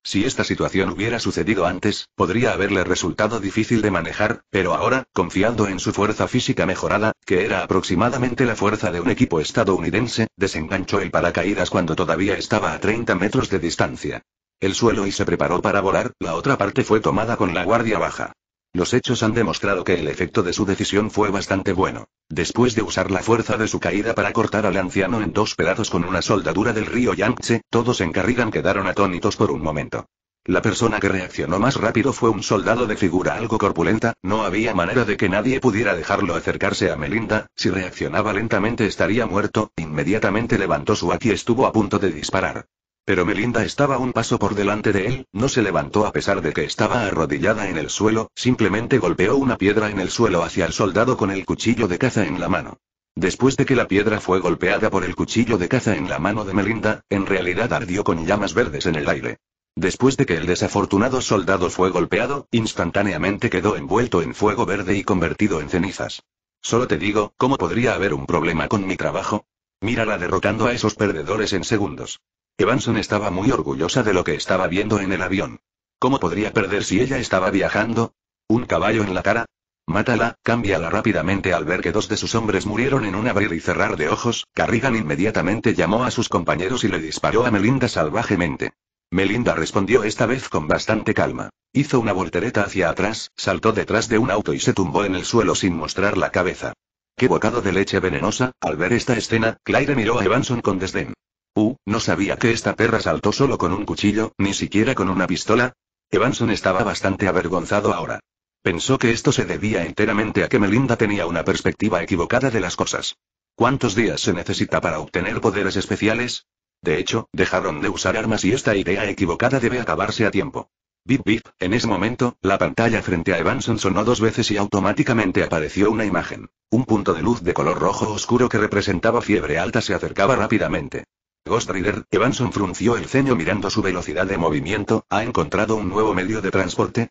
Si esta situación hubiera sucedido antes, podría haberle resultado difícil de manejar, pero ahora, confiando en su fuerza física mejorada, que era aproximadamente la fuerza de un equipo estadounidense, desenganchó el paracaídas cuando todavía estaba a 30 metros de distancia. El suelo y se preparó para volar, la otra parte fue tomada con la guardia baja. Los hechos han demostrado que el efecto de su decisión fue bastante bueno. Después de usar la fuerza de su caída para cortar al anciano en dos pedazos con una soldadura del río Yangtze, todos en Carrigan quedaron atónitos por un momento. La persona que reaccionó más rápido fue un soldado de figura algo corpulenta, no había manera de que nadie pudiera dejarlo acercarse a Melinda, si reaccionaba lentamente estaría muerto, inmediatamente levantó su AK y estuvo a punto de disparar. Pero Melinda estaba un paso por delante de él, no se levantó a pesar de que estaba arrodillada en el suelo, simplemente golpeó una piedra en el suelo hacia el soldado con el cuchillo de caza en la mano. Después de que la piedra fue golpeada por el cuchillo de caza en la mano de Melinda, en realidad ardió con llamas verdes en el aire. Después de que el desafortunado soldado fue golpeado, instantáneamente quedó envuelto en fuego verde y convertido en cenizas. Solo te digo, ¿cómo podría haber un problema con mi trabajo? Mírala derrotando a esos perdedores en segundos. Evanson estaba muy orgullosa de lo que estaba viendo en el avión. ¿Cómo podría perder si ella estaba viajando? ¿Un caballo en la cara? Mátala, cámbiala rápidamente al ver que dos de sus hombres murieron en un abrir y cerrar de ojos, Carrigan inmediatamente llamó a sus compañeros y le disparó a Melinda salvajemente. Melinda respondió esta vez con bastante calma. Hizo una voltereta hacia atrás, saltó detrás de un auto y se tumbó en el suelo sin mostrar la cabeza. ¡Qué bocado de leche venenosa! Al ver esta escena, Claire miró a Evanson con desdén. Uh, no sabía que esta perra saltó solo con un cuchillo, ni siquiera con una pistola. Evanson estaba bastante avergonzado ahora. Pensó que esto se debía enteramente a que Melinda tenía una perspectiva equivocada de las cosas. ¿Cuántos días se necesita para obtener poderes especiales? De hecho, dejaron de usar armas y esta idea equivocada debe acabarse a tiempo. Bip bip, en ese momento, la pantalla frente a Evanson sonó dos veces y automáticamente apareció una imagen. Un punto de luz de color rojo oscuro que representaba fiebre alta se acercaba rápidamente. Ghost Rider, Evanson frunció el ceño mirando su velocidad de movimiento, ¿ha encontrado un nuevo medio de transporte?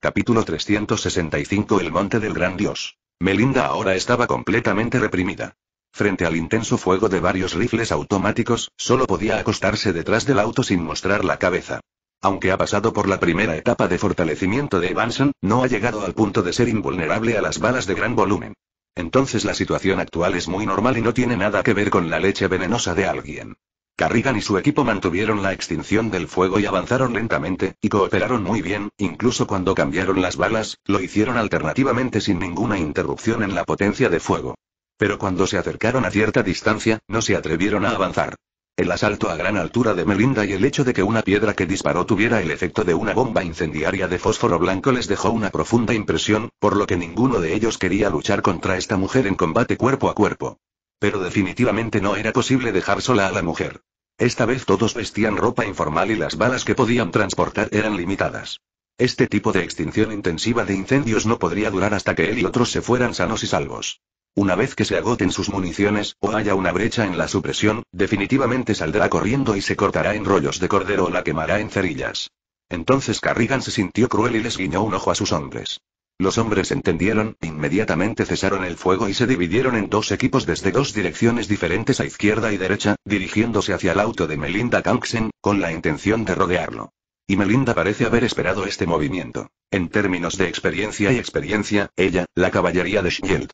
Capítulo 365 El Monte del Gran Dios. Melinda ahora estaba completamente reprimida. Frente al intenso fuego de varios rifles automáticos, solo podía acostarse detrás del auto sin mostrar la cabeza. Aunque ha pasado por la primera etapa de fortalecimiento de Evanson, no ha llegado al punto de ser invulnerable a las balas de gran volumen. Entonces la situación actual es muy normal y no tiene nada que ver con la leche venenosa de alguien. Carrigan y su equipo mantuvieron la extinción del fuego y avanzaron lentamente, y cooperaron muy bien, incluso cuando cambiaron las balas, lo hicieron alternativamente sin ninguna interrupción en la potencia de fuego. Pero cuando se acercaron a cierta distancia, no se atrevieron a avanzar. El asalto a gran altura de Melinda y el hecho de que una piedra que disparó tuviera el efecto de una bomba incendiaria de fósforo blanco les dejó una profunda impresión, por lo que ninguno de ellos quería luchar contra esta mujer en combate cuerpo a cuerpo. Pero definitivamente no era posible dejar sola a la mujer. Esta vez todos vestían ropa informal y las balas que podían transportar eran limitadas. Este tipo de extinción intensiva de incendios no podría durar hasta que él y otros se fueran sanos y salvos. Una vez que se agoten sus municiones, o haya una brecha en la supresión, definitivamente saldrá corriendo y se cortará en rollos de cordero o la quemará en cerillas. Entonces Carrigan se sintió cruel y les guiñó un ojo a sus hombres. Los hombres entendieron, inmediatamente cesaron el fuego y se dividieron en dos equipos desde dos direcciones diferentes a izquierda y derecha, dirigiéndose hacia el auto de Melinda Kanksen, con la intención de rodearlo. Y Melinda parece haber esperado este movimiento. En términos de experiencia y experiencia, ella, la caballería de Shield,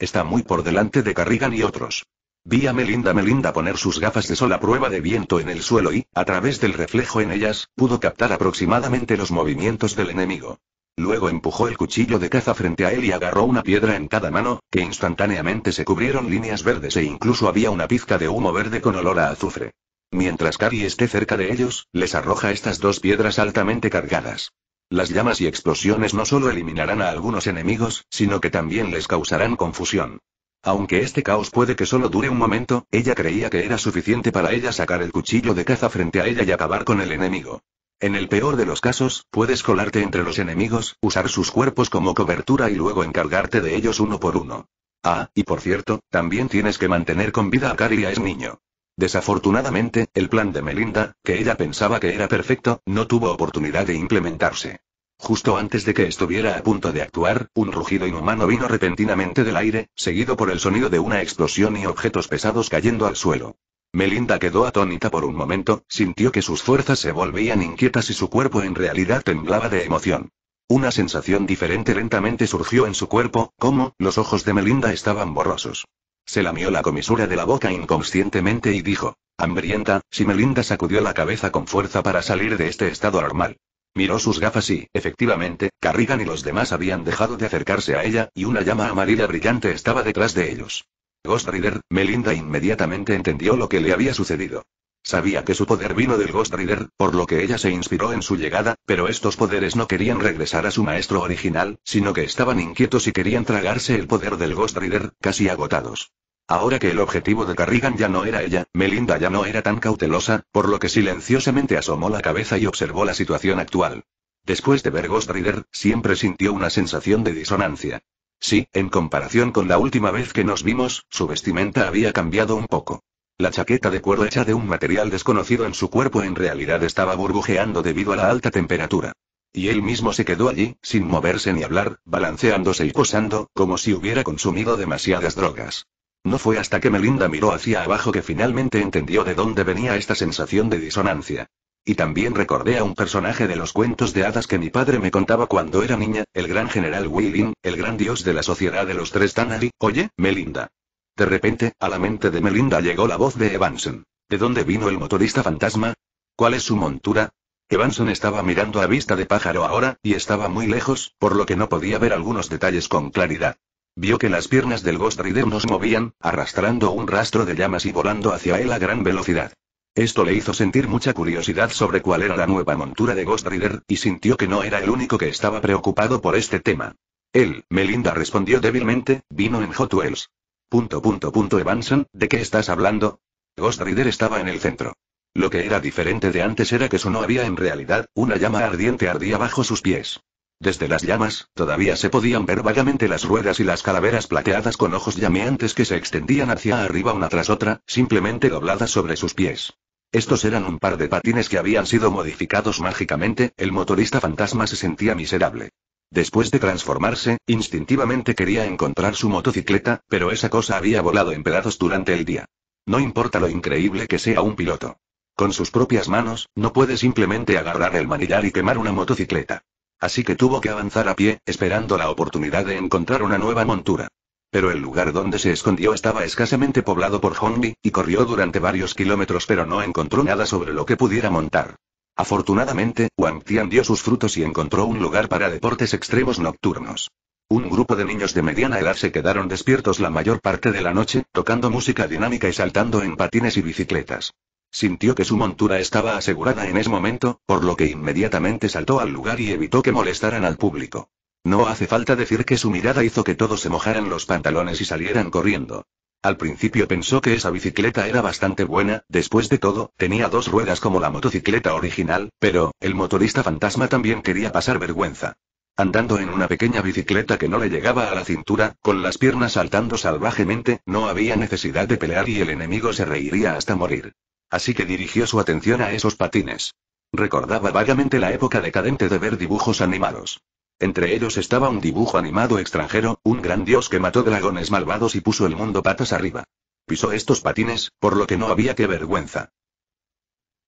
Está muy por delante de Carrigan y otros. Vi a Melinda Melinda poner sus gafas de sol a prueba de viento en el suelo y, a través del reflejo en ellas, pudo captar aproximadamente los movimientos del enemigo. Luego empujó el cuchillo de caza frente a él y agarró una piedra en cada mano, que instantáneamente se cubrieron líneas verdes e incluso había una pizca de humo verde con olor a azufre. Mientras Carrie esté cerca de ellos, les arroja estas dos piedras altamente cargadas. Las llamas y explosiones no solo eliminarán a algunos enemigos, sino que también les causarán confusión. Aunque este caos puede que solo dure un momento, ella creía que era suficiente para ella sacar el cuchillo de caza frente a ella y acabar con el enemigo. En el peor de los casos, puedes colarte entre los enemigos, usar sus cuerpos como cobertura y luego encargarte de ellos uno por uno. Ah, y por cierto, también tienes que mantener con vida a Kari y a ese niño. Desafortunadamente, el plan de Melinda, que ella pensaba que era perfecto, no tuvo oportunidad de implementarse. Justo antes de que estuviera a punto de actuar, un rugido inhumano vino repentinamente del aire, seguido por el sonido de una explosión y objetos pesados cayendo al suelo. Melinda quedó atónita por un momento, sintió que sus fuerzas se volvían inquietas y su cuerpo en realidad temblaba de emoción. Una sensación diferente lentamente surgió en su cuerpo, como, los ojos de Melinda estaban borrosos. Se lamió la comisura de la boca inconscientemente y dijo. Hambrienta, si Melinda sacudió la cabeza con fuerza para salir de este estado normal. Miró sus gafas y, efectivamente, Carrigan y los demás habían dejado de acercarse a ella, y una llama amarilla brillante estaba detrás de ellos. Ghost Rider, Melinda inmediatamente entendió lo que le había sucedido. Sabía que su poder vino del Ghost Rider, por lo que ella se inspiró en su llegada, pero estos poderes no querían regresar a su maestro original, sino que estaban inquietos y querían tragarse el poder del Ghost Rider, casi agotados. Ahora que el objetivo de Carrigan ya no era ella, Melinda ya no era tan cautelosa, por lo que silenciosamente asomó la cabeza y observó la situación actual. Después de ver Ghost Rider, siempre sintió una sensación de disonancia. Sí, en comparación con la última vez que nos vimos, su vestimenta había cambiado un poco. La chaqueta de cuero hecha de un material desconocido en su cuerpo en realidad estaba burbujeando debido a la alta temperatura. Y él mismo se quedó allí, sin moverse ni hablar, balanceándose y posando, como si hubiera consumido demasiadas drogas. No fue hasta que Melinda miró hacia abajo que finalmente entendió de dónde venía esta sensación de disonancia. Y también recordé a un personaje de los cuentos de hadas que mi padre me contaba cuando era niña, el gran general willing el gran dios de la sociedad de los tres Tanari. Oye, Melinda, de repente, a la mente de Melinda llegó la voz de Evanson. ¿De dónde vino el motorista fantasma? ¿Cuál es su montura? Evanson estaba mirando a vista de pájaro ahora, y estaba muy lejos, por lo que no podía ver algunos detalles con claridad. Vio que las piernas del Ghost Rider nos movían, arrastrando un rastro de llamas y volando hacia él a gran velocidad. Esto le hizo sentir mucha curiosidad sobre cuál era la nueva montura de Ghost Rider, y sintió que no era el único que estaba preocupado por este tema. Él, Melinda respondió débilmente, vino en Hot Wheels. Punto punto punto Evanson, ¿de qué estás hablando? Ghost Rider estaba en el centro. Lo que era diferente de antes era que eso no había en realidad, una llama ardiente ardía bajo sus pies. Desde las llamas, todavía se podían ver vagamente las ruedas y las calaveras plateadas con ojos llameantes que se extendían hacia arriba una tras otra, simplemente dobladas sobre sus pies. Estos eran un par de patines que habían sido modificados mágicamente, el motorista fantasma se sentía miserable. Después de transformarse, instintivamente quería encontrar su motocicleta, pero esa cosa había volado en pedazos durante el día. No importa lo increíble que sea un piloto. Con sus propias manos, no puede simplemente agarrar el manillar y quemar una motocicleta. Así que tuvo que avanzar a pie, esperando la oportunidad de encontrar una nueva montura. Pero el lugar donde se escondió estaba escasamente poblado por Hongli, y corrió durante varios kilómetros pero no encontró nada sobre lo que pudiera montar. Afortunadamente, Wang Tian dio sus frutos y encontró un lugar para deportes extremos nocturnos. Un grupo de niños de mediana edad se quedaron despiertos la mayor parte de la noche, tocando música dinámica y saltando en patines y bicicletas. Sintió que su montura estaba asegurada en ese momento, por lo que inmediatamente saltó al lugar y evitó que molestaran al público. No hace falta decir que su mirada hizo que todos se mojaran los pantalones y salieran corriendo. Al principio pensó que esa bicicleta era bastante buena, después de todo, tenía dos ruedas como la motocicleta original, pero, el motorista fantasma también quería pasar vergüenza. Andando en una pequeña bicicleta que no le llegaba a la cintura, con las piernas saltando salvajemente, no había necesidad de pelear y el enemigo se reiría hasta morir. Así que dirigió su atención a esos patines. Recordaba vagamente la época decadente de ver dibujos animados. Entre ellos estaba un dibujo animado extranjero, un gran dios que mató dragones malvados y puso el mundo patas arriba. Pisó estos patines, por lo que no había que vergüenza.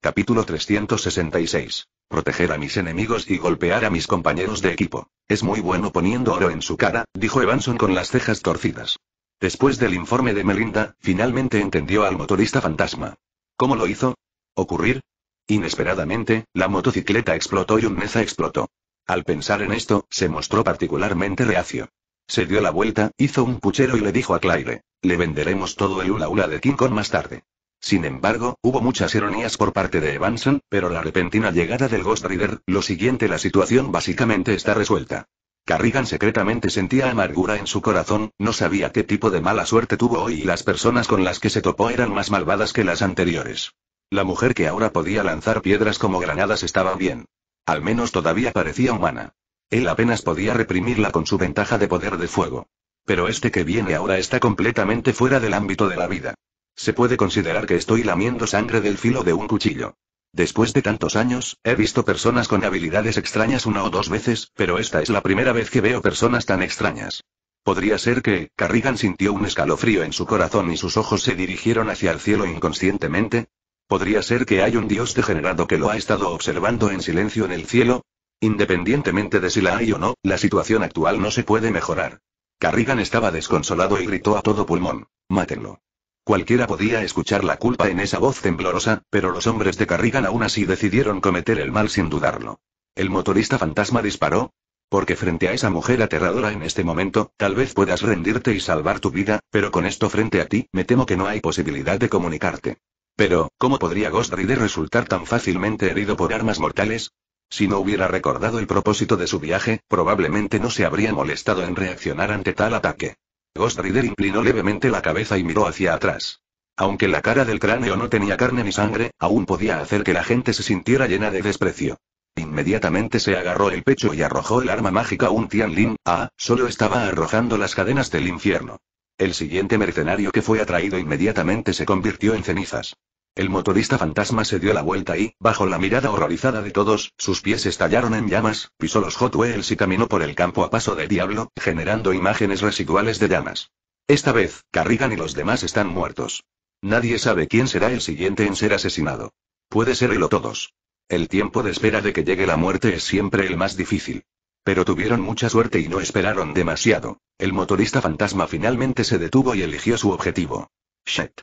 Capítulo 366. Proteger a mis enemigos y golpear a mis compañeros de equipo. Es muy bueno poniendo oro en su cara, dijo Evanson con las cejas torcidas. Después del informe de Melinda, finalmente entendió al motorista fantasma. ¿Cómo lo hizo? ¿Ocurrir? Inesperadamente, la motocicleta explotó y un mesa explotó. Al pensar en esto, se mostró particularmente reacio. Se dio la vuelta, hizo un puchero y le dijo a Claire, le venderemos todo el hula de King Kong más tarde. Sin embargo, hubo muchas ironías por parte de Evanson, pero la repentina llegada del Ghost Rider, lo siguiente la situación básicamente está resuelta. Carrigan secretamente sentía amargura en su corazón, no sabía qué tipo de mala suerte tuvo hoy y las personas con las que se topó eran más malvadas que las anteriores. La mujer que ahora podía lanzar piedras como granadas estaba bien. Al menos todavía parecía humana. Él apenas podía reprimirla con su ventaja de poder de fuego. Pero este que viene ahora está completamente fuera del ámbito de la vida. Se puede considerar que estoy lamiendo sangre del filo de un cuchillo. Después de tantos años, he visto personas con habilidades extrañas una o dos veces, pero esta es la primera vez que veo personas tan extrañas. Podría ser que, Carrigan sintió un escalofrío en su corazón y sus ojos se dirigieron hacia el cielo inconscientemente, ¿Podría ser que hay un dios degenerado que lo ha estado observando en silencio en el cielo? Independientemente de si la hay o no, la situación actual no se puede mejorar. Carrigan estaba desconsolado y gritó a todo pulmón. Mátenlo. Cualquiera podía escuchar la culpa en esa voz temblorosa, pero los hombres de Carrigan aún así decidieron cometer el mal sin dudarlo. El motorista fantasma disparó. Porque frente a esa mujer aterradora en este momento, tal vez puedas rendirte y salvar tu vida, pero con esto frente a ti, me temo que no hay posibilidad de comunicarte. Pero, ¿cómo podría Ghost Rider resultar tan fácilmente herido por armas mortales? Si no hubiera recordado el propósito de su viaje, probablemente no se habría molestado en reaccionar ante tal ataque. Ghost Rider inclinó levemente la cabeza y miró hacia atrás. Aunque la cara del cráneo no tenía carne ni sangre, aún podía hacer que la gente se sintiera llena de desprecio. Inmediatamente se agarró el pecho y arrojó el arma mágica un Tianlin, ah, solo estaba arrojando las cadenas del infierno. El siguiente mercenario que fue atraído inmediatamente se convirtió en cenizas. El motorista fantasma se dio la vuelta y, bajo la mirada horrorizada de todos, sus pies estallaron en llamas, pisó los Hot Wheels y caminó por el campo a paso de diablo, generando imágenes residuales de llamas. Esta vez, Carrigan y los demás están muertos. Nadie sabe quién será el siguiente en ser asesinado. Puede ser o todos. El tiempo de espera de que llegue la muerte es siempre el más difícil. Pero tuvieron mucha suerte y no esperaron demasiado. El motorista fantasma finalmente se detuvo y eligió su objetivo. Shet.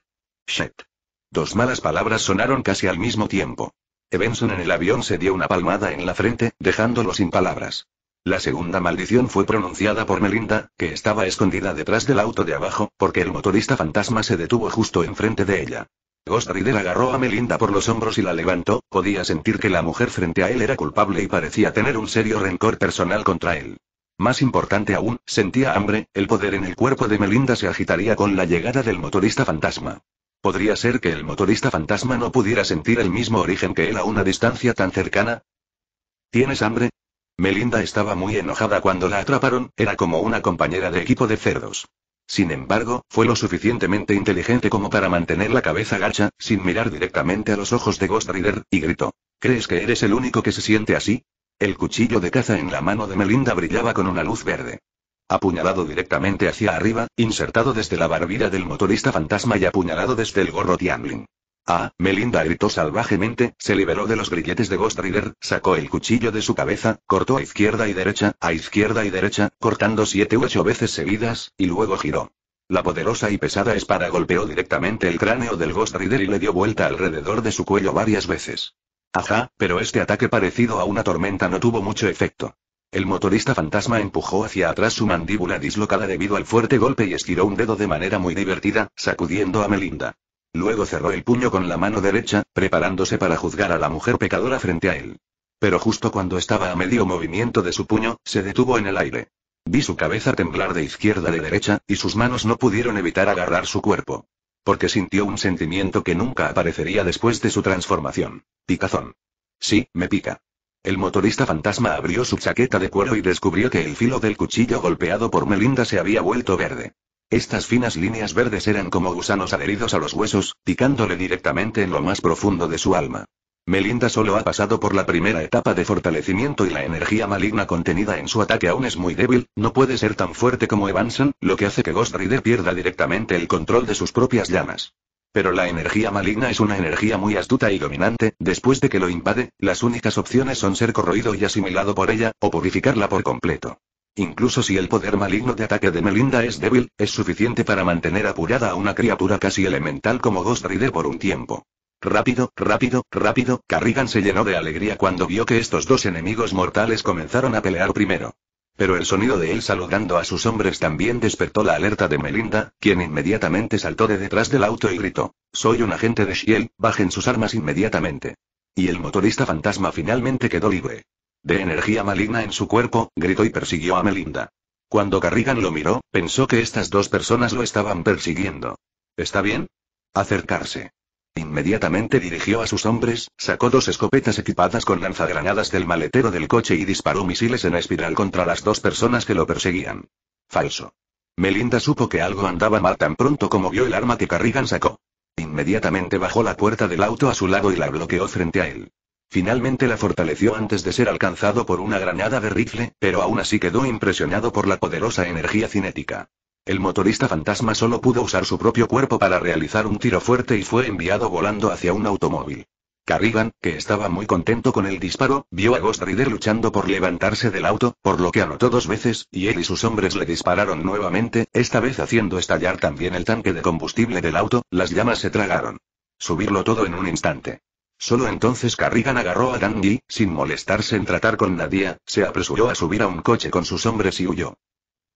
Shet. Dos malas palabras sonaron casi al mismo tiempo. Evenson en el avión se dio una palmada en la frente, dejándolo sin palabras. La segunda maldición fue pronunciada por Melinda, que estaba escondida detrás del auto de abajo, porque el motorista fantasma se detuvo justo enfrente de ella. Ghost Rider agarró a Melinda por los hombros y la levantó, podía sentir que la mujer frente a él era culpable y parecía tener un serio rencor personal contra él. Más importante aún, sentía hambre, el poder en el cuerpo de Melinda se agitaría con la llegada del motorista fantasma. ¿Podría ser que el motorista fantasma no pudiera sentir el mismo origen que él a una distancia tan cercana? ¿Tienes hambre? Melinda estaba muy enojada cuando la atraparon, era como una compañera de equipo de cerdos. Sin embargo, fue lo suficientemente inteligente como para mantener la cabeza gacha, sin mirar directamente a los ojos de Ghost Rider, y gritó. ¿Crees que eres el único que se siente así? El cuchillo de caza en la mano de Melinda brillaba con una luz verde. Apuñalado directamente hacia arriba, insertado desde la barbilla del motorista fantasma y apuñalado desde el gorro Tiamlin. Ah, Melinda gritó salvajemente, se liberó de los grilletes de Ghost Rider, sacó el cuchillo de su cabeza, cortó a izquierda y derecha, a izquierda y derecha, cortando siete u ocho veces seguidas, y luego giró. La poderosa y pesada espada golpeó directamente el cráneo del Ghost Rider y le dio vuelta alrededor de su cuello varias veces. Ajá, pero este ataque parecido a una tormenta no tuvo mucho efecto. El motorista fantasma empujó hacia atrás su mandíbula dislocada debido al fuerte golpe y estiró un dedo de manera muy divertida, sacudiendo a Melinda. Luego cerró el puño con la mano derecha, preparándose para juzgar a la mujer pecadora frente a él. Pero justo cuando estaba a medio movimiento de su puño, se detuvo en el aire. Vi su cabeza temblar de izquierda a derecha, y sus manos no pudieron evitar agarrar su cuerpo. Porque sintió un sentimiento que nunca aparecería después de su transformación. Picazón. Sí, me pica. El motorista fantasma abrió su chaqueta de cuero y descubrió que el filo del cuchillo golpeado por Melinda se había vuelto verde. Estas finas líneas verdes eran como gusanos adheridos a los huesos, picándole directamente en lo más profundo de su alma. Melinda solo ha pasado por la primera etapa de fortalecimiento y la energía maligna contenida en su ataque aún es muy débil, no puede ser tan fuerte como Evanson, lo que hace que Ghost Rider pierda directamente el control de sus propias llamas. Pero la energía maligna es una energía muy astuta y dominante, después de que lo invade, las únicas opciones son ser corroído y asimilado por ella, o purificarla por completo. Incluso si el poder maligno de ataque de Melinda es débil, es suficiente para mantener apurada a una criatura casi elemental como Ghost Rider por un tiempo. Rápido, rápido, rápido, Carrigan se llenó de alegría cuando vio que estos dos enemigos mortales comenzaron a pelear primero. Pero el sonido de él saludando a sus hombres también despertó la alerta de Melinda, quien inmediatamente saltó de detrás del auto y gritó. Soy un agente de Shield, bajen sus armas inmediatamente. Y el motorista fantasma finalmente quedó libre de energía maligna en su cuerpo, gritó y persiguió a Melinda. Cuando Carrigan lo miró, pensó que estas dos personas lo estaban persiguiendo. ¿Está bien? Acercarse. Inmediatamente dirigió a sus hombres, sacó dos escopetas equipadas con lanzagranadas del maletero del coche y disparó misiles en espiral contra las dos personas que lo perseguían. Falso. Melinda supo que algo andaba mal tan pronto como vio el arma que Carrigan sacó. Inmediatamente bajó la puerta del auto a su lado y la bloqueó frente a él. Finalmente la fortaleció antes de ser alcanzado por una granada de rifle, pero aún así quedó impresionado por la poderosa energía cinética. El motorista fantasma solo pudo usar su propio cuerpo para realizar un tiro fuerte y fue enviado volando hacia un automóvil. Carrigan, que estaba muy contento con el disparo, vio a Ghost Rider luchando por levantarse del auto, por lo que anotó dos veces, y él y sus hombres le dispararon nuevamente, esta vez haciendo estallar también el tanque de combustible del auto, las llamas se tragaron. Subirlo todo en un instante. Solo entonces Carrigan agarró a Dandy, sin molestarse en tratar con nadie, se apresuró a subir a un coche con sus hombres y huyó.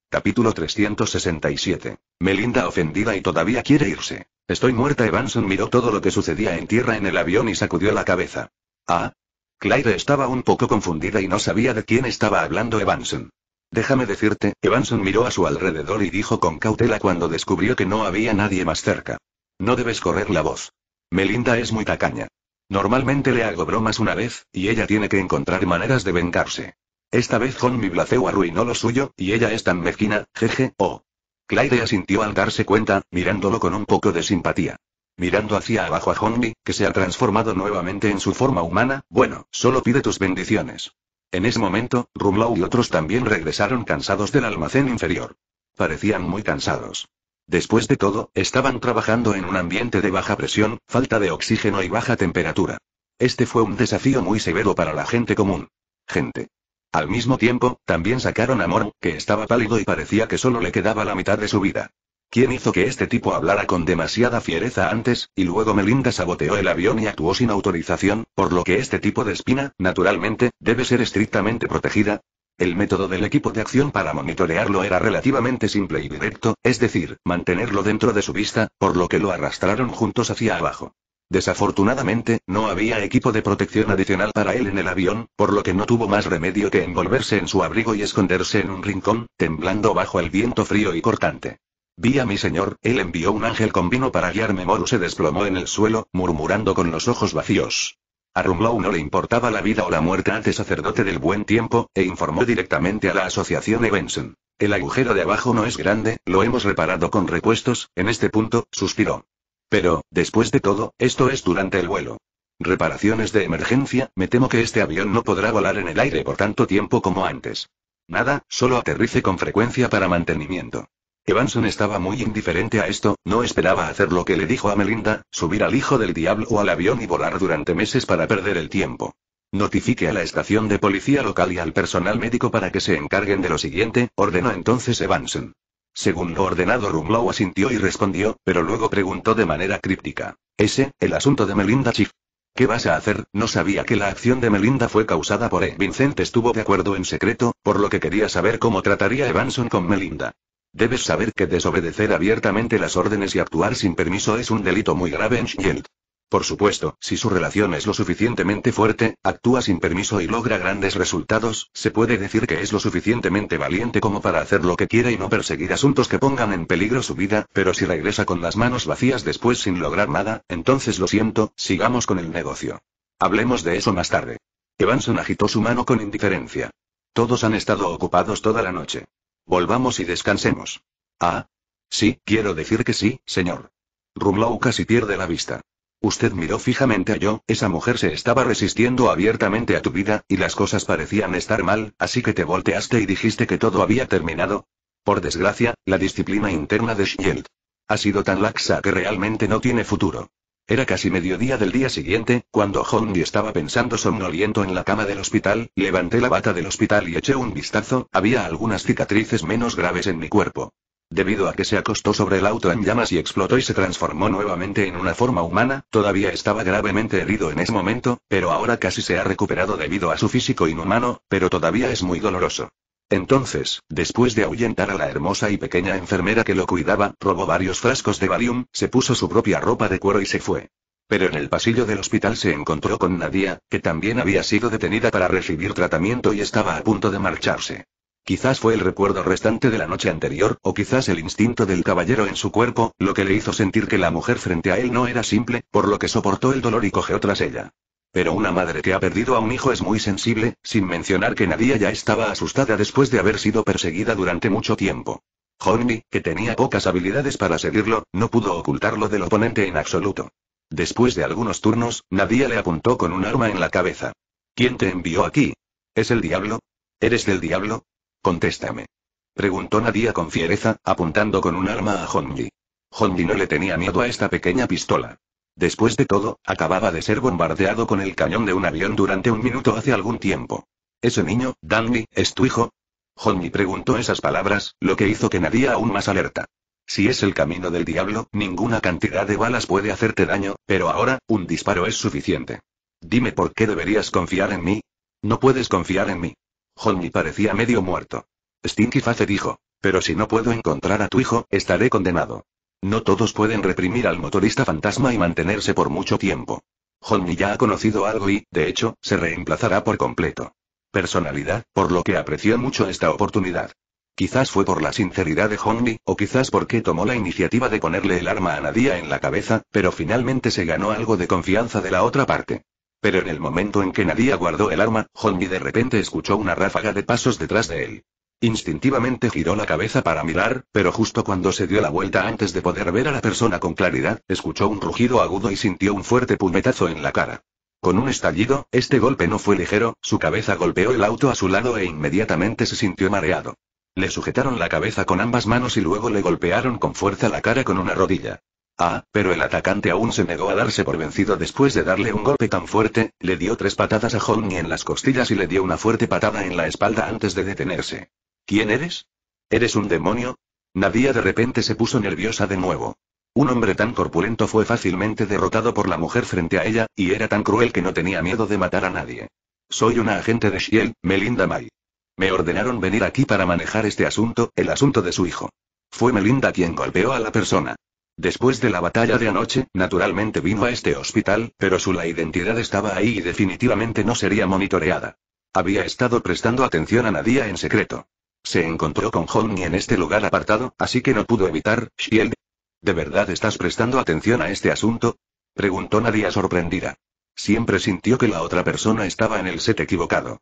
Capítulo 367. Melinda ofendida y todavía quiere irse. Estoy muerta. Evanson miró todo lo que sucedía en tierra en el avión y sacudió la cabeza. Ah. Claire estaba un poco confundida y no sabía de quién estaba hablando Evanson. Déjame decirte, Evanson miró a su alrededor y dijo con cautela cuando descubrió que no había nadie más cerca. No debes correr la voz. Melinda es muy tacaña. Normalmente le hago bromas una vez, y ella tiene que encontrar maneras de vengarse. Esta vez Honmi mi arruinó lo suyo, y ella es tan mezquina, jeje, oh. Claire asintió al darse cuenta, mirándolo con un poco de simpatía. Mirando hacia abajo a Honmi, que se ha transformado nuevamente en su forma humana, bueno, solo pide tus bendiciones. En ese momento, Rumlow y otros también regresaron cansados del almacén inferior. Parecían muy cansados. Después de todo, estaban trabajando en un ambiente de baja presión, falta de oxígeno y baja temperatura. Este fue un desafío muy severo para la gente común. Gente. Al mismo tiempo, también sacaron a Moro, que estaba pálido y parecía que solo le quedaba la mitad de su vida. ¿Quién hizo que este tipo hablara con demasiada fiereza antes, y luego Melinda saboteó el avión y actuó sin autorización, por lo que este tipo de espina, naturalmente, debe ser estrictamente protegida? El método del equipo de acción para monitorearlo era relativamente simple y directo, es decir, mantenerlo dentro de su vista, por lo que lo arrastraron juntos hacia abajo. Desafortunadamente, no había equipo de protección adicional para él en el avión, por lo que no tuvo más remedio que envolverse en su abrigo y esconderse en un rincón, temblando bajo el viento frío y cortante. Vi a mi señor, él envió un ángel con vino para guiarme. Moru se desplomó en el suelo, murmurando con los ojos vacíos. A Rumlow no le importaba la vida o la muerte ante sacerdote del buen tiempo, e informó directamente a la asociación Evenson. El agujero de abajo no es grande, lo hemos reparado con repuestos, en este punto, suspiró. Pero, después de todo, esto es durante el vuelo. Reparaciones de emergencia, me temo que este avión no podrá volar en el aire por tanto tiempo como antes. Nada, solo aterrice con frecuencia para mantenimiento. Evanson estaba muy indiferente a esto, no esperaba hacer lo que le dijo a Melinda, subir al hijo del diablo o al avión y volar durante meses para perder el tiempo. Notifique a la estación de policía local y al personal médico para que se encarguen de lo siguiente, ordenó entonces Evanson. Según lo ordenado, Rumlow asintió y respondió, pero luego preguntó de manera críptica. Ese, el asunto de Melinda Chief. ¿Qué vas a hacer? No sabía que la acción de Melinda fue causada por E. Vincent estuvo de acuerdo en secreto, por lo que quería saber cómo trataría Evanson con Melinda. Debes saber que desobedecer abiertamente las órdenes y actuar sin permiso es un delito muy grave en Shield. Por supuesto, si su relación es lo suficientemente fuerte, actúa sin permiso y logra grandes resultados, se puede decir que es lo suficientemente valiente como para hacer lo que quiera y no perseguir asuntos que pongan en peligro su vida, pero si regresa con las manos vacías después sin lograr nada, entonces lo siento, sigamos con el negocio. Hablemos de eso más tarde. Evanson agitó su mano con indiferencia. Todos han estado ocupados toda la noche. Volvamos y descansemos. Ah. Sí, quiero decir que sí, señor. Rumlow casi pierde la vista. Usted miró fijamente a yo, esa mujer se estaba resistiendo abiertamente a tu vida, y las cosas parecían estar mal, así que te volteaste y dijiste que todo había terminado. Por desgracia, la disciplina interna de Shield ha sido tan laxa que realmente no tiene futuro. Era casi mediodía del día siguiente, cuando Hong estaba pensando somnoliento en la cama del hospital, levanté la bata del hospital y eché un vistazo, había algunas cicatrices menos graves en mi cuerpo. Debido a que se acostó sobre el auto en llamas y explotó y se transformó nuevamente en una forma humana, todavía estaba gravemente herido en ese momento, pero ahora casi se ha recuperado debido a su físico inhumano, pero todavía es muy doloroso. Entonces, después de ahuyentar a la hermosa y pequeña enfermera que lo cuidaba, robó varios frascos de Valium, se puso su propia ropa de cuero y se fue. Pero en el pasillo del hospital se encontró con Nadia, que también había sido detenida para recibir tratamiento y estaba a punto de marcharse. Quizás fue el recuerdo restante de la noche anterior, o quizás el instinto del caballero en su cuerpo, lo que le hizo sentir que la mujer frente a él no era simple, por lo que soportó el dolor y cogió tras ella. Pero una madre que ha perdido a un hijo es muy sensible, sin mencionar que Nadia ya estaba asustada después de haber sido perseguida durante mucho tiempo. Hongi, que tenía pocas habilidades para seguirlo, no pudo ocultarlo del oponente en absoluto. Después de algunos turnos, Nadia le apuntó con un arma en la cabeza. ¿Quién te envió aquí? ¿Es el diablo? ¿Eres del diablo? Contéstame. Preguntó Nadia con fiereza, apuntando con un arma a Honji. Honji no le tenía miedo a esta pequeña pistola. Después de todo, acababa de ser bombardeado con el cañón de un avión durante un minuto hace algún tiempo. Ese niño, Danny, es tu hijo, Johnny preguntó esas palabras, lo que hizo que nadie aún más alerta. Si es el camino del diablo, ninguna cantidad de balas puede hacerte daño, pero ahora, un disparo es suficiente. Dime por qué deberías confiar en mí. No puedes confiar en mí. Johnny parecía medio muerto. Stinky Face dijo. Pero si no puedo encontrar a tu hijo, estaré condenado. No todos pueden reprimir al motorista fantasma y mantenerse por mucho tiempo. Johnny ya ha conocido algo y, de hecho, se reemplazará por completo. Personalidad, por lo que apreció mucho esta oportunidad. Quizás fue por la sinceridad de Johnny, o quizás porque tomó la iniciativa de ponerle el arma a Nadia en la cabeza, pero finalmente se ganó algo de confianza de la otra parte. Pero en el momento en que Nadia guardó el arma, Johnny de repente escuchó una ráfaga de pasos detrás de él. Instintivamente giró la cabeza para mirar, pero justo cuando se dio la vuelta antes de poder ver a la persona con claridad, escuchó un rugido agudo y sintió un fuerte puñetazo en la cara. Con un estallido, este golpe no fue ligero, su cabeza golpeó el auto a su lado e inmediatamente se sintió mareado. Le sujetaron la cabeza con ambas manos y luego le golpearon con fuerza la cara con una rodilla. Ah, pero el atacante aún se negó a darse por vencido después de darle un golpe tan fuerte, le dio tres patadas a Honny en las costillas y le dio una fuerte patada en la espalda antes de detenerse. ¿Quién eres? ¿Eres un demonio? Nadia de repente se puso nerviosa de nuevo. Un hombre tan corpulento fue fácilmente derrotado por la mujer frente a ella, y era tan cruel que no tenía miedo de matar a nadie. Soy una agente de Shield, Melinda May. Me ordenaron venir aquí para manejar este asunto, el asunto de su hijo. Fue Melinda quien golpeó a la persona. Después de la batalla de anoche, naturalmente vino a este hospital, pero su la identidad estaba ahí y definitivamente no sería monitoreada. Había estado prestando atención a Nadia en secreto. Se encontró con Hong en este lugar apartado, así que no pudo evitar, Shield. ¿De verdad estás prestando atención a este asunto? Preguntó Nadia sorprendida. Siempre sintió que la otra persona estaba en el set equivocado.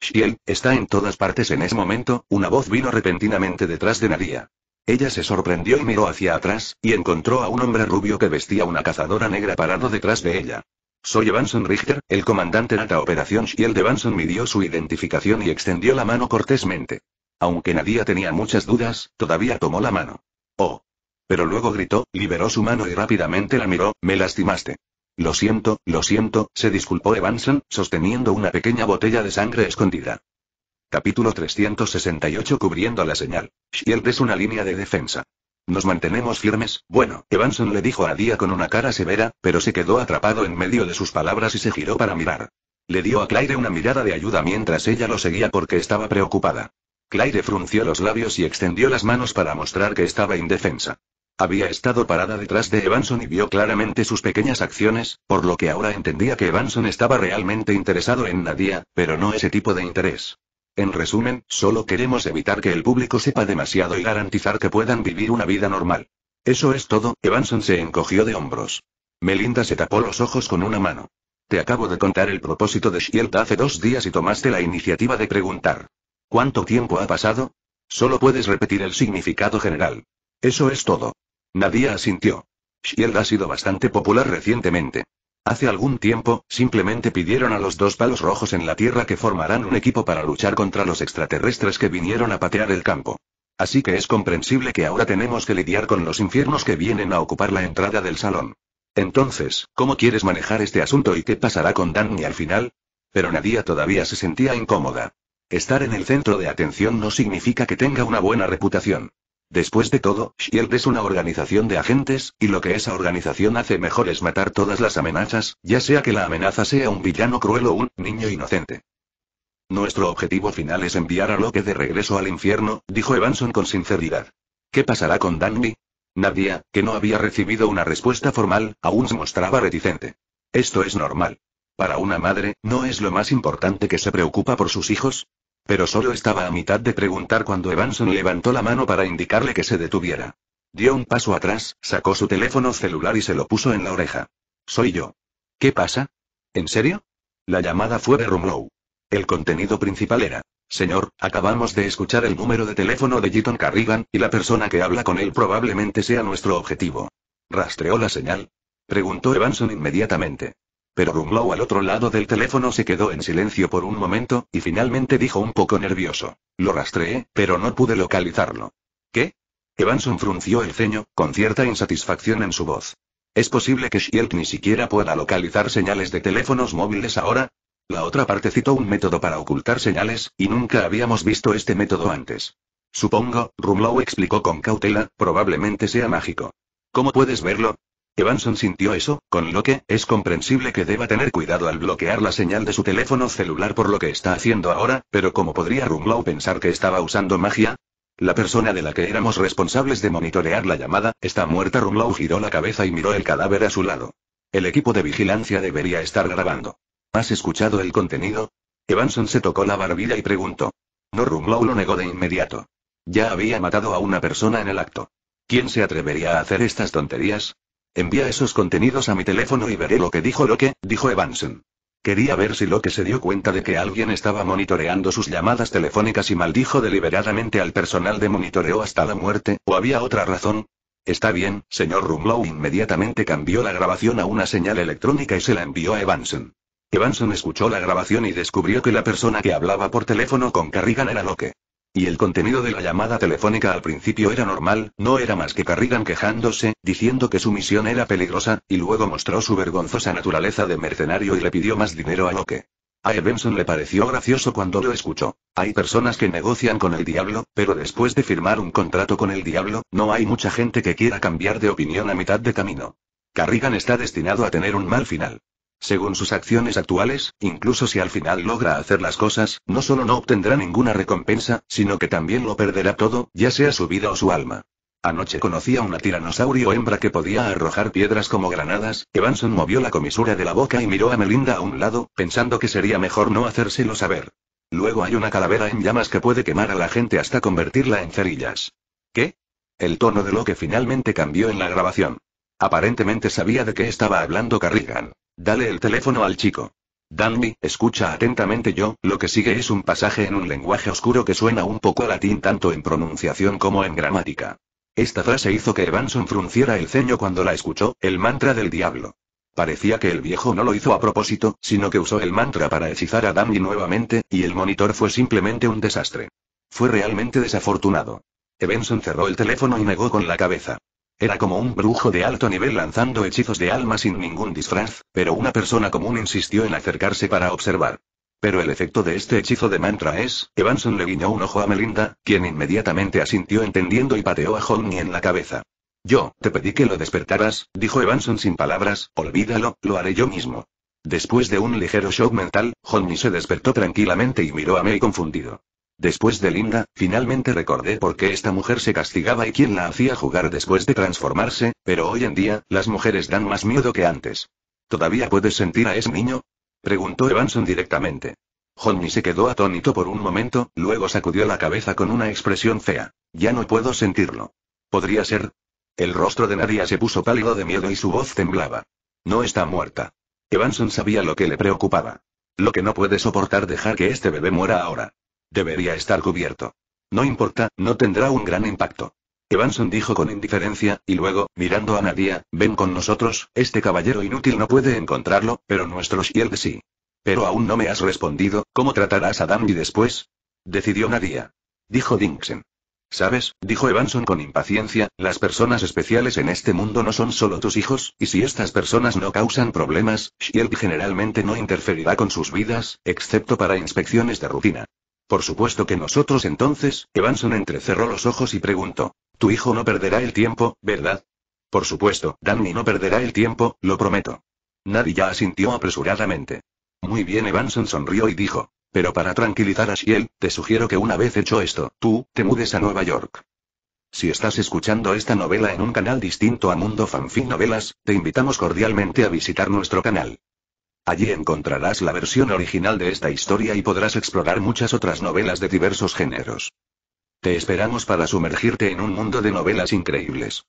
Shield, está en todas partes en ese momento, una voz vino repentinamente detrás de Nadia. Ella se sorprendió y miró hacia atrás, y encontró a un hombre rubio que vestía una cazadora negra parado detrás de ella. Soy Evanson Richter, el comandante de la Operación Shield. Evanson midió su identificación y extendió la mano cortésmente. Aunque Nadia tenía muchas dudas, todavía tomó la mano. Oh. Pero luego gritó, liberó su mano y rápidamente la miró, me lastimaste. Lo siento, lo siento, se disculpó Evanson, sosteniendo una pequeña botella de sangre escondida. Capítulo 368 Cubriendo la señal. Shield es una línea de defensa. Nos mantenemos firmes, bueno, Evanson le dijo a Día con una cara severa, pero se quedó atrapado en medio de sus palabras y se giró para mirar. Le dio a Claire una mirada de ayuda mientras ella lo seguía porque estaba preocupada. Claire frunció los labios y extendió las manos para mostrar que estaba indefensa. Había estado parada detrás de Evanson y vio claramente sus pequeñas acciones, por lo que ahora entendía que Evanson estaba realmente interesado en Nadia, pero no ese tipo de interés. En resumen, solo queremos evitar que el público sepa demasiado y garantizar que puedan vivir una vida normal. Eso es todo, Evanson se encogió de hombros. Melinda se tapó los ojos con una mano. Te acabo de contar el propósito de Shield hace dos días y tomaste la iniciativa de preguntar. ¿Cuánto tiempo ha pasado? Solo puedes repetir el significado general. Eso es todo. Nadia asintió. Shield ha sido bastante popular recientemente. Hace algún tiempo, simplemente pidieron a los dos palos rojos en la Tierra que formarán un equipo para luchar contra los extraterrestres que vinieron a patear el campo. Así que es comprensible que ahora tenemos que lidiar con los infiernos que vienen a ocupar la entrada del salón. Entonces, ¿cómo quieres manejar este asunto y qué pasará con Danny al final? Pero Nadia todavía se sentía incómoda. Estar en el centro de atención no significa que tenga una buena reputación. Después de todo, Shield es una organización de agentes, y lo que esa organización hace mejor es matar todas las amenazas, ya sea que la amenaza sea un villano cruel o un niño inocente. Nuestro objetivo final es enviar a Loki de regreso al infierno, dijo Evanson con sinceridad. ¿Qué pasará con Danby? Nadia, que no había recibido una respuesta formal, aún se mostraba reticente. Esto es normal. Para una madre, ¿no es lo más importante que se preocupa por sus hijos? Pero solo estaba a mitad de preguntar cuando Evanson levantó la mano para indicarle que se detuviera. Dio un paso atrás, sacó su teléfono celular y se lo puso en la oreja. Soy yo. ¿Qué pasa? ¿En serio? La llamada fue de Rumlow. El contenido principal era, Señor, acabamos de escuchar el número de teléfono de Giton Carrigan, y la persona que habla con él probablemente sea nuestro objetivo. ¿Rastreó la señal? Preguntó Evanson inmediatamente. Pero Rumlow al otro lado del teléfono se quedó en silencio por un momento, y finalmente dijo un poco nervioso. Lo rastreé, pero no pude localizarlo. ¿Qué? Evanson frunció el ceño, con cierta insatisfacción en su voz. ¿Es posible que Shield ni siquiera pueda localizar señales de teléfonos móviles ahora? La otra parte citó un método para ocultar señales, y nunca habíamos visto este método antes. Supongo, Rumlow explicó con cautela, probablemente sea mágico. ¿Cómo puedes verlo? Evanson sintió eso, con lo que, es comprensible que deba tener cuidado al bloquear la señal de su teléfono celular por lo que está haciendo ahora, pero ¿cómo podría Rumlow pensar que estaba usando magia? La persona de la que éramos responsables de monitorear la llamada, está muerta. Rumlow giró la cabeza y miró el cadáver a su lado. El equipo de vigilancia debería estar grabando. ¿Has escuchado el contenido? Evanson se tocó la barbilla y preguntó. No Rumlow lo negó de inmediato. Ya había matado a una persona en el acto. ¿Quién se atrevería a hacer estas tonterías? Envía esos contenidos a mi teléfono y veré lo que dijo Locke, dijo Evanson. Quería ver si Locke se dio cuenta de que alguien estaba monitoreando sus llamadas telefónicas y maldijo deliberadamente al personal de monitoreo hasta la muerte, o había otra razón. Está bien, señor Rumlow inmediatamente cambió la grabación a una señal electrónica y se la envió a Evanson. Evanson escuchó la grabación y descubrió que la persona que hablaba por teléfono con Carrigan era Locke. Y el contenido de la llamada telefónica al principio era normal, no era más que Carrigan quejándose, diciendo que su misión era peligrosa, y luego mostró su vergonzosa naturaleza de mercenario y le pidió más dinero a Locke. A Evanson le pareció gracioso cuando lo escuchó. Hay personas que negocian con el diablo, pero después de firmar un contrato con el diablo, no hay mucha gente que quiera cambiar de opinión a mitad de camino. Carrigan está destinado a tener un mal final. Según sus acciones actuales, incluso si al final logra hacer las cosas, no solo no obtendrá ninguna recompensa, sino que también lo perderá todo, ya sea su vida o su alma. Anoche conocía a una tiranosaurio hembra que podía arrojar piedras como granadas. Evanson movió la comisura de la boca y miró a Melinda a un lado, pensando que sería mejor no hacérselo saber. Luego hay una calavera en llamas que puede quemar a la gente hasta convertirla en cerillas. ¿Qué? El tono de lo que finalmente cambió en la grabación. Aparentemente sabía de qué estaba hablando Carrigan. Dale el teléfono al chico. Danby, escucha atentamente yo, lo que sigue es un pasaje en un lenguaje oscuro que suena un poco a latín tanto en pronunciación como en gramática. Esta frase hizo que Evanson frunciera el ceño cuando la escuchó, el mantra del diablo. Parecía que el viejo no lo hizo a propósito, sino que usó el mantra para hechizar a Danby nuevamente, y el monitor fue simplemente un desastre. Fue realmente desafortunado. Evanson cerró el teléfono y negó con la cabeza. Era como un brujo de alto nivel lanzando hechizos de alma sin ningún disfraz, pero una persona común insistió en acercarse para observar. Pero el efecto de este hechizo de mantra es, Evanson le guiñó un ojo a Melinda, quien inmediatamente asintió entendiendo y pateó a Honey en la cabeza. Yo, te pedí que lo despertaras, dijo Evanson sin palabras, olvídalo, lo haré yo mismo. Después de un ligero shock mental, Honey se despertó tranquilamente y miró a May confundido. Después de Linda, finalmente recordé por qué esta mujer se castigaba y quién la hacía jugar después de transformarse, pero hoy en día, las mujeres dan más miedo que antes. ¿Todavía puedes sentir a ese niño? Preguntó Evanson directamente. Johnny se quedó atónito por un momento, luego sacudió la cabeza con una expresión fea. Ya no puedo sentirlo. ¿Podría ser? El rostro de Nadia se puso pálido de miedo y su voz temblaba. No está muerta. Evanson sabía lo que le preocupaba. Lo que no puede soportar dejar que este bebé muera ahora. Debería estar cubierto. No importa, no tendrá un gran impacto. Evanson dijo con indiferencia, y luego, mirando a Nadia, ven con nosotros, este caballero inútil no puede encontrarlo, pero nuestro Shield sí. Pero aún no me has respondido, ¿cómo tratarás a y después? Decidió Nadia. Dijo Dinksen. ¿Sabes? dijo Evanson con impaciencia, las personas especiales en este mundo no son solo tus hijos, y si estas personas no causan problemas, Shield generalmente no interferirá con sus vidas, excepto para inspecciones de rutina. Por supuesto que nosotros entonces, Evanson entrecerró los ojos y preguntó. Tu hijo no perderá el tiempo, ¿verdad? Por supuesto, Danny no perderá el tiempo, lo prometo. Nadie ya asintió apresuradamente. Muy bien, Evanson sonrió y dijo. Pero para tranquilizar a Shiel, te sugiero que una vez hecho esto, tú, te mudes a Nueva York. Si estás escuchando esta novela en un canal distinto a Mundo Fanfic Novelas, te invitamos cordialmente a visitar nuestro canal. Allí encontrarás la versión original de esta historia y podrás explorar muchas otras novelas de diversos géneros. Te esperamos para sumergirte en un mundo de novelas increíbles.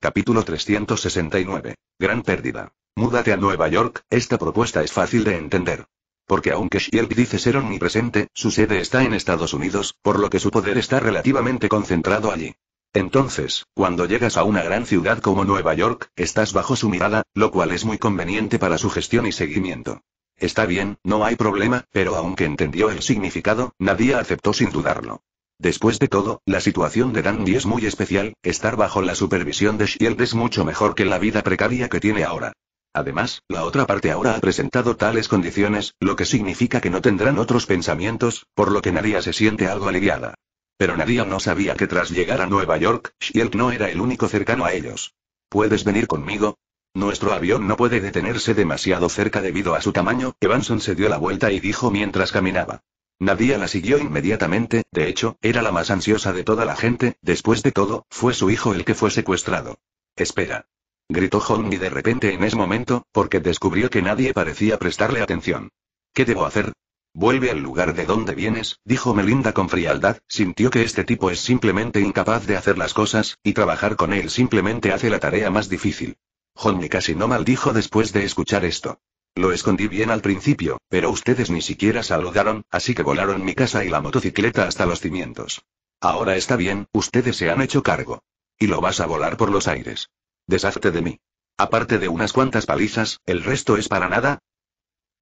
Capítulo 369. Gran pérdida. Múdate a Nueva York, esta propuesta es fácil de entender. Porque aunque shield dice ser omnipresente, su sede está en Estados Unidos, por lo que su poder está relativamente concentrado allí. Entonces, cuando llegas a una gran ciudad como Nueva York, estás bajo su mirada, lo cual es muy conveniente para su gestión y seguimiento. Está bien, no hay problema, pero aunque entendió el significado, Nadia aceptó sin dudarlo. Después de todo, la situación de Dandy es muy especial, estar bajo la supervisión de Shield es mucho mejor que la vida precaria que tiene ahora. Además, la otra parte ahora ha presentado tales condiciones, lo que significa que no tendrán otros pensamientos, por lo que Nadia se siente algo aliviada. Pero Nadia no sabía que tras llegar a Nueva York, Shielk no era el único cercano a ellos. ¿Puedes venir conmigo? Nuestro avión no puede detenerse demasiado cerca debido a su tamaño, Evanson se dio la vuelta y dijo mientras caminaba. Nadia la siguió inmediatamente, de hecho, era la más ansiosa de toda la gente, después de todo, fue su hijo el que fue secuestrado. Espera. Gritó y de repente en ese momento, porque descubrió que nadie parecía prestarle atención. ¿Qué debo hacer? Vuelve al lugar de donde vienes, dijo Melinda con frialdad, sintió que este tipo es simplemente incapaz de hacer las cosas, y trabajar con él simplemente hace la tarea más difícil. Johnny casi no maldijo después de escuchar esto. Lo escondí bien al principio, pero ustedes ni siquiera saludaron, así que volaron mi casa y la motocicleta hasta los cimientos. Ahora está bien, ustedes se han hecho cargo. Y lo vas a volar por los aires. Deshazte de mí. Aparte de unas cuantas palizas, ¿el resto es para nada?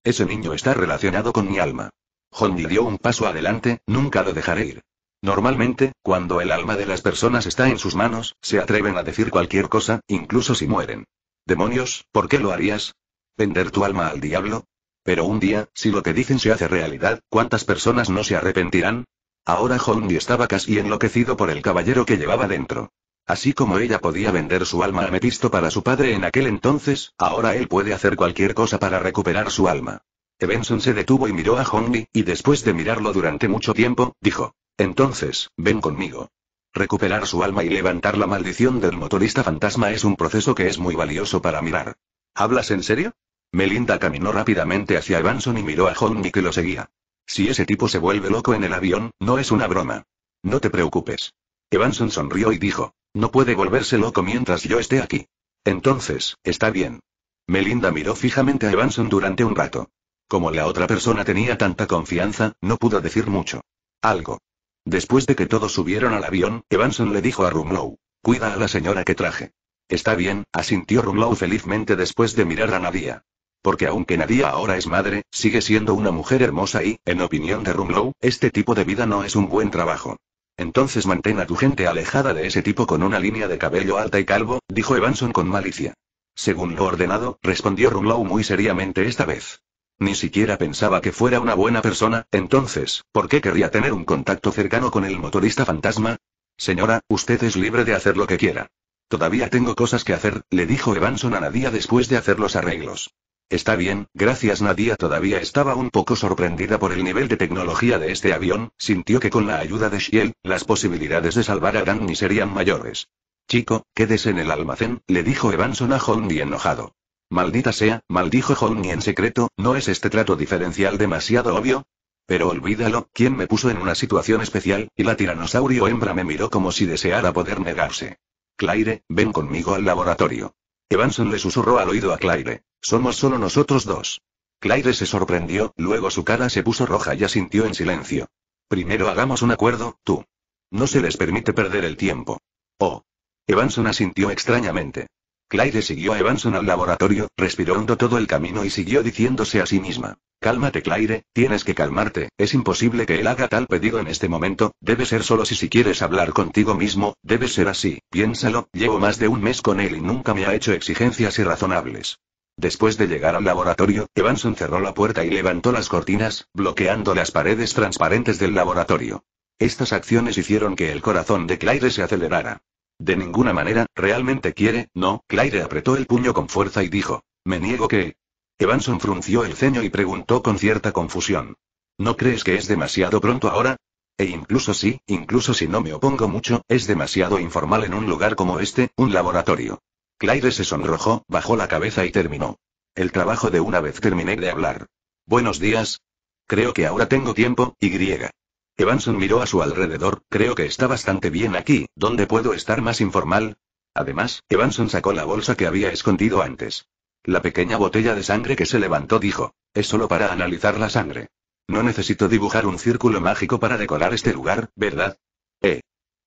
Ese niño está relacionado con mi alma. Hondi dio un paso adelante, nunca lo dejaré ir. Normalmente, cuando el alma de las personas está en sus manos, se atreven a decir cualquier cosa, incluso si mueren. Demonios, ¿por qué lo harías? ¿Vender tu alma al diablo? Pero un día, si lo que dicen se hace realidad, ¿cuántas personas no se arrepentirán? Ahora Hondi estaba casi enloquecido por el caballero que llevaba dentro. Así como ella podía vender su alma a Metisto para su padre en aquel entonces, ahora él puede hacer cualquier cosa para recuperar su alma. Evanson se detuvo y miró a Johnny, y después de mirarlo durante mucho tiempo, dijo. Entonces, ven conmigo. Recuperar su alma y levantar la maldición del motorista fantasma es un proceso que es muy valioso para mirar. ¿Hablas en serio? Melinda caminó rápidamente hacia Evanson y miró a Johnny que lo seguía. Si ese tipo se vuelve loco en el avión, no es una broma. No te preocupes. Evanson sonrió y dijo. No puede volverse loco mientras yo esté aquí. Entonces, está bien. Melinda miró fijamente a Evanson durante un rato. Como la otra persona tenía tanta confianza, no pudo decir mucho. Algo. Después de que todos subieron al avión, Evanson le dijo a Rumlow. Cuida a la señora que traje. Está bien, asintió Rumlow felizmente después de mirar a Nadia. Porque aunque Nadia ahora es madre, sigue siendo una mujer hermosa y, en opinión de Rumlow, este tipo de vida no es un buen trabajo. Entonces mantén a tu gente alejada de ese tipo con una línea de cabello alta y calvo, dijo Evanson con malicia. Según lo ordenado, respondió Rumlow muy seriamente esta vez. Ni siquiera pensaba que fuera una buena persona, entonces, ¿por qué querría tener un contacto cercano con el motorista fantasma? Señora, usted es libre de hacer lo que quiera. Todavía tengo cosas que hacer, le dijo Evanson a Nadia después de hacer los arreglos. Está bien, gracias Nadia todavía estaba un poco sorprendida por el nivel de tecnología de este avión, sintió que con la ayuda de Shiel, las posibilidades de salvar a Danny serían mayores. Chico, quédese en el almacén, le dijo Evanson a y enojado. Maldita sea, maldijo y en secreto, ¿no es este trato diferencial demasiado obvio? Pero olvídalo, ¿quién me puso en una situación especial? Y la tiranosaurio hembra me miró como si deseara poder negarse. Claire, ven conmigo al laboratorio. Evanson le susurró al oído a Claire. Somos solo nosotros dos. Claire se sorprendió, luego su cara se puso roja y asintió en silencio. Primero hagamos un acuerdo, tú. No se les permite perder el tiempo. Oh. Evanson asintió extrañamente. Claire siguió a Evanson al laboratorio, respiró hondo todo el camino y siguió diciéndose a sí misma. Cálmate Claire, tienes que calmarte, es imposible que él haga tal pedido en este momento, debe ser solo si si quieres hablar contigo mismo, debe ser así, piénsalo, llevo más de un mes con él y nunca me ha hecho exigencias irrazonables. Después de llegar al laboratorio, Evanson cerró la puerta y levantó las cortinas, bloqueando las paredes transparentes del laboratorio. Estas acciones hicieron que el corazón de Claire se acelerara. De ninguna manera, realmente quiere, no, Claire apretó el puño con fuerza y dijo, me niego que... Evanson frunció el ceño y preguntó con cierta confusión. ¿No crees que es demasiado pronto ahora? E incluso si, incluso si no me opongo mucho, es demasiado informal en un lugar como este, un laboratorio aire se sonrojó, bajó la cabeza y terminó. El trabajo de una vez terminé de hablar. Buenos días. Creo que ahora tengo tiempo, y griega. Evanson miró a su alrededor, creo que está bastante bien aquí, ¿dónde puedo estar más informal? Además, Evanson sacó la bolsa que había escondido antes. La pequeña botella de sangre que se levantó dijo, es solo para analizar la sangre. No necesito dibujar un círculo mágico para decorar este lugar, ¿verdad? Eh.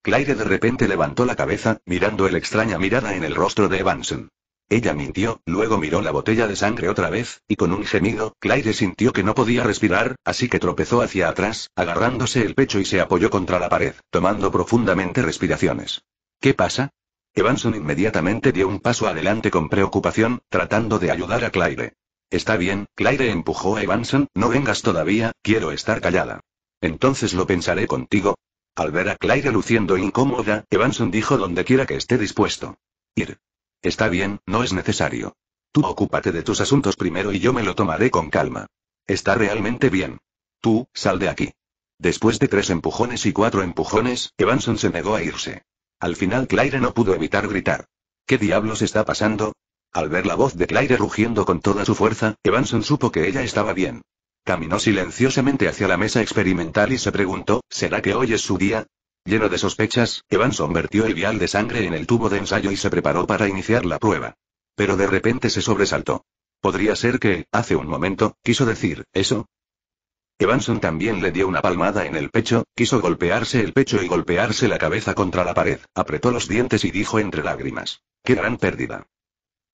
Claire de repente levantó la cabeza, mirando el extraña mirada en el rostro de Evanson. Ella mintió, luego miró la botella de sangre otra vez, y con un gemido, Claire sintió que no podía respirar, así que tropezó hacia atrás, agarrándose el pecho y se apoyó contra la pared, tomando profundamente respiraciones. ¿Qué pasa? Evanson inmediatamente dio un paso adelante con preocupación, tratando de ayudar a Claire. Está bien, Claire empujó a Evanson, no vengas todavía, quiero estar callada. Entonces lo pensaré contigo, al ver a Claire luciendo incómoda, Evanson dijo donde quiera que esté dispuesto. Ir. Está bien, no es necesario. Tú ocúpate de tus asuntos primero y yo me lo tomaré con calma. Está realmente bien. Tú, sal de aquí. Después de tres empujones y cuatro empujones, Evanson se negó a irse. Al final Claire no pudo evitar gritar. ¿Qué diablos está pasando? Al ver la voz de Claire rugiendo con toda su fuerza, Evanson supo que ella estaba bien. Caminó silenciosamente hacia la mesa experimental y se preguntó, ¿será que hoy es su día? Lleno de sospechas, Evanson vertió el vial de sangre en el tubo de ensayo y se preparó para iniciar la prueba. Pero de repente se sobresaltó. Podría ser que, hace un momento, quiso decir, ¿eso? Evanson también le dio una palmada en el pecho, quiso golpearse el pecho y golpearse la cabeza contra la pared, apretó los dientes y dijo entre lágrimas. ¡Qué gran pérdida!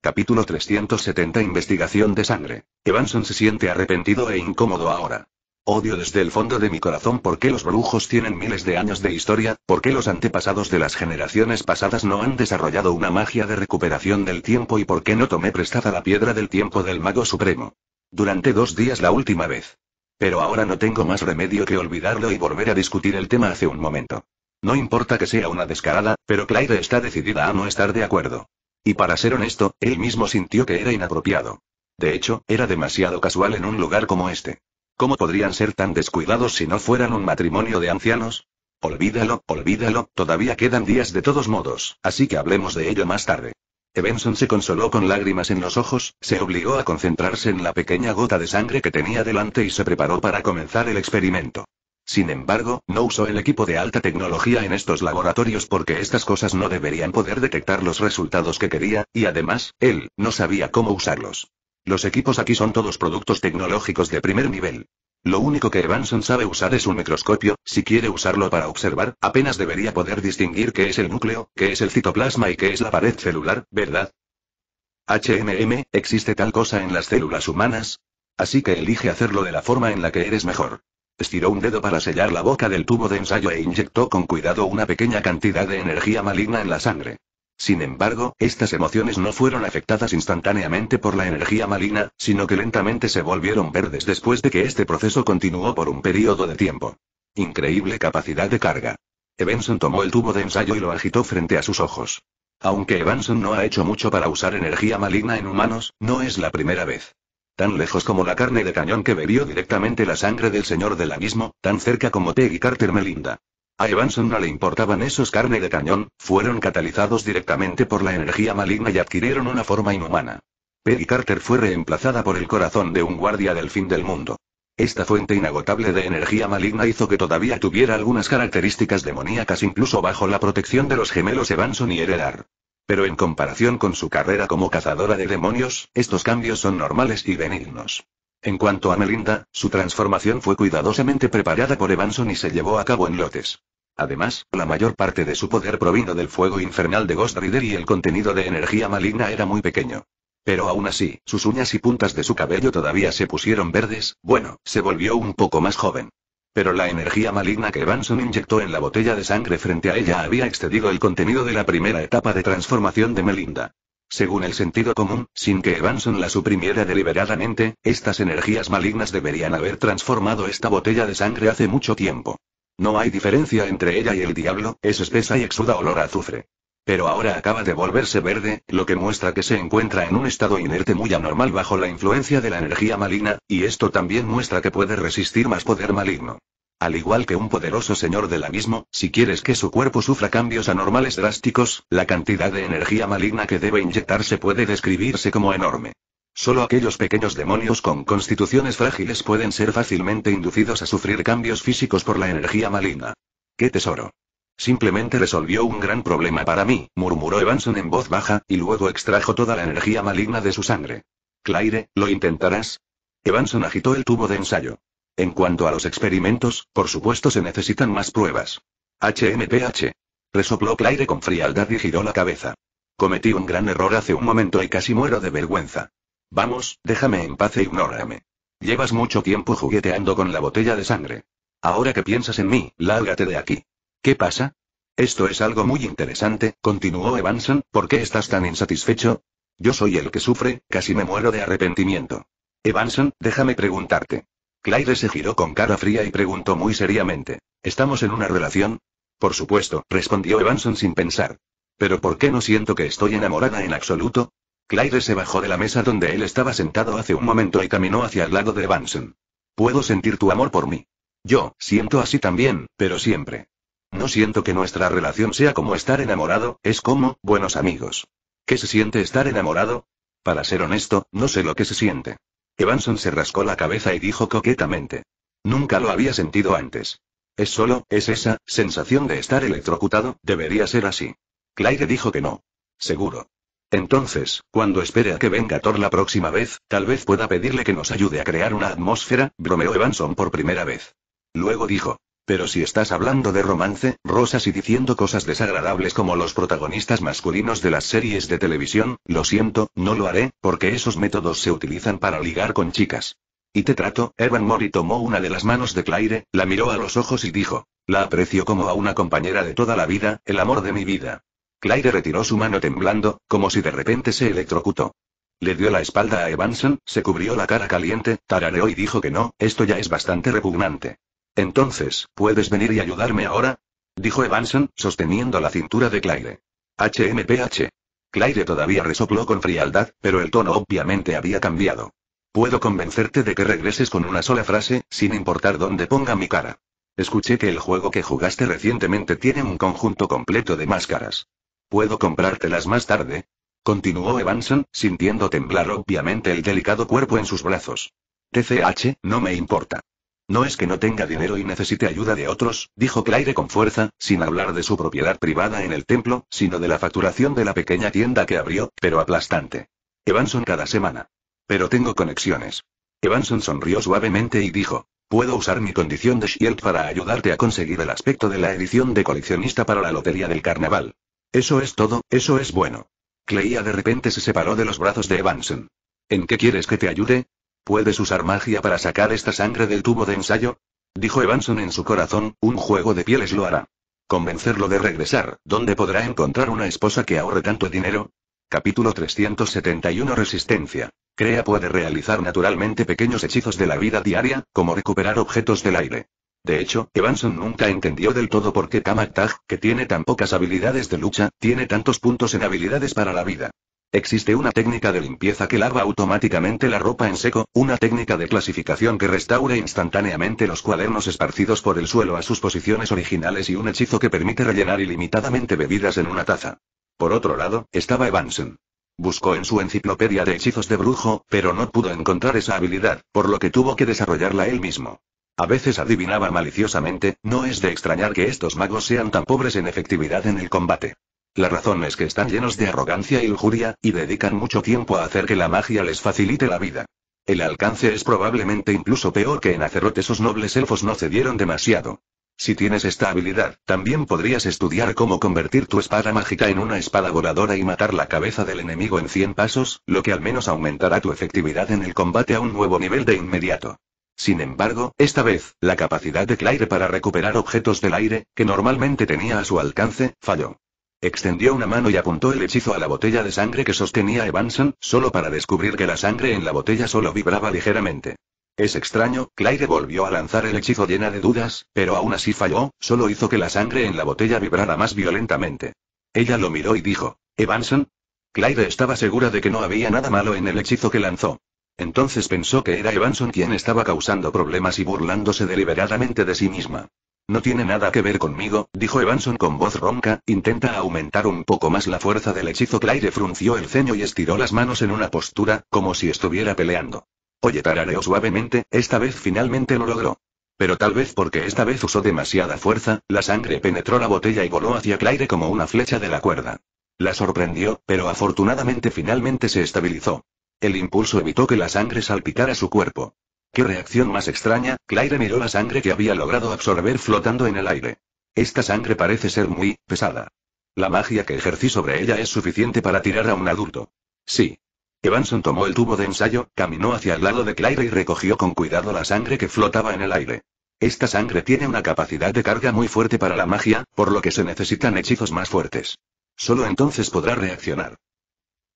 Capítulo 370 Investigación de sangre. Evanson se siente arrepentido e incómodo ahora. Odio desde el fondo de mi corazón por qué los brujos tienen miles de años de historia, por qué los antepasados de las generaciones pasadas no han desarrollado una magia de recuperación del tiempo y por qué no tomé prestada la piedra del tiempo del mago supremo. Durante dos días la última vez. Pero ahora no tengo más remedio que olvidarlo y volver a discutir el tema hace un momento. No importa que sea una descarada, pero Claire está decidida a no estar de acuerdo. Y para ser honesto, él mismo sintió que era inapropiado. De hecho, era demasiado casual en un lugar como este. ¿Cómo podrían ser tan descuidados si no fueran un matrimonio de ancianos? Olvídalo, olvídalo, todavía quedan días de todos modos, así que hablemos de ello más tarde. Evenson se consoló con lágrimas en los ojos, se obligó a concentrarse en la pequeña gota de sangre que tenía delante y se preparó para comenzar el experimento. Sin embargo, no usó el equipo de alta tecnología en estos laboratorios porque estas cosas no deberían poder detectar los resultados que quería, y además, él, no sabía cómo usarlos. Los equipos aquí son todos productos tecnológicos de primer nivel. Lo único que Evanson sabe usar es un microscopio, si quiere usarlo para observar, apenas debería poder distinguir qué es el núcleo, qué es el citoplasma y qué es la pared celular, ¿verdad? HMM, ¿existe tal cosa en las células humanas? Así que elige hacerlo de la forma en la que eres mejor. Estiró un dedo para sellar la boca del tubo de ensayo e inyectó con cuidado una pequeña cantidad de energía maligna en la sangre. Sin embargo, estas emociones no fueron afectadas instantáneamente por la energía maligna, sino que lentamente se volvieron verdes después de que este proceso continuó por un periodo de tiempo. Increíble capacidad de carga. Evanson tomó el tubo de ensayo y lo agitó frente a sus ojos. Aunque Evanson no ha hecho mucho para usar energía maligna en humanos, no es la primera vez tan lejos como la carne de cañón que bebió directamente la sangre del señor del abismo, tan cerca como Peggy Carter Melinda. A Evanson no le importaban esos carne de cañón, fueron catalizados directamente por la energía maligna y adquirieron una forma inhumana. Peggy Carter fue reemplazada por el corazón de un guardia del fin del mundo. Esta fuente inagotable de energía maligna hizo que todavía tuviera algunas características demoníacas incluso bajo la protección de los gemelos Evanson y Heredar. Pero en comparación con su carrera como cazadora de demonios, estos cambios son normales y benignos. En cuanto a Melinda, su transformación fue cuidadosamente preparada por Evanson y se llevó a cabo en lotes. Además, la mayor parte de su poder provino del fuego infernal de Ghost Rider y el contenido de energía maligna era muy pequeño. Pero aún así, sus uñas y puntas de su cabello todavía se pusieron verdes, bueno, se volvió un poco más joven. Pero la energía maligna que Evanson inyectó en la botella de sangre frente a ella había excedido el contenido de la primera etapa de transformación de Melinda. Según el sentido común, sin que Evanson la suprimiera deliberadamente, estas energías malignas deberían haber transformado esta botella de sangre hace mucho tiempo. No hay diferencia entre ella y el diablo, es espesa y exuda olor a azufre. Pero ahora acaba de volverse verde, lo que muestra que se encuentra en un estado inerte muy anormal bajo la influencia de la energía maligna, y esto también muestra que puede resistir más poder maligno. Al igual que un poderoso señor del abismo, si quieres que su cuerpo sufra cambios anormales drásticos, la cantidad de energía maligna que debe inyectarse puede describirse como enorme. Solo aquellos pequeños demonios con constituciones frágiles pueden ser fácilmente inducidos a sufrir cambios físicos por la energía maligna. ¡Qué tesoro! Simplemente resolvió un gran problema para mí, murmuró Evanson en voz baja, y luego extrajo toda la energía maligna de su sangre. Claire, ¿lo intentarás? Evanson agitó el tubo de ensayo. En cuanto a los experimentos, por supuesto se necesitan más pruebas. HMPH. Resopló Claire con frialdad y giró la cabeza. Cometí un gran error hace un momento y casi muero de vergüenza. Vamos, déjame en paz e ignórame. Llevas mucho tiempo jugueteando con la botella de sangre. Ahora que piensas en mí, lárgate de aquí. ¿Qué pasa? Esto es algo muy interesante, continuó Evanson, ¿por qué estás tan insatisfecho? Yo soy el que sufre, casi me muero de arrepentimiento. Evanson, déjame preguntarte. Claire se giró con cara fría y preguntó muy seriamente. ¿Estamos en una relación? Por supuesto, respondió Evanson sin pensar. Pero ¿por qué no siento que estoy enamorada en absoluto? Claire se bajó de la mesa donde él estaba sentado hace un momento y caminó hacia el lado de Evanson. Puedo sentir tu amor por mí. Yo, siento así también, pero siempre. No siento que nuestra relación sea como estar enamorado, es como, buenos amigos. ¿Qué se siente estar enamorado? Para ser honesto, no sé lo que se siente. Evanson se rascó la cabeza y dijo coquetamente. Nunca lo había sentido antes. Es solo, es esa, sensación de estar electrocutado, debería ser así. Claire dijo que no. Seguro. Entonces, cuando espere a que venga Thor la próxima vez, tal vez pueda pedirle que nos ayude a crear una atmósfera, bromeó Evanson por primera vez. Luego dijo, pero si estás hablando de romance, rosas y diciendo cosas desagradables como los protagonistas masculinos de las series de televisión, lo siento, no lo haré, porque esos métodos se utilizan para ligar con chicas. Y te trato, Evan Mori tomó una de las manos de Claire, la miró a los ojos y dijo, la aprecio como a una compañera de toda la vida, el amor de mi vida. Claire retiró su mano temblando, como si de repente se electrocutó. Le dio la espalda a Evanson, se cubrió la cara caliente, tarareó y dijo que no, esto ya es bastante repugnante. Entonces, ¿puedes venir y ayudarme ahora? dijo Evanson, sosteniendo la cintura de Claire. HMPH. Claire todavía resopló con frialdad, pero el tono obviamente había cambiado. Puedo convencerte de que regreses con una sola frase, sin importar dónde ponga mi cara. Escuché que el juego que jugaste recientemente tiene un conjunto completo de máscaras. ¿Puedo comprártelas más tarde? Continuó Evanson, sintiendo temblar obviamente el delicado cuerpo en sus brazos. TCH, no me importa. No es que no tenga dinero y necesite ayuda de otros, dijo Claire con fuerza, sin hablar de su propiedad privada en el templo, sino de la facturación de la pequeña tienda que abrió, pero aplastante. Evanson cada semana. Pero tengo conexiones. Evanson sonrió suavemente y dijo, puedo usar mi condición de Shield para ayudarte a conseguir el aspecto de la edición de coleccionista para la Lotería del Carnaval. Eso es todo, eso es bueno. Cleia de repente se separó de los brazos de Evanson. ¿En qué quieres que te ayude? ¿Puedes usar magia para sacar esta sangre del tubo de ensayo? Dijo Evanson en su corazón, un juego de pieles lo hará. Convencerlo de regresar, ¿dónde podrá encontrar una esposa que ahorre tanto dinero? Capítulo 371 Resistencia. Crea puede realizar naturalmente pequeños hechizos de la vida diaria, como recuperar objetos del aire. De hecho, Evanson nunca entendió del todo por qué Kamak que tiene tan pocas habilidades de lucha, tiene tantos puntos en habilidades para la vida. Existe una técnica de limpieza que lava automáticamente la ropa en seco, una técnica de clasificación que restaura instantáneamente los cuadernos esparcidos por el suelo a sus posiciones originales y un hechizo que permite rellenar ilimitadamente bebidas en una taza. Por otro lado, estaba Evansen. Buscó en su enciclopedia de hechizos de brujo, pero no pudo encontrar esa habilidad, por lo que tuvo que desarrollarla él mismo. A veces adivinaba maliciosamente, no es de extrañar que estos magos sean tan pobres en efectividad en el combate. La razón es que están llenos de arrogancia y lujuria, y dedican mucho tiempo a hacer que la magia les facilite la vida. El alcance es probablemente incluso peor que en Azeroth esos nobles elfos no cedieron demasiado. Si tienes esta habilidad, también podrías estudiar cómo convertir tu espada mágica en una espada voladora y matar la cabeza del enemigo en 100 pasos, lo que al menos aumentará tu efectividad en el combate a un nuevo nivel de inmediato. Sin embargo, esta vez, la capacidad de Claire para recuperar objetos del aire, que normalmente tenía a su alcance, falló. Extendió una mano y apuntó el hechizo a la botella de sangre que sostenía Evanson, solo para descubrir que la sangre en la botella solo vibraba ligeramente. Es extraño, Claire volvió a lanzar el hechizo llena de dudas, pero aún así falló, solo hizo que la sangre en la botella vibrara más violentamente. Ella lo miró y dijo, ¿Evanson? Claire estaba segura de que no había nada malo en el hechizo que lanzó. Entonces pensó que era Evanson quien estaba causando problemas y burlándose deliberadamente de sí misma. No tiene nada que ver conmigo, dijo Evanson con voz ronca, intenta aumentar un poco más la fuerza del hechizo. Claire frunció el ceño y estiró las manos en una postura, como si estuviera peleando. Oye, tarareó suavemente, esta vez finalmente lo logró. Pero tal vez porque esta vez usó demasiada fuerza, la sangre penetró la botella y voló hacia Claire como una flecha de la cuerda. La sorprendió, pero afortunadamente finalmente se estabilizó. El impulso evitó que la sangre salpicara su cuerpo. Qué reacción más extraña, Claire miró la sangre que había logrado absorber flotando en el aire. Esta sangre parece ser muy pesada. La magia que ejercí sobre ella es suficiente para tirar a un adulto. Sí. Evanson tomó el tubo de ensayo, caminó hacia el lado de Claire y recogió con cuidado la sangre que flotaba en el aire. Esta sangre tiene una capacidad de carga muy fuerte para la magia, por lo que se necesitan hechizos más fuertes. Solo entonces podrá reaccionar.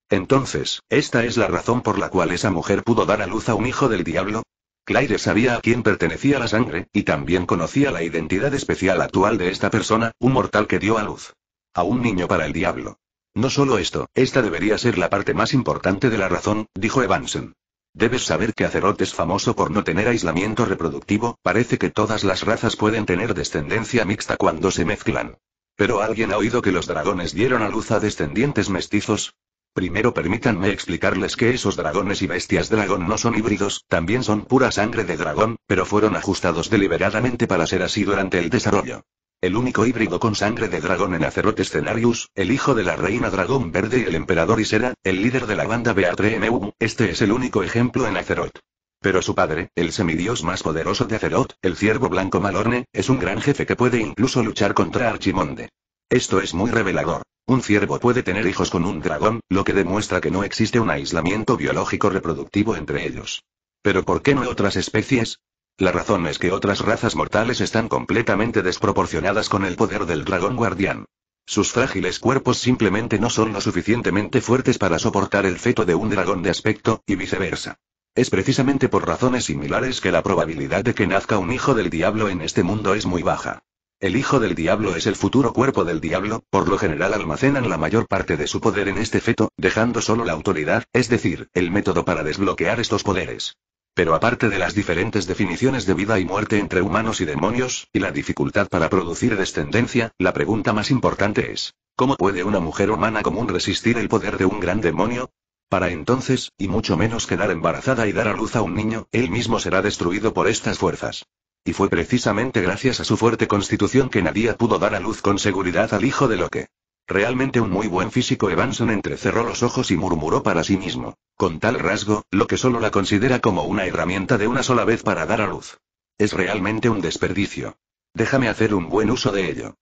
Entonces, ¿esta es la razón por la cual esa mujer pudo dar a luz a un hijo del diablo? Claire sabía a quién pertenecía la sangre, y también conocía la identidad especial actual de esta persona, un mortal que dio a luz. A un niño para el diablo. No solo esto, esta debería ser la parte más importante de la razón, dijo Evanson. Debes saber que Azeroth es famoso por no tener aislamiento reproductivo, parece que todas las razas pueden tener descendencia mixta cuando se mezclan. Pero alguien ha oído que los dragones dieron a luz a descendientes mestizos. Primero permítanme explicarles que esos dragones y bestias dragón no son híbridos, también son pura sangre de dragón, pero fueron ajustados deliberadamente para ser así durante el desarrollo. El único híbrido con sangre de dragón en Azeroth es el hijo de la reina dragón verde y el emperador Isera, el líder de la banda Beatremu, este es el único ejemplo en Azeroth. Pero su padre, el semidios más poderoso de Azeroth, el ciervo blanco Malorne, es un gran jefe que puede incluso luchar contra Archimonde. Esto es muy revelador. Un ciervo puede tener hijos con un dragón, lo que demuestra que no existe un aislamiento biológico reproductivo entre ellos. Pero ¿por qué no otras especies? La razón es que otras razas mortales están completamente desproporcionadas con el poder del dragón guardián. Sus frágiles cuerpos simplemente no son lo suficientemente fuertes para soportar el feto de un dragón de aspecto, y viceversa. Es precisamente por razones similares que la probabilidad de que nazca un hijo del diablo en este mundo es muy baja. El hijo del diablo es el futuro cuerpo del diablo, por lo general almacenan la mayor parte de su poder en este feto, dejando solo la autoridad, es decir, el método para desbloquear estos poderes. Pero aparte de las diferentes definiciones de vida y muerte entre humanos y demonios, y la dificultad para producir descendencia, la pregunta más importante es, ¿cómo puede una mujer humana común resistir el poder de un gran demonio? Para entonces, y mucho menos quedar embarazada y dar a luz a un niño, él mismo será destruido por estas fuerzas. Y fue precisamente gracias a su fuerte constitución que Nadia pudo dar a luz con seguridad al hijo de Locke. Realmente un muy buen físico Evanson entrecerró los ojos y murmuró para sí mismo. Con tal rasgo, lo que solo la considera como una herramienta de una sola vez para dar a luz. Es realmente un desperdicio. Déjame hacer un buen uso de ello.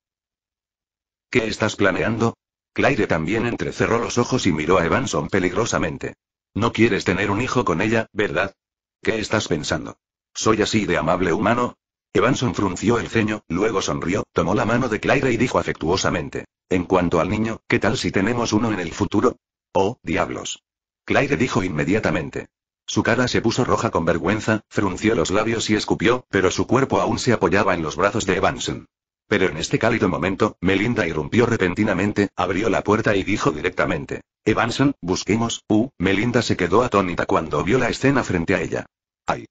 ¿Qué estás planeando? Claire también entrecerró los ojos y miró a Evanson peligrosamente. No quieres tener un hijo con ella, ¿verdad? ¿Qué estás pensando? ¿Soy así de amable humano? Evanson frunció el ceño, luego sonrió, tomó la mano de Claire y dijo afectuosamente. En cuanto al niño, ¿qué tal si tenemos uno en el futuro? Oh, diablos. Claire dijo inmediatamente. Su cara se puso roja con vergüenza, frunció los labios y escupió, pero su cuerpo aún se apoyaba en los brazos de Evanson. Pero en este cálido momento, Melinda irrumpió repentinamente, abrió la puerta y dijo directamente. Evanson, busquemos, uh, Melinda se quedó atónita cuando vio la escena frente a ella. Ay.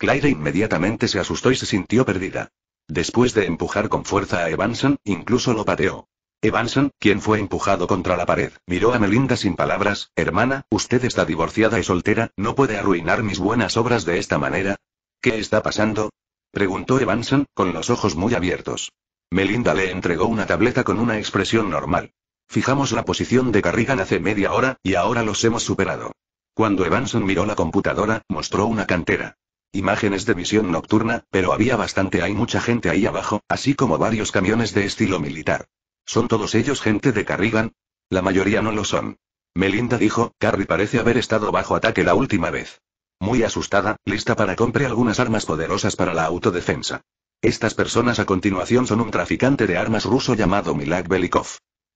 Claire inmediatamente se asustó y se sintió perdida. Después de empujar con fuerza a Evanson, incluso lo pateó. Evanson, quien fue empujado contra la pared, miró a Melinda sin palabras, hermana, usted está divorciada y soltera, ¿no puede arruinar mis buenas obras de esta manera? ¿Qué está pasando? preguntó Evanson, con los ojos muy abiertos. Melinda le entregó una tableta con una expresión normal. Fijamos la posición de Carrigan hace media hora, y ahora los hemos superado. Cuando Evanson miró la computadora, mostró una cantera. Imágenes de misión nocturna, pero había bastante, hay mucha gente ahí abajo, así como varios camiones de estilo militar. ¿Son todos ellos gente de Carrigan? La mayoría no lo son. Melinda dijo, Carrie parece haber estado bajo ataque la última vez. Muy asustada, lista para comprar algunas armas poderosas para la autodefensa. Estas personas a continuación son un traficante de armas ruso llamado Milak Belikov.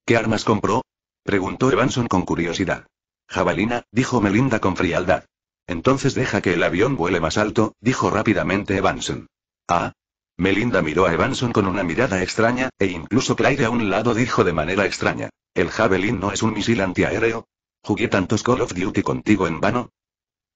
¿Qué armas compró? Preguntó Evanson con curiosidad. Jabalina, dijo Melinda con frialdad. Entonces deja que el avión vuele más alto, dijo rápidamente Evanson. Ah. Melinda miró a Evanson con una mirada extraña, e incluso Claire a un lado dijo de manera extraña. ¿El Javelin no es un misil antiaéreo? ¿Jugué tantos Call of Duty contigo en vano?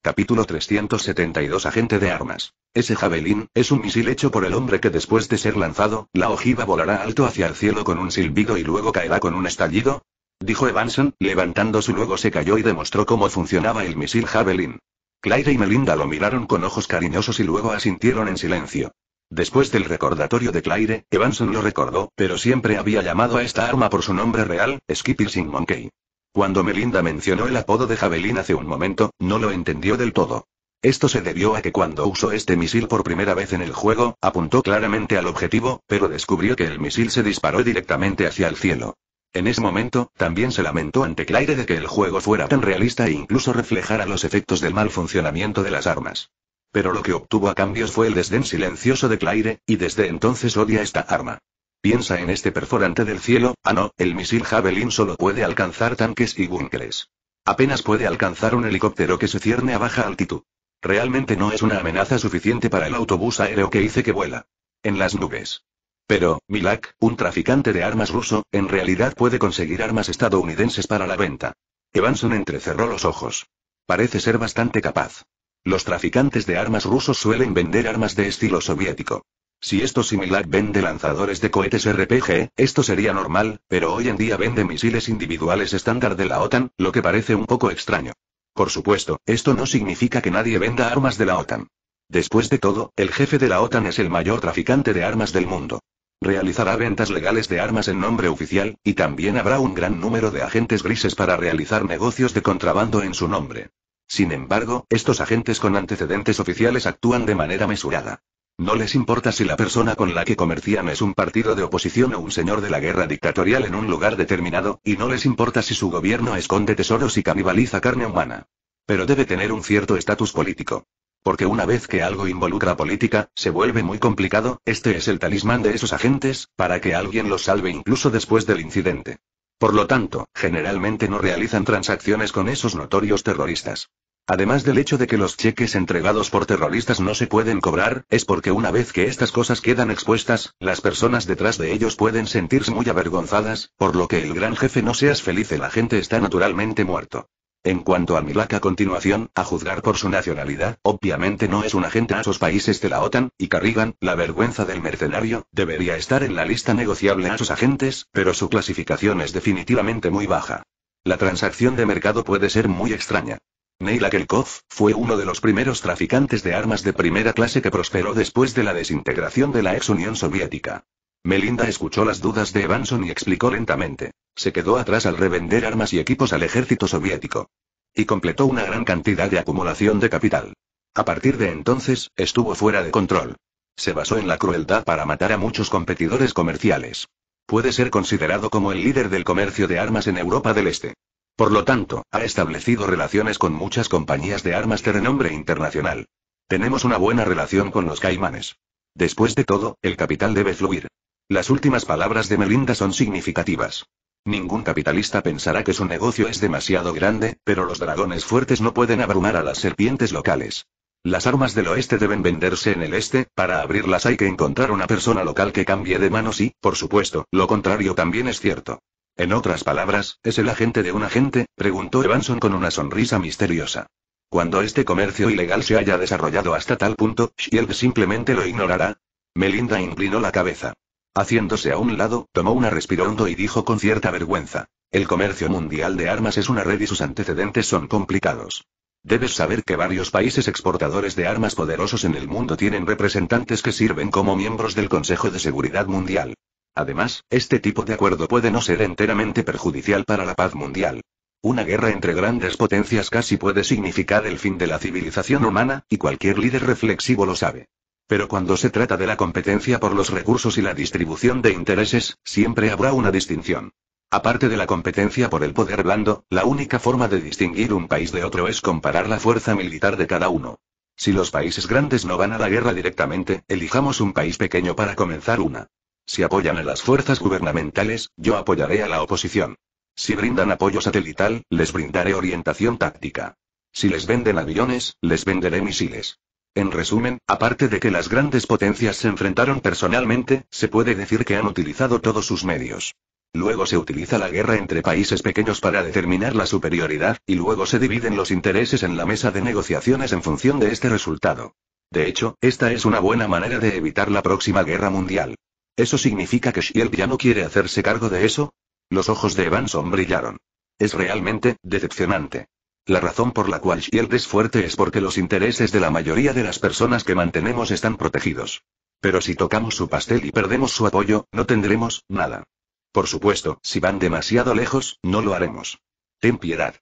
Capítulo 372 Agente de armas. Ese Javelin, es un misil hecho por el hombre que después de ser lanzado, la ojiva volará alto hacia el cielo con un silbido y luego caerá con un estallido, dijo Evanson, levantando su luego se cayó y demostró cómo funcionaba el misil Javelin. Claire y Melinda lo miraron con ojos cariñosos y luego asintieron en silencio. Después del recordatorio de Claire, Evanson lo recordó, pero siempre había llamado a esta arma por su nombre real, Skipping Monkey. Cuando Melinda mencionó el apodo de Javelin hace un momento, no lo entendió del todo. Esto se debió a que cuando usó este misil por primera vez en el juego, apuntó claramente al objetivo, pero descubrió que el misil se disparó directamente hacia el cielo. En ese momento, también se lamentó ante Claire de que el juego fuera tan realista e incluso reflejara los efectos del mal funcionamiento de las armas. Pero lo que obtuvo a cambio fue el desdén silencioso de Claire, y desde entonces odia esta arma. Piensa en este perforante del cielo, ah no, el misil Javelin solo puede alcanzar tanques y búnkeres. Apenas puede alcanzar un helicóptero que se cierne a baja altitud. Realmente no es una amenaza suficiente para el autobús aéreo que hice que vuela. En las nubes. Pero, Milak, un traficante de armas ruso, en realidad puede conseguir armas estadounidenses para la venta. Evanson entrecerró los ojos. Parece ser bastante capaz. Los traficantes de armas rusos suelen vender armas de estilo soviético. Si esto Milak vende lanzadores de cohetes RPG, esto sería normal, pero hoy en día vende misiles individuales estándar de la OTAN, lo que parece un poco extraño. Por supuesto, esto no significa que nadie venda armas de la OTAN. Después de todo, el jefe de la OTAN es el mayor traficante de armas del mundo. Realizará ventas legales de armas en nombre oficial, y también habrá un gran número de agentes grises para realizar negocios de contrabando en su nombre. Sin embargo, estos agentes con antecedentes oficiales actúan de manera mesurada. No les importa si la persona con la que comercian es un partido de oposición o un señor de la guerra dictatorial en un lugar determinado, y no les importa si su gobierno esconde tesoros y canibaliza carne humana. Pero debe tener un cierto estatus político. Porque una vez que algo involucra política, se vuelve muy complicado, este es el talismán de esos agentes, para que alguien los salve incluso después del incidente. Por lo tanto, generalmente no realizan transacciones con esos notorios terroristas. Además del hecho de que los cheques entregados por terroristas no se pueden cobrar, es porque una vez que estas cosas quedan expuestas, las personas detrás de ellos pueden sentirse muy avergonzadas, por lo que el gran jefe no seas feliz la gente está naturalmente muerto. En cuanto a Milak a continuación, a juzgar por su nacionalidad, obviamente no es un agente a esos países de la OTAN, y Carrigan, la vergüenza del mercenario, debería estar en la lista negociable a sus agentes, pero su clasificación es definitivamente muy baja. La transacción de mercado puede ser muy extraña. Neil Akelkov, fue uno de los primeros traficantes de armas de primera clase que prosperó después de la desintegración de la ex Unión Soviética. Melinda escuchó las dudas de Evanson y explicó lentamente se quedó atrás al revender armas y equipos al ejército soviético. Y completó una gran cantidad de acumulación de capital. A partir de entonces, estuvo fuera de control. Se basó en la crueldad para matar a muchos competidores comerciales. Puede ser considerado como el líder del comercio de armas en Europa del Este. Por lo tanto, ha establecido relaciones con muchas compañías de armas de renombre internacional. Tenemos una buena relación con los caimanes. Después de todo, el capital debe fluir. Las últimas palabras de Melinda son significativas. Ningún capitalista pensará que su negocio es demasiado grande, pero los dragones fuertes no pueden abrumar a las serpientes locales. Las armas del oeste deben venderse en el este, para abrirlas hay que encontrar una persona local que cambie de manos y, por supuesto, lo contrario también es cierto. En otras palabras, ¿es el agente de un agente? preguntó Evanson con una sonrisa misteriosa. Cuando este comercio ilegal se haya desarrollado hasta tal punto, Shield simplemente lo ignorará. Melinda inclinó la cabeza. Haciéndose a un lado, tomó una respiro hondo y dijo con cierta vergüenza. El comercio mundial de armas es una red y sus antecedentes son complicados. Debes saber que varios países exportadores de armas poderosos en el mundo tienen representantes que sirven como miembros del Consejo de Seguridad Mundial. Además, este tipo de acuerdo puede no ser enteramente perjudicial para la paz mundial. Una guerra entre grandes potencias casi puede significar el fin de la civilización humana, y cualquier líder reflexivo lo sabe. Pero cuando se trata de la competencia por los recursos y la distribución de intereses, siempre habrá una distinción. Aparte de la competencia por el poder blando, la única forma de distinguir un país de otro es comparar la fuerza militar de cada uno. Si los países grandes no van a la guerra directamente, elijamos un país pequeño para comenzar una. Si apoyan a las fuerzas gubernamentales, yo apoyaré a la oposición. Si brindan apoyo satelital, les brindaré orientación táctica. Si les venden aviones, les venderé misiles. En resumen, aparte de que las grandes potencias se enfrentaron personalmente, se puede decir que han utilizado todos sus medios. Luego se utiliza la guerra entre países pequeños para determinar la superioridad, y luego se dividen los intereses en la mesa de negociaciones en función de este resultado. De hecho, esta es una buena manera de evitar la próxima guerra mundial. ¿Eso significa que Shield ya no quiere hacerse cargo de eso? Los ojos de Evanson brillaron. Es realmente decepcionante. La razón por la cual Shield es fuerte es porque los intereses de la mayoría de las personas que mantenemos están protegidos. Pero si tocamos su pastel y perdemos su apoyo, no tendremos nada. Por supuesto, si van demasiado lejos, no lo haremos. Ten piedad.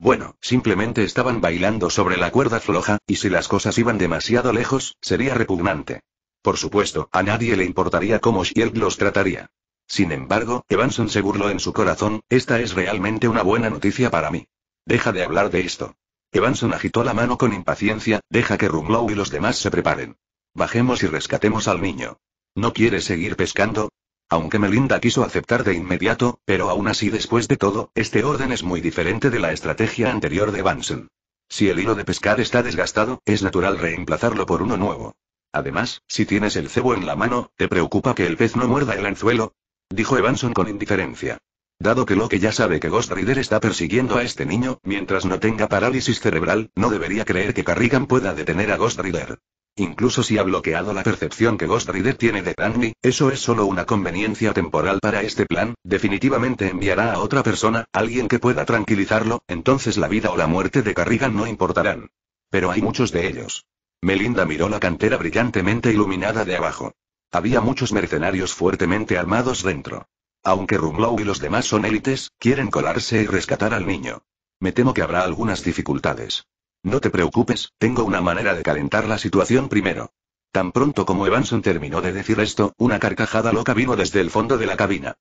Bueno, simplemente estaban bailando sobre la cuerda floja, y si las cosas iban demasiado lejos, sería repugnante. Por supuesto, a nadie le importaría cómo Shield los trataría. Sin embargo, Evanson se burló en su corazón, esta es realmente una buena noticia para mí. Deja de hablar de esto. Evanson agitó la mano con impaciencia, deja que Rumlow y los demás se preparen. Bajemos y rescatemos al niño. ¿No quieres seguir pescando? Aunque Melinda quiso aceptar de inmediato, pero aún así después de todo, este orden es muy diferente de la estrategia anterior de Evanson. Si el hilo de pescar está desgastado, es natural reemplazarlo por uno nuevo. Además, si tienes el cebo en la mano, ¿te preocupa que el pez no muerda el anzuelo? Dijo Evanson con indiferencia. Dado que Loki ya sabe que Ghost Rider está persiguiendo a este niño, mientras no tenga parálisis cerebral, no debería creer que Carrigan pueda detener a Ghost Rider. Incluso si ha bloqueado la percepción que Ghost Rider tiene de Danny, eso es solo una conveniencia temporal para este plan, definitivamente enviará a otra persona, alguien que pueda tranquilizarlo, entonces la vida o la muerte de Carrigan no importarán. Pero hay muchos de ellos. Melinda miró la cantera brillantemente iluminada de abajo. Había muchos mercenarios fuertemente armados dentro. Aunque Rumlow y los demás son élites, quieren colarse y rescatar al niño. Me temo que habrá algunas dificultades. No te preocupes, tengo una manera de calentar la situación primero. Tan pronto como Evanson terminó de decir esto, una carcajada loca vino desde el fondo de la cabina.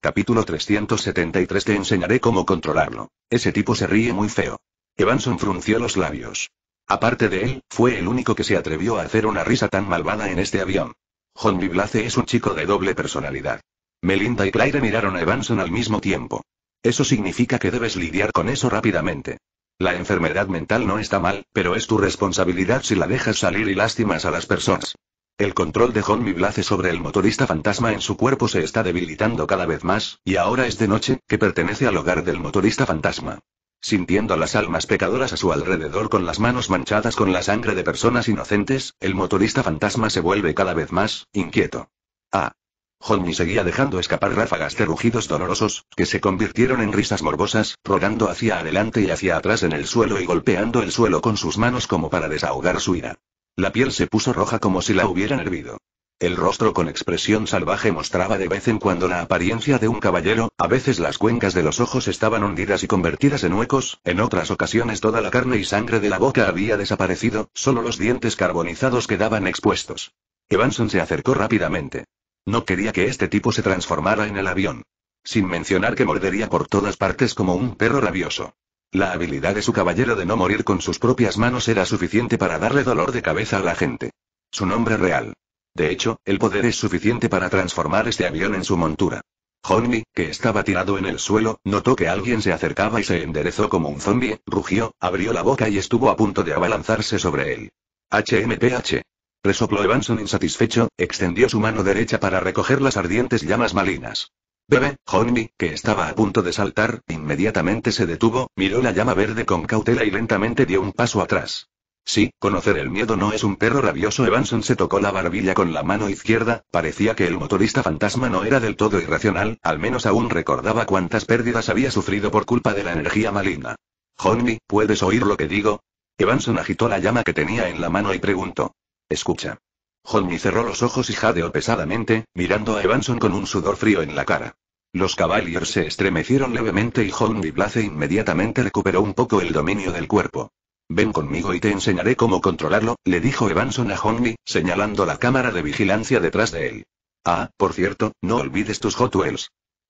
Capítulo 373 Te enseñaré cómo controlarlo. Ese tipo se ríe muy feo. Evanson frunció los labios. Aparte de él, fue el único que se atrevió a hacer una risa tan malvada en este avión. John Blase es un chico de doble personalidad. Melinda y Claire miraron a Evanson al mismo tiempo. Eso significa que debes lidiar con eso rápidamente. La enfermedad mental no está mal, pero es tu responsabilidad si la dejas salir y lástimas a las personas. El control de John Miblace sobre el motorista fantasma en su cuerpo se está debilitando cada vez más, y ahora es de noche, que pertenece al hogar del motorista fantasma. Sintiendo las almas pecadoras a su alrededor con las manos manchadas con la sangre de personas inocentes, el motorista fantasma se vuelve cada vez más inquieto. Ah, Johnny seguía dejando escapar ráfagas de rugidos dolorosos, que se convirtieron en risas morbosas, rodando hacia adelante y hacia atrás en el suelo y golpeando el suelo con sus manos como para desahogar su ira. La piel se puso roja como si la hubieran hervido. El rostro con expresión salvaje mostraba de vez en cuando la apariencia de un caballero, a veces las cuencas de los ojos estaban hundidas y convertidas en huecos, en otras ocasiones toda la carne y sangre de la boca había desaparecido, solo los dientes carbonizados quedaban expuestos. Evanson se acercó rápidamente. No quería que este tipo se transformara en el avión. Sin mencionar que mordería por todas partes como un perro rabioso. La habilidad de su caballero de no morir con sus propias manos era suficiente para darle dolor de cabeza a la gente. Su nombre real. De hecho, el poder es suficiente para transformar este avión en su montura. Johnny, que estaba tirado en el suelo, notó que alguien se acercaba y se enderezó como un zombie, rugió, abrió la boca y estuvo a punto de abalanzarse sobre él. HMPH. Resopló Evanson insatisfecho, extendió su mano derecha para recoger las ardientes llamas malinas. Bebe, honey que estaba a punto de saltar, inmediatamente se detuvo, miró la llama verde con cautela y lentamente dio un paso atrás. Sí, conocer el miedo no es un perro rabioso. Evanson se tocó la barbilla con la mano izquierda, parecía que el motorista fantasma no era del todo irracional, al menos aún recordaba cuántas pérdidas había sufrido por culpa de la energía maligna. Honey, ¿puedes oír lo que digo? Evanson agitó la llama que tenía en la mano y preguntó. Escucha. Johnny cerró los ojos y jadeó pesadamente, mirando a Evanson con un sudor frío en la cara. Los Cavaliers se estremecieron levemente y Johnny Blaze inmediatamente recuperó un poco el dominio del cuerpo. Ven conmigo y te enseñaré cómo controlarlo, le dijo Evanson a Johnny, señalando la cámara de vigilancia detrás de él. Ah, por cierto, no olvides tus Hot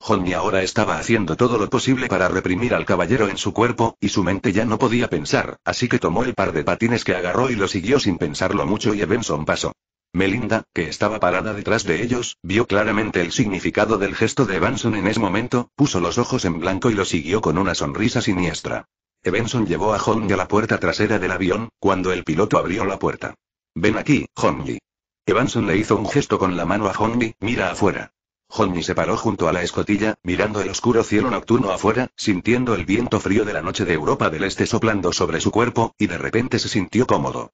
Johnny ahora estaba haciendo todo lo posible para reprimir al caballero en su cuerpo, y su mente ya no podía pensar, así que tomó el par de patines que agarró y lo siguió sin pensarlo mucho y Evanson pasó. Melinda, que estaba parada detrás de ellos, vio claramente el significado del gesto de Evanson en ese momento, puso los ojos en blanco y lo siguió con una sonrisa siniestra. Evanson llevó a Honley a la puerta trasera del avión, cuando el piloto abrió la puerta. Ven aquí, Hongi. Evanson le hizo un gesto con la mano a Honley, mira afuera. Johnny se paró junto a la escotilla, mirando el oscuro cielo nocturno afuera, sintiendo el viento frío de la noche de Europa del Este soplando sobre su cuerpo, y de repente se sintió cómodo.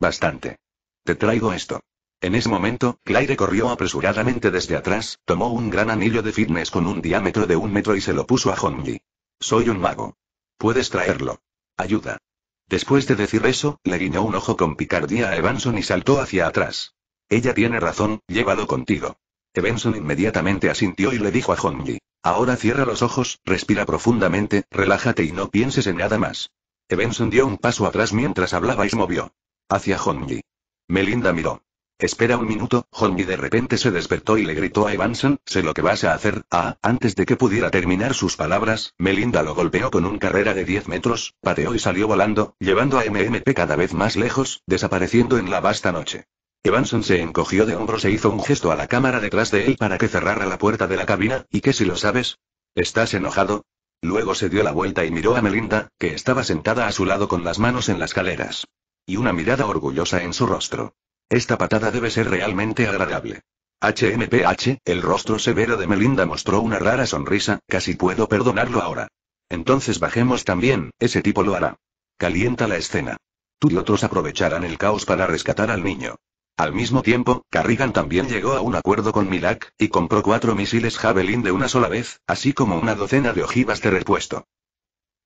Bastante. Te traigo esto. En ese momento, Claire corrió apresuradamente desde atrás, tomó un gran anillo de fitness con un diámetro de un metro y se lo puso a Honji. Soy un mago. Puedes traerlo. Ayuda. Después de decir eso, le guiñó un ojo con picardía a Evanson y saltó hacia atrás. Ella tiene razón, llévalo contigo. Evanson inmediatamente asintió y le dijo a Hongyi: Ahora cierra los ojos, respira profundamente, relájate y no pienses en nada más. Evanson dio un paso atrás mientras hablaba y se movió. Hacia Hongyi. Melinda miró. Espera un minuto, Hongyi de repente se despertó y le gritó a Evanson, sé lo que vas a hacer, ah, antes de que pudiera terminar sus palabras, Melinda lo golpeó con un carrera de 10 metros, pateó y salió volando, llevando a MMP cada vez más lejos, desapareciendo en la vasta noche. Evanson se encogió de hombros e hizo un gesto a la cámara detrás de él para que cerrara la puerta de la cabina, ¿y que si lo sabes? ¿Estás enojado? Luego se dio la vuelta y miró a Melinda, que estaba sentada a su lado con las manos en las caleras. Y una mirada orgullosa en su rostro. Esta patada debe ser realmente agradable. HMPH, el rostro severo de Melinda mostró una rara sonrisa, casi puedo perdonarlo ahora. Entonces bajemos también, ese tipo lo hará. Calienta la escena. Tú y otros aprovecharán el caos para rescatar al niño. Al mismo tiempo, Carrigan también llegó a un acuerdo con Milak y compró cuatro misiles Javelin de una sola vez, así como una docena de ojivas de repuesto.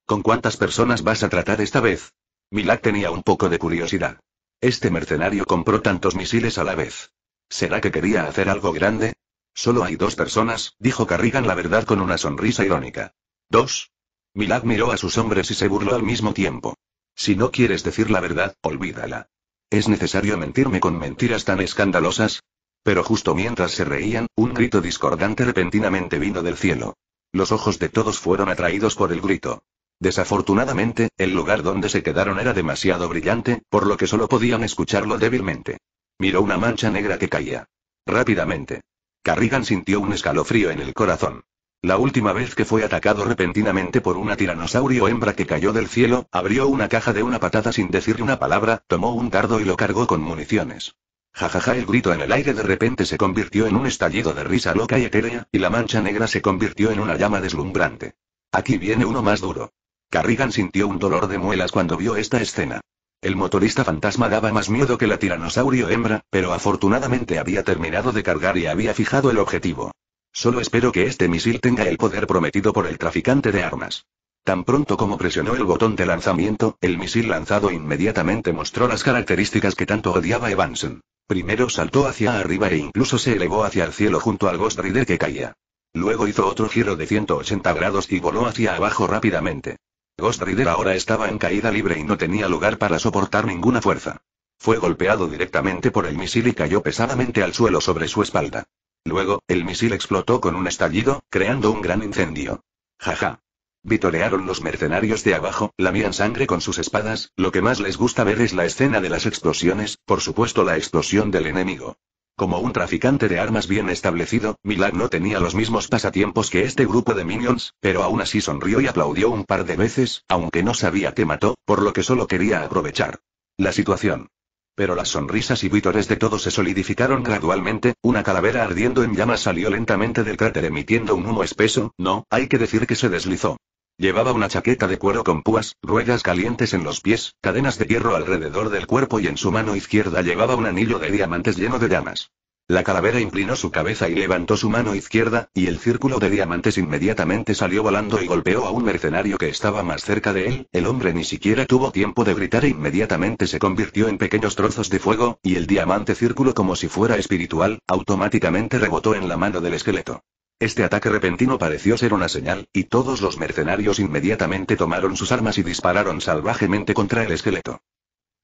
¿Con cuántas personas vas a tratar esta vez? Milak tenía un poco de curiosidad. Este mercenario compró tantos misiles a la vez. ¿Será que quería hacer algo grande? Solo hay dos personas, dijo Carrigan la verdad con una sonrisa irónica. ¿Dos? Milag miró a sus hombres y se burló al mismo tiempo. Si no quieres decir la verdad, olvídala. ¿Es necesario mentirme con mentiras tan escandalosas? Pero justo mientras se reían, un grito discordante repentinamente vino del cielo. Los ojos de todos fueron atraídos por el grito. Desafortunadamente, el lugar donde se quedaron era demasiado brillante, por lo que solo podían escucharlo débilmente. Miró una mancha negra que caía. Rápidamente. Carrigan sintió un escalofrío en el corazón. La última vez que fue atacado repentinamente por una tiranosaurio hembra que cayó del cielo, abrió una caja de una patada sin decir una palabra, tomó un dardo y lo cargó con municiones. Jajaja el grito en el aire de repente se convirtió en un estallido de risa loca y etérea, y la mancha negra se convirtió en una llama deslumbrante. Aquí viene uno más duro. Carrigan sintió un dolor de muelas cuando vio esta escena. El motorista fantasma daba más miedo que la tiranosaurio hembra, pero afortunadamente había terminado de cargar y había fijado el objetivo. Solo espero que este misil tenga el poder prometido por el traficante de armas. Tan pronto como presionó el botón de lanzamiento, el misil lanzado inmediatamente mostró las características que tanto odiaba Evanson. Primero saltó hacia arriba e incluso se elevó hacia el cielo junto al Ghost Rider que caía. Luego hizo otro giro de 180 grados y voló hacia abajo rápidamente. Ghost Rider ahora estaba en caída libre y no tenía lugar para soportar ninguna fuerza. Fue golpeado directamente por el misil y cayó pesadamente al suelo sobre su espalda. Luego, el misil explotó con un estallido, creando un gran incendio. Jaja. Vitorearon los mercenarios de abajo, lamían sangre con sus espadas, lo que más les gusta ver es la escena de las explosiones, por supuesto la explosión del enemigo. Como un traficante de armas bien establecido, Milag no tenía los mismos pasatiempos que este grupo de minions, pero aún así sonrió y aplaudió un par de veces, aunque no sabía que mató, por lo que solo quería aprovechar la situación. Pero las sonrisas y vítores de todos se solidificaron gradualmente, una calavera ardiendo en llamas salió lentamente del cráter emitiendo un humo espeso, no, hay que decir que se deslizó. Llevaba una chaqueta de cuero con púas, ruedas calientes en los pies, cadenas de hierro alrededor del cuerpo y en su mano izquierda llevaba un anillo de diamantes lleno de llamas. La calavera inclinó su cabeza y levantó su mano izquierda, y el círculo de diamantes inmediatamente salió volando y golpeó a un mercenario que estaba más cerca de él, el hombre ni siquiera tuvo tiempo de gritar e inmediatamente se convirtió en pequeños trozos de fuego, y el diamante círculo como si fuera espiritual, automáticamente rebotó en la mano del esqueleto. Este ataque repentino pareció ser una señal, y todos los mercenarios inmediatamente tomaron sus armas y dispararon salvajemente contra el esqueleto.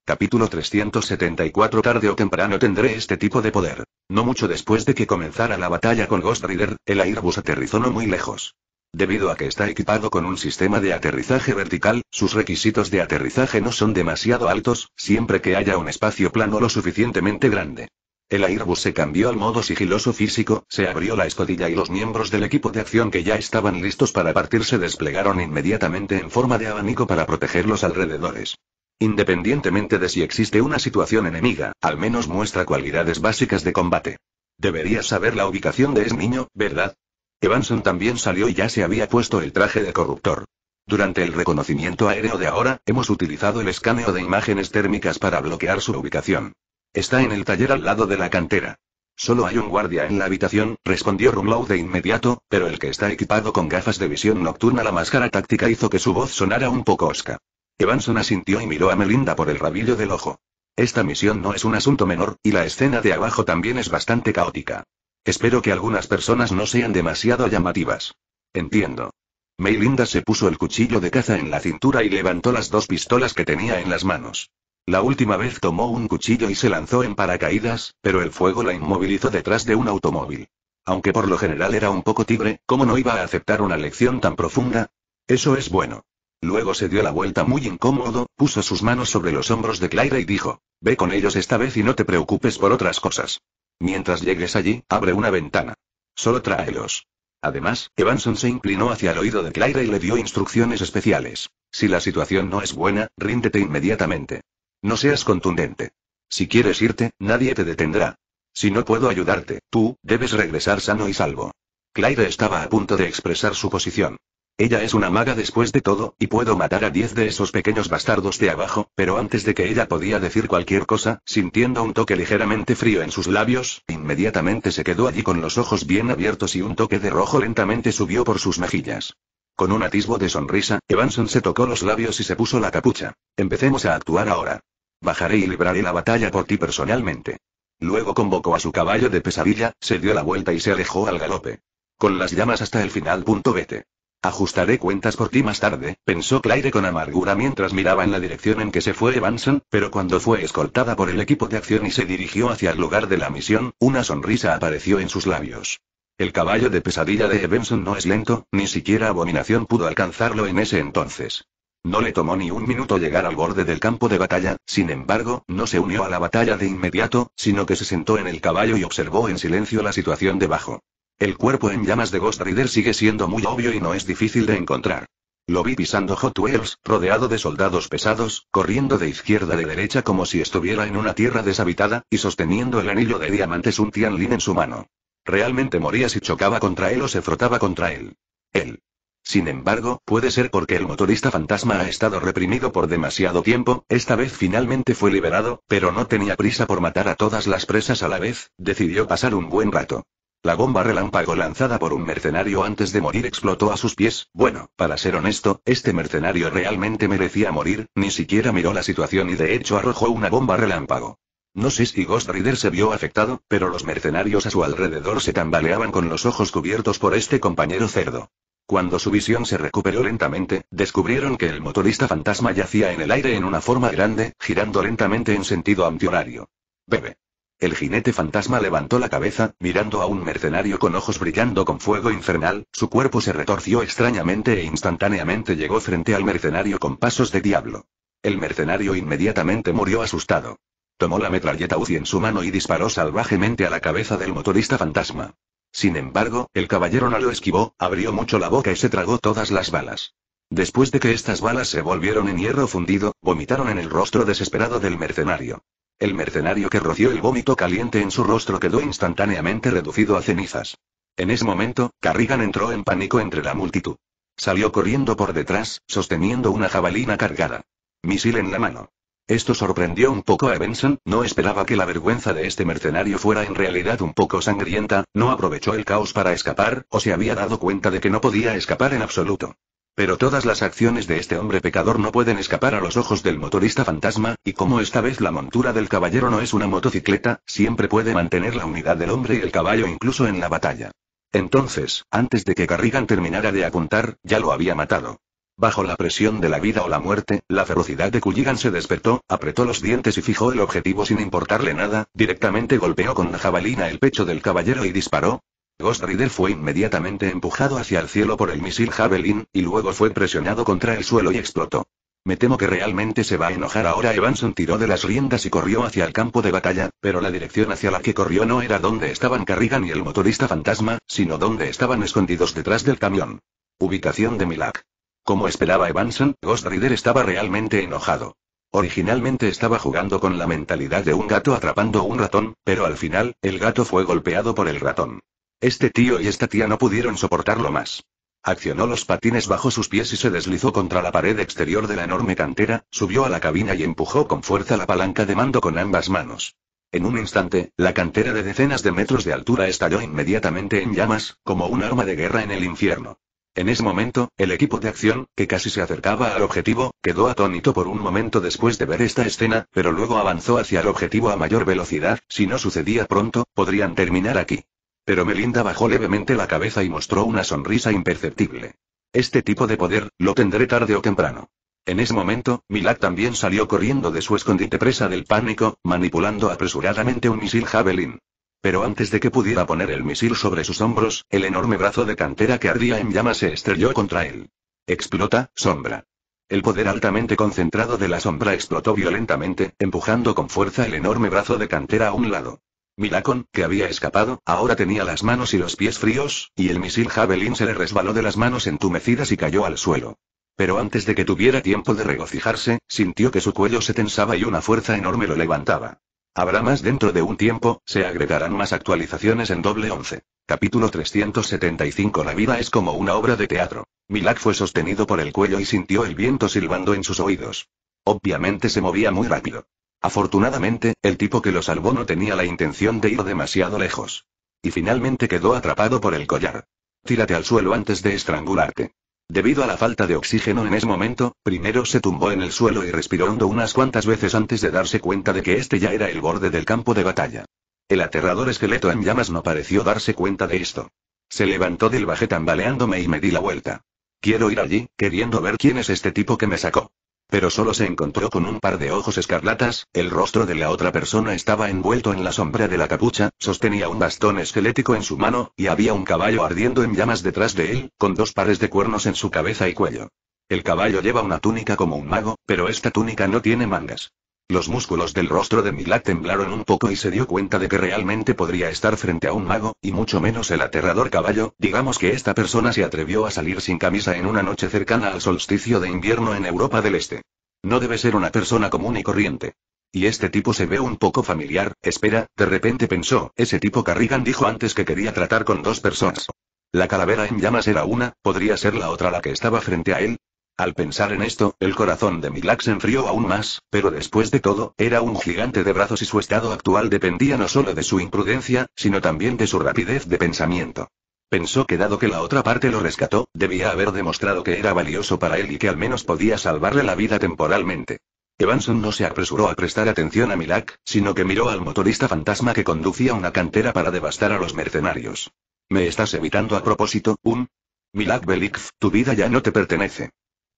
Capítulo 374 Tarde o temprano tendré este tipo de poder. No mucho después de que comenzara la batalla con Ghost Rider, el Airbus aterrizó no muy lejos. Debido a que está equipado con un sistema de aterrizaje vertical, sus requisitos de aterrizaje no son demasiado altos, siempre que haya un espacio plano lo suficientemente grande. El Airbus se cambió al modo sigiloso físico, se abrió la escodilla y los miembros del equipo de acción que ya estaban listos para partir se desplegaron inmediatamente en forma de abanico para proteger los alrededores. Independientemente de si existe una situación enemiga, al menos muestra cualidades básicas de combate. Deberías saber la ubicación de ese niño, ¿verdad? Evanson también salió y ya se había puesto el traje de corruptor. Durante el reconocimiento aéreo de ahora, hemos utilizado el escaneo de imágenes térmicas para bloquear su ubicación. Está en el taller al lado de la cantera. Solo hay un guardia en la habitación, respondió Rumlow de inmediato, pero el que está equipado con gafas de visión nocturna la máscara táctica hizo que su voz sonara un poco osca. Evanson asintió y miró a Melinda por el rabillo del ojo. Esta misión no es un asunto menor, y la escena de abajo también es bastante caótica. Espero que algunas personas no sean demasiado llamativas. Entiendo. Melinda se puso el cuchillo de caza en la cintura y levantó las dos pistolas que tenía en las manos. La última vez tomó un cuchillo y se lanzó en paracaídas, pero el fuego la inmovilizó detrás de un automóvil. Aunque por lo general era un poco tigre, ¿cómo no iba a aceptar una lección tan profunda? Eso es bueno. Luego se dio la vuelta muy incómodo, puso sus manos sobre los hombros de Claire y dijo, Ve con ellos esta vez y no te preocupes por otras cosas. Mientras llegues allí, abre una ventana. Solo tráelos. Además, Evanson se inclinó hacia el oído de Claire y le dio instrucciones especiales. Si la situación no es buena, ríndete inmediatamente. No seas contundente. Si quieres irte, nadie te detendrá. Si no puedo ayudarte, tú, debes regresar sano y salvo. Claire estaba a punto de expresar su posición. Ella es una maga después de todo, y puedo matar a diez de esos pequeños bastardos de abajo, pero antes de que ella podía decir cualquier cosa, sintiendo un toque ligeramente frío en sus labios, inmediatamente se quedó allí con los ojos bien abiertos y un toque de rojo lentamente subió por sus mejillas. Con un atisbo de sonrisa, Evanson se tocó los labios y se puso la capucha. Empecemos a actuar ahora. Bajaré y libraré la batalla por ti personalmente. Luego convocó a su caballo de pesadilla, se dio la vuelta y se alejó al galope. Con las llamas hasta el final. Punto vete. Ajustaré cuentas por ti más tarde, pensó Claire con amargura mientras miraba en la dirección en que se fue Evanson, pero cuando fue escoltada por el equipo de acción y se dirigió hacia el lugar de la misión, una sonrisa apareció en sus labios. El caballo de pesadilla de Evanson no es lento, ni siquiera Abominación pudo alcanzarlo en ese entonces. No le tomó ni un minuto llegar al borde del campo de batalla, sin embargo, no se unió a la batalla de inmediato, sino que se sentó en el caballo y observó en silencio la situación debajo. El cuerpo en llamas de Ghost Rider sigue siendo muy obvio y no es difícil de encontrar. Lo vi pisando Hot Wheels, rodeado de soldados pesados, corriendo de izquierda a derecha como si estuviera en una tierra deshabitada, y sosteniendo el anillo de diamantes un Tianlin en su mano. Realmente moría si chocaba contra él o se frotaba contra él. Él. Sin embargo, puede ser porque el motorista fantasma ha estado reprimido por demasiado tiempo, esta vez finalmente fue liberado, pero no tenía prisa por matar a todas las presas a la vez, decidió pasar un buen rato. La bomba relámpago lanzada por un mercenario antes de morir explotó a sus pies. Bueno, para ser honesto, este mercenario realmente merecía morir, ni siquiera miró la situación y de hecho arrojó una bomba relámpago. No sé si Ghost Rider se vio afectado, pero los mercenarios a su alrededor se tambaleaban con los ojos cubiertos por este compañero cerdo. Cuando su visión se recuperó lentamente, descubrieron que el motorista fantasma yacía en el aire en una forma grande, girando lentamente en sentido antihorario. Bebe. El jinete fantasma levantó la cabeza, mirando a un mercenario con ojos brillando con fuego infernal, su cuerpo se retorció extrañamente e instantáneamente llegó frente al mercenario con pasos de diablo. El mercenario inmediatamente murió asustado. Tomó la metralleta Uzi en su mano y disparó salvajemente a la cabeza del motorista fantasma. Sin embargo, el caballero no lo esquivó, abrió mucho la boca y se tragó todas las balas. Después de que estas balas se volvieron en hierro fundido, vomitaron en el rostro desesperado del mercenario. El mercenario que roció el vómito caliente en su rostro quedó instantáneamente reducido a cenizas. En ese momento, Carrigan entró en pánico entre la multitud. Salió corriendo por detrás, sosteniendo una jabalina cargada. Misil en la mano. Esto sorprendió un poco a Benson, no esperaba que la vergüenza de este mercenario fuera en realidad un poco sangrienta, no aprovechó el caos para escapar, o se había dado cuenta de que no podía escapar en absoluto. Pero todas las acciones de este hombre pecador no pueden escapar a los ojos del motorista fantasma, y como esta vez la montura del caballero no es una motocicleta, siempre puede mantener la unidad del hombre y el caballo incluso en la batalla. Entonces, antes de que Carrigan terminara de apuntar, ya lo había matado. Bajo la presión de la vida o la muerte, la ferocidad de Culligan se despertó, apretó los dientes y fijó el objetivo sin importarle nada, directamente golpeó con la jabalina el pecho del caballero y disparó, Ghost Rider fue inmediatamente empujado hacia el cielo por el misil Javelin, y luego fue presionado contra el suelo y explotó. Me temo que realmente se va a enojar ahora. Evanson tiró de las riendas y corrió hacia el campo de batalla, pero la dirección hacia la que corrió no era donde estaban Carrigan y el motorista fantasma, sino donde estaban escondidos detrás del camión. Ubicación de Milak. Como esperaba Evanson, Ghost Rider estaba realmente enojado. Originalmente estaba jugando con la mentalidad de un gato atrapando un ratón, pero al final, el gato fue golpeado por el ratón. Este tío y esta tía no pudieron soportarlo más. Accionó los patines bajo sus pies y se deslizó contra la pared exterior de la enorme cantera, subió a la cabina y empujó con fuerza la palanca de mando con ambas manos. En un instante, la cantera de decenas de metros de altura estalló inmediatamente en llamas, como un arma de guerra en el infierno. En ese momento, el equipo de acción, que casi se acercaba al objetivo, quedó atónito por un momento después de ver esta escena, pero luego avanzó hacia el objetivo a mayor velocidad, si no sucedía pronto, podrían terminar aquí. Pero Melinda bajó levemente la cabeza y mostró una sonrisa imperceptible. Este tipo de poder, lo tendré tarde o temprano. En ese momento, Milak también salió corriendo de su escondite presa del pánico, manipulando apresuradamente un misil Javelin. Pero antes de que pudiera poner el misil sobre sus hombros, el enorme brazo de cantera que ardía en llama se estrelló contra él. Explota, sombra. El poder altamente concentrado de la sombra explotó violentamente, empujando con fuerza el enorme brazo de cantera a un lado. Milacon, que había escapado, ahora tenía las manos y los pies fríos, y el misil Javelin se le resbaló de las manos entumecidas y cayó al suelo. Pero antes de que tuviera tiempo de regocijarse, sintió que su cuello se tensaba y una fuerza enorme lo levantaba. Habrá más dentro de un tiempo, se agregarán más actualizaciones en doble once. Capítulo 375 La vida es como una obra de teatro. Milak fue sostenido por el cuello y sintió el viento silbando en sus oídos. Obviamente se movía muy rápido. Afortunadamente, el tipo que lo salvó no tenía la intención de ir demasiado lejos. Y finalmente quedó atrapado por el collar. Tírate al suelo antes de estrangularte. Debido a la falta de oxígeno en ese momento, primero se tumbó en el suelo y respiró hondo unas cuantas veces antes de darse cuenta de que este ya era el borde del campo de batalla. El aterrador esqueleto en llamas no pareció darse cuenta de esto. Se levantó del bajé tambaleándome y me di la vuelta. Quiero ir allí, queriendo ver quién es este tipo que me sacó pero solo se encontró con un par de ojos escarlatas, el rostro de la otra persona estaba envuelto en la sombra de la capucha, sostenía un bastón esquelético en su mano, y había un caballo ardiendo en llamas detrás de él, con dos pares de cuernos en su cabeza y cuello. El caballo lleva una túnica como un mago, pero esta túnica no tiene mangas. Los músculos del rostro de Milad temblaron un poco y se dio cuenta de que realmente podría estar frente a un mago, y mucho menos el aterrador caballo, digamos que esta persona se atrevió a salir sin camisa en una noche cercana al solsticio de invierno en Europa del Este. No debe ser una persona común y corriente. Y este tipo se ve un poco familiar, espera, de repente pensó, ese tipo Carrigan dijo antes que quería tratar con dos personas. La calavera en llamas era una, podría ser la otra la que estaba frente a él, al pensar en esto, el corazón de Milak se enfrió aún más, pero después de todo, era un gigante de brazos y su estado actual dependía no solo de su imprudencia, sino también de su rapidez de pensamiento. Pensó que dado que la otra parte lo rescató, debía haber demostrado que era valioso para él y que al menos podía salvarle la vida temporalmente. Evanson no se apresuró a prestar atención a Milak, sino que miró al motorista fantasma que conducía una cantera para devastar a los mercenarios. ¿Me estás evitando a propósito, un? Milak Belikf, tu vida ya no te pertenece.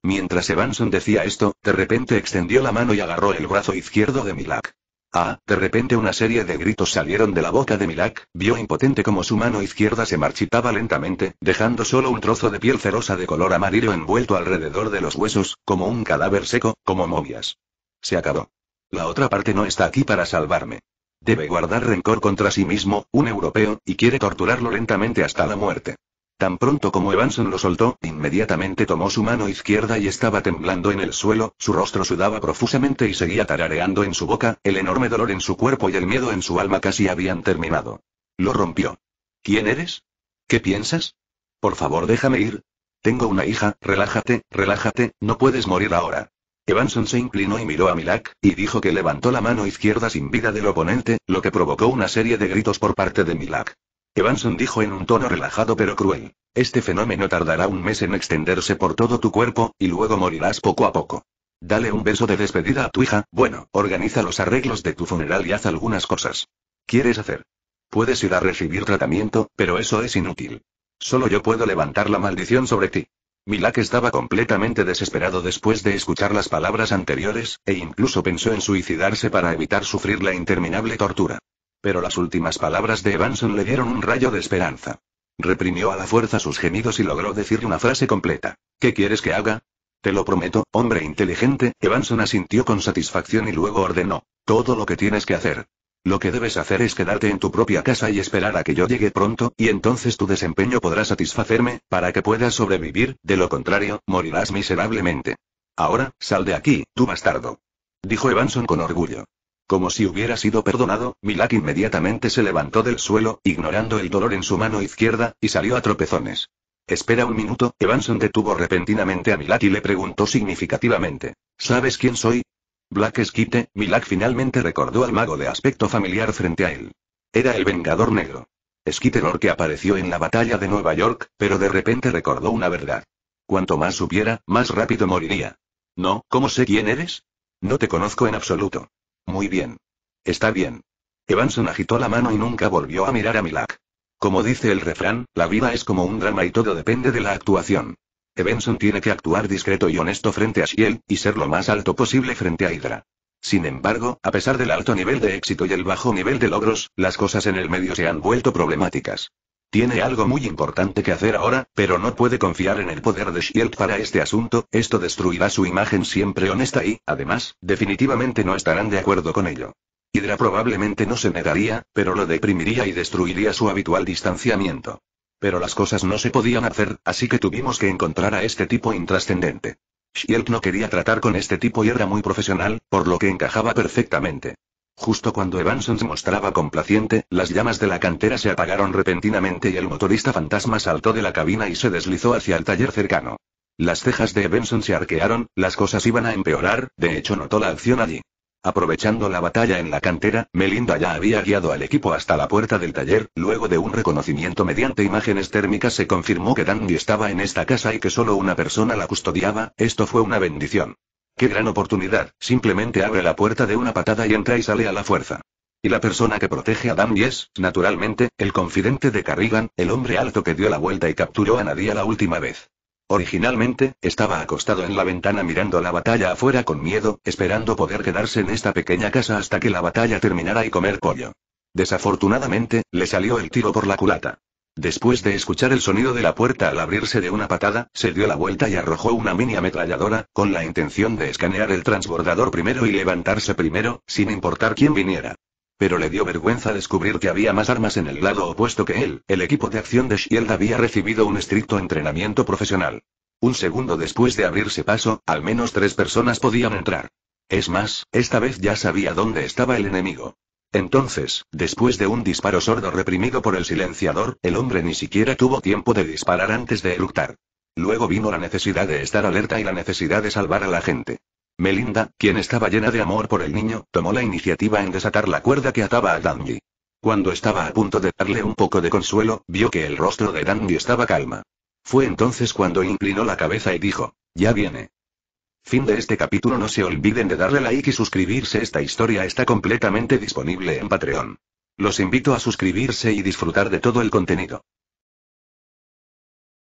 Mientras Evanson decía esto, de repente extendió la mano y agarró el brazo izquierdo de Milak. Ah, de repente una serie de gritos salieron de la boca de Milak, vio impotente como su mano izquierda se marchitaba lentamente, dejando solo un trozo de piel cerosa de color amarillo envuelto alrededor de los huesos, como un cadáver seco, como momias. Se acabó. La otra parte no está aquí para salvarme. Debe guardar rencor contra sí mismo, un europeo, y quiere torturarlo lentamente hasta la muerte. Tan pronto como Evanson lo soltó, inmediatamente tomó su mano izquierda y estaba temblando en el suelo, su rostro sudaba profusamente y seguía tarareando en su boca, el enorme dolor en su cuerpo y el miedo en su alma casi habían terminado. Lo rompió. ¿Quién eres? ¿Qué piensas? Por favor, déjame ir. Tengo una hija, relájate, relájate, no puedes morir ahora. Evanson se inclinó y miró a Milak, y dijo que levantó la mano izquierda sin vida del oponente, lo que provocó una serie de gritos por parte de Milak. Evanson dijo en un tono relajado pero cruel. Este fenómeno tardará un mes en extenderse por todo tu cuerpo, y luego morirás poco a poco. Dale un beso de despedida a tu hija, bueno, organiza los arreglos de tu funeral y haz algunas cosas. ¿Quieres hacer? Puedes ir a recibir tratamiento, pero eso es inútil. Solo yo puedo levantar la maldición sobre ti. Milak estaba completamente desesperado después de escuchar las palabras anteriores, e incluso pensó en suicidarse para evitar sufrir la interminable tortura. Pero las últimas palabras de Evanson le dieron un rayo de esperanza. Reprimió a la fuerza sus gemidos y logró decir una frase completa. ¿Qué quieres que haga? Te lo prometo, hombre inteligente, Evanson asintió con satisfacción y luego ordenó. Todo lo que tienes que hacer. Lo que debes hacer es quedarte en tu propia casa y esperar a que yo llegue pronto, y entonces tu desempeño podrá satisfacerme, para que puedas sobrevivir, de lo contrario, morirás miserablemente. Ahora, sal de aquí, tú bastardo. Dijo Evanson con orgullo. Como si hubiera sido perdonado, Milak inmediatamente se levantó del suelo, ignorando el dolor en su mano izquierda, y salió a tropezones. Espera un minuto, Evanson detuvo repentinamente a Milak y le preguntó significativamente. ¿Sabes quién soy? Black Esquite, Milak finalmente recordó al mago de aspecto familiar frente a él. Era el Vengador Negro. Skitteror que apareció en la batalla de Nueva York, pero de repente recordó una verdad. Cuanto más supiera, más rápido moriría. No, ¿cómo sé quién eres? No te conozco en absoluto. Muy bien. Está bien. Evanson agitó la mano y nunca volvió a mirar a Milak. Como dice el refrán, la vida es como un drama y todo depende de la actuación. Evanson tiene que actuar discreto y honesto frente a Shiel, y ser lo más alto posible frente a Hydra. Sin embargo, a pesar del alto nivel de éxito y el bajo nivel de logros, las cosas en el medio se han vuelto problemáticas. Tiene algo muy importante que hacer ahora, pero no puede confiar en el poder de Shield para este asunto, esto destruirá su imagen siempre honesta y, además, definitivamente no estarán de acuerdo con ello. Hydra probablemente no se negaría, pero lo deprimiría y destruiría su habitual distanciamiento. Pero las cosas no se podían hacer, así que tuvimos que encontrar a este tipo intrascendente. Shield no quería tratar con este tipo y era muy profesional, por lo que encajaba perfectamente. Justo cuando Evanson se mostraba complaciente, las llamas de la cantera se apagaron repentinamente y el motorista fantasma saltó de la cabina y se deslizó hacia el taller cercano. Las cejas de Evanson se arquearon, las cosas iban a empeorar, de hecho notó la acción allí. Aprovechando la batalla en la cantera, Melinda ya había guiado al equipo hasta la puerta del taller, luego de un reconocimiento mediante imágenes térmicas se confirmó que Dandy estaba en esta casa y que solo una persona la custodiaba, esto fue una bendición. Qué gran oportunidad, simplemente abre la puerta de una patada y entra y sale a la fuerza. Y la persona que protege a Danny es, naturalmente, el confidente de Carrigan, el hombre alto que dio la vuelta y capturó a Nadia la última vez. Originalmente, estaba acostado en la ventana mirando la batalla afuera con miedo, esperando poder quedarse en esta pequeña casa hasta que la batalla terminara y comer pollo. Desafortunadamente, le salió el tiro por la culata. Después de escuchar el sonido de la puerta al abrirse de una patada, se dio la vuelta y arrojó una mini ametralladora, con la intención de escanear el transbordador primero y levantarse primero, sin importar quién viniera. Pero le dio vergüenza descubrir que había más armas en el lado opuesto que él, el equipo de acción de Shield había recibido un estricto entrenamiento profesional. Un segundo después de abrirse paso, al menos tres personas podían entrar. Es más, esta vez ya sabía dónde estaba el enemigo. Entonces, después de un disparo sordo reprimido por el silenciador, el hombre ni siquiera tuvo tiempo de disparar antes de eructar. Luego vino la necesidad de estar alerta y la necesidad de salvar a la gente. Melinda, quien estaba llena de amor por el niño, tomó la iniciativa en desatar la cuerda que ataba a Dandy. Cuando estaba a punto de darle un poco de consuelo, vio que el rostro de Dandy estaba calma. Fue entonces cuando inclinó la cabeza y dijo, ya viene. Fin de este capítulo No se olviden de darle like y suscribirse Esta historia está completamente disponible en Patreon. Los invito a suscribirse y disfrutar de todo el contenido.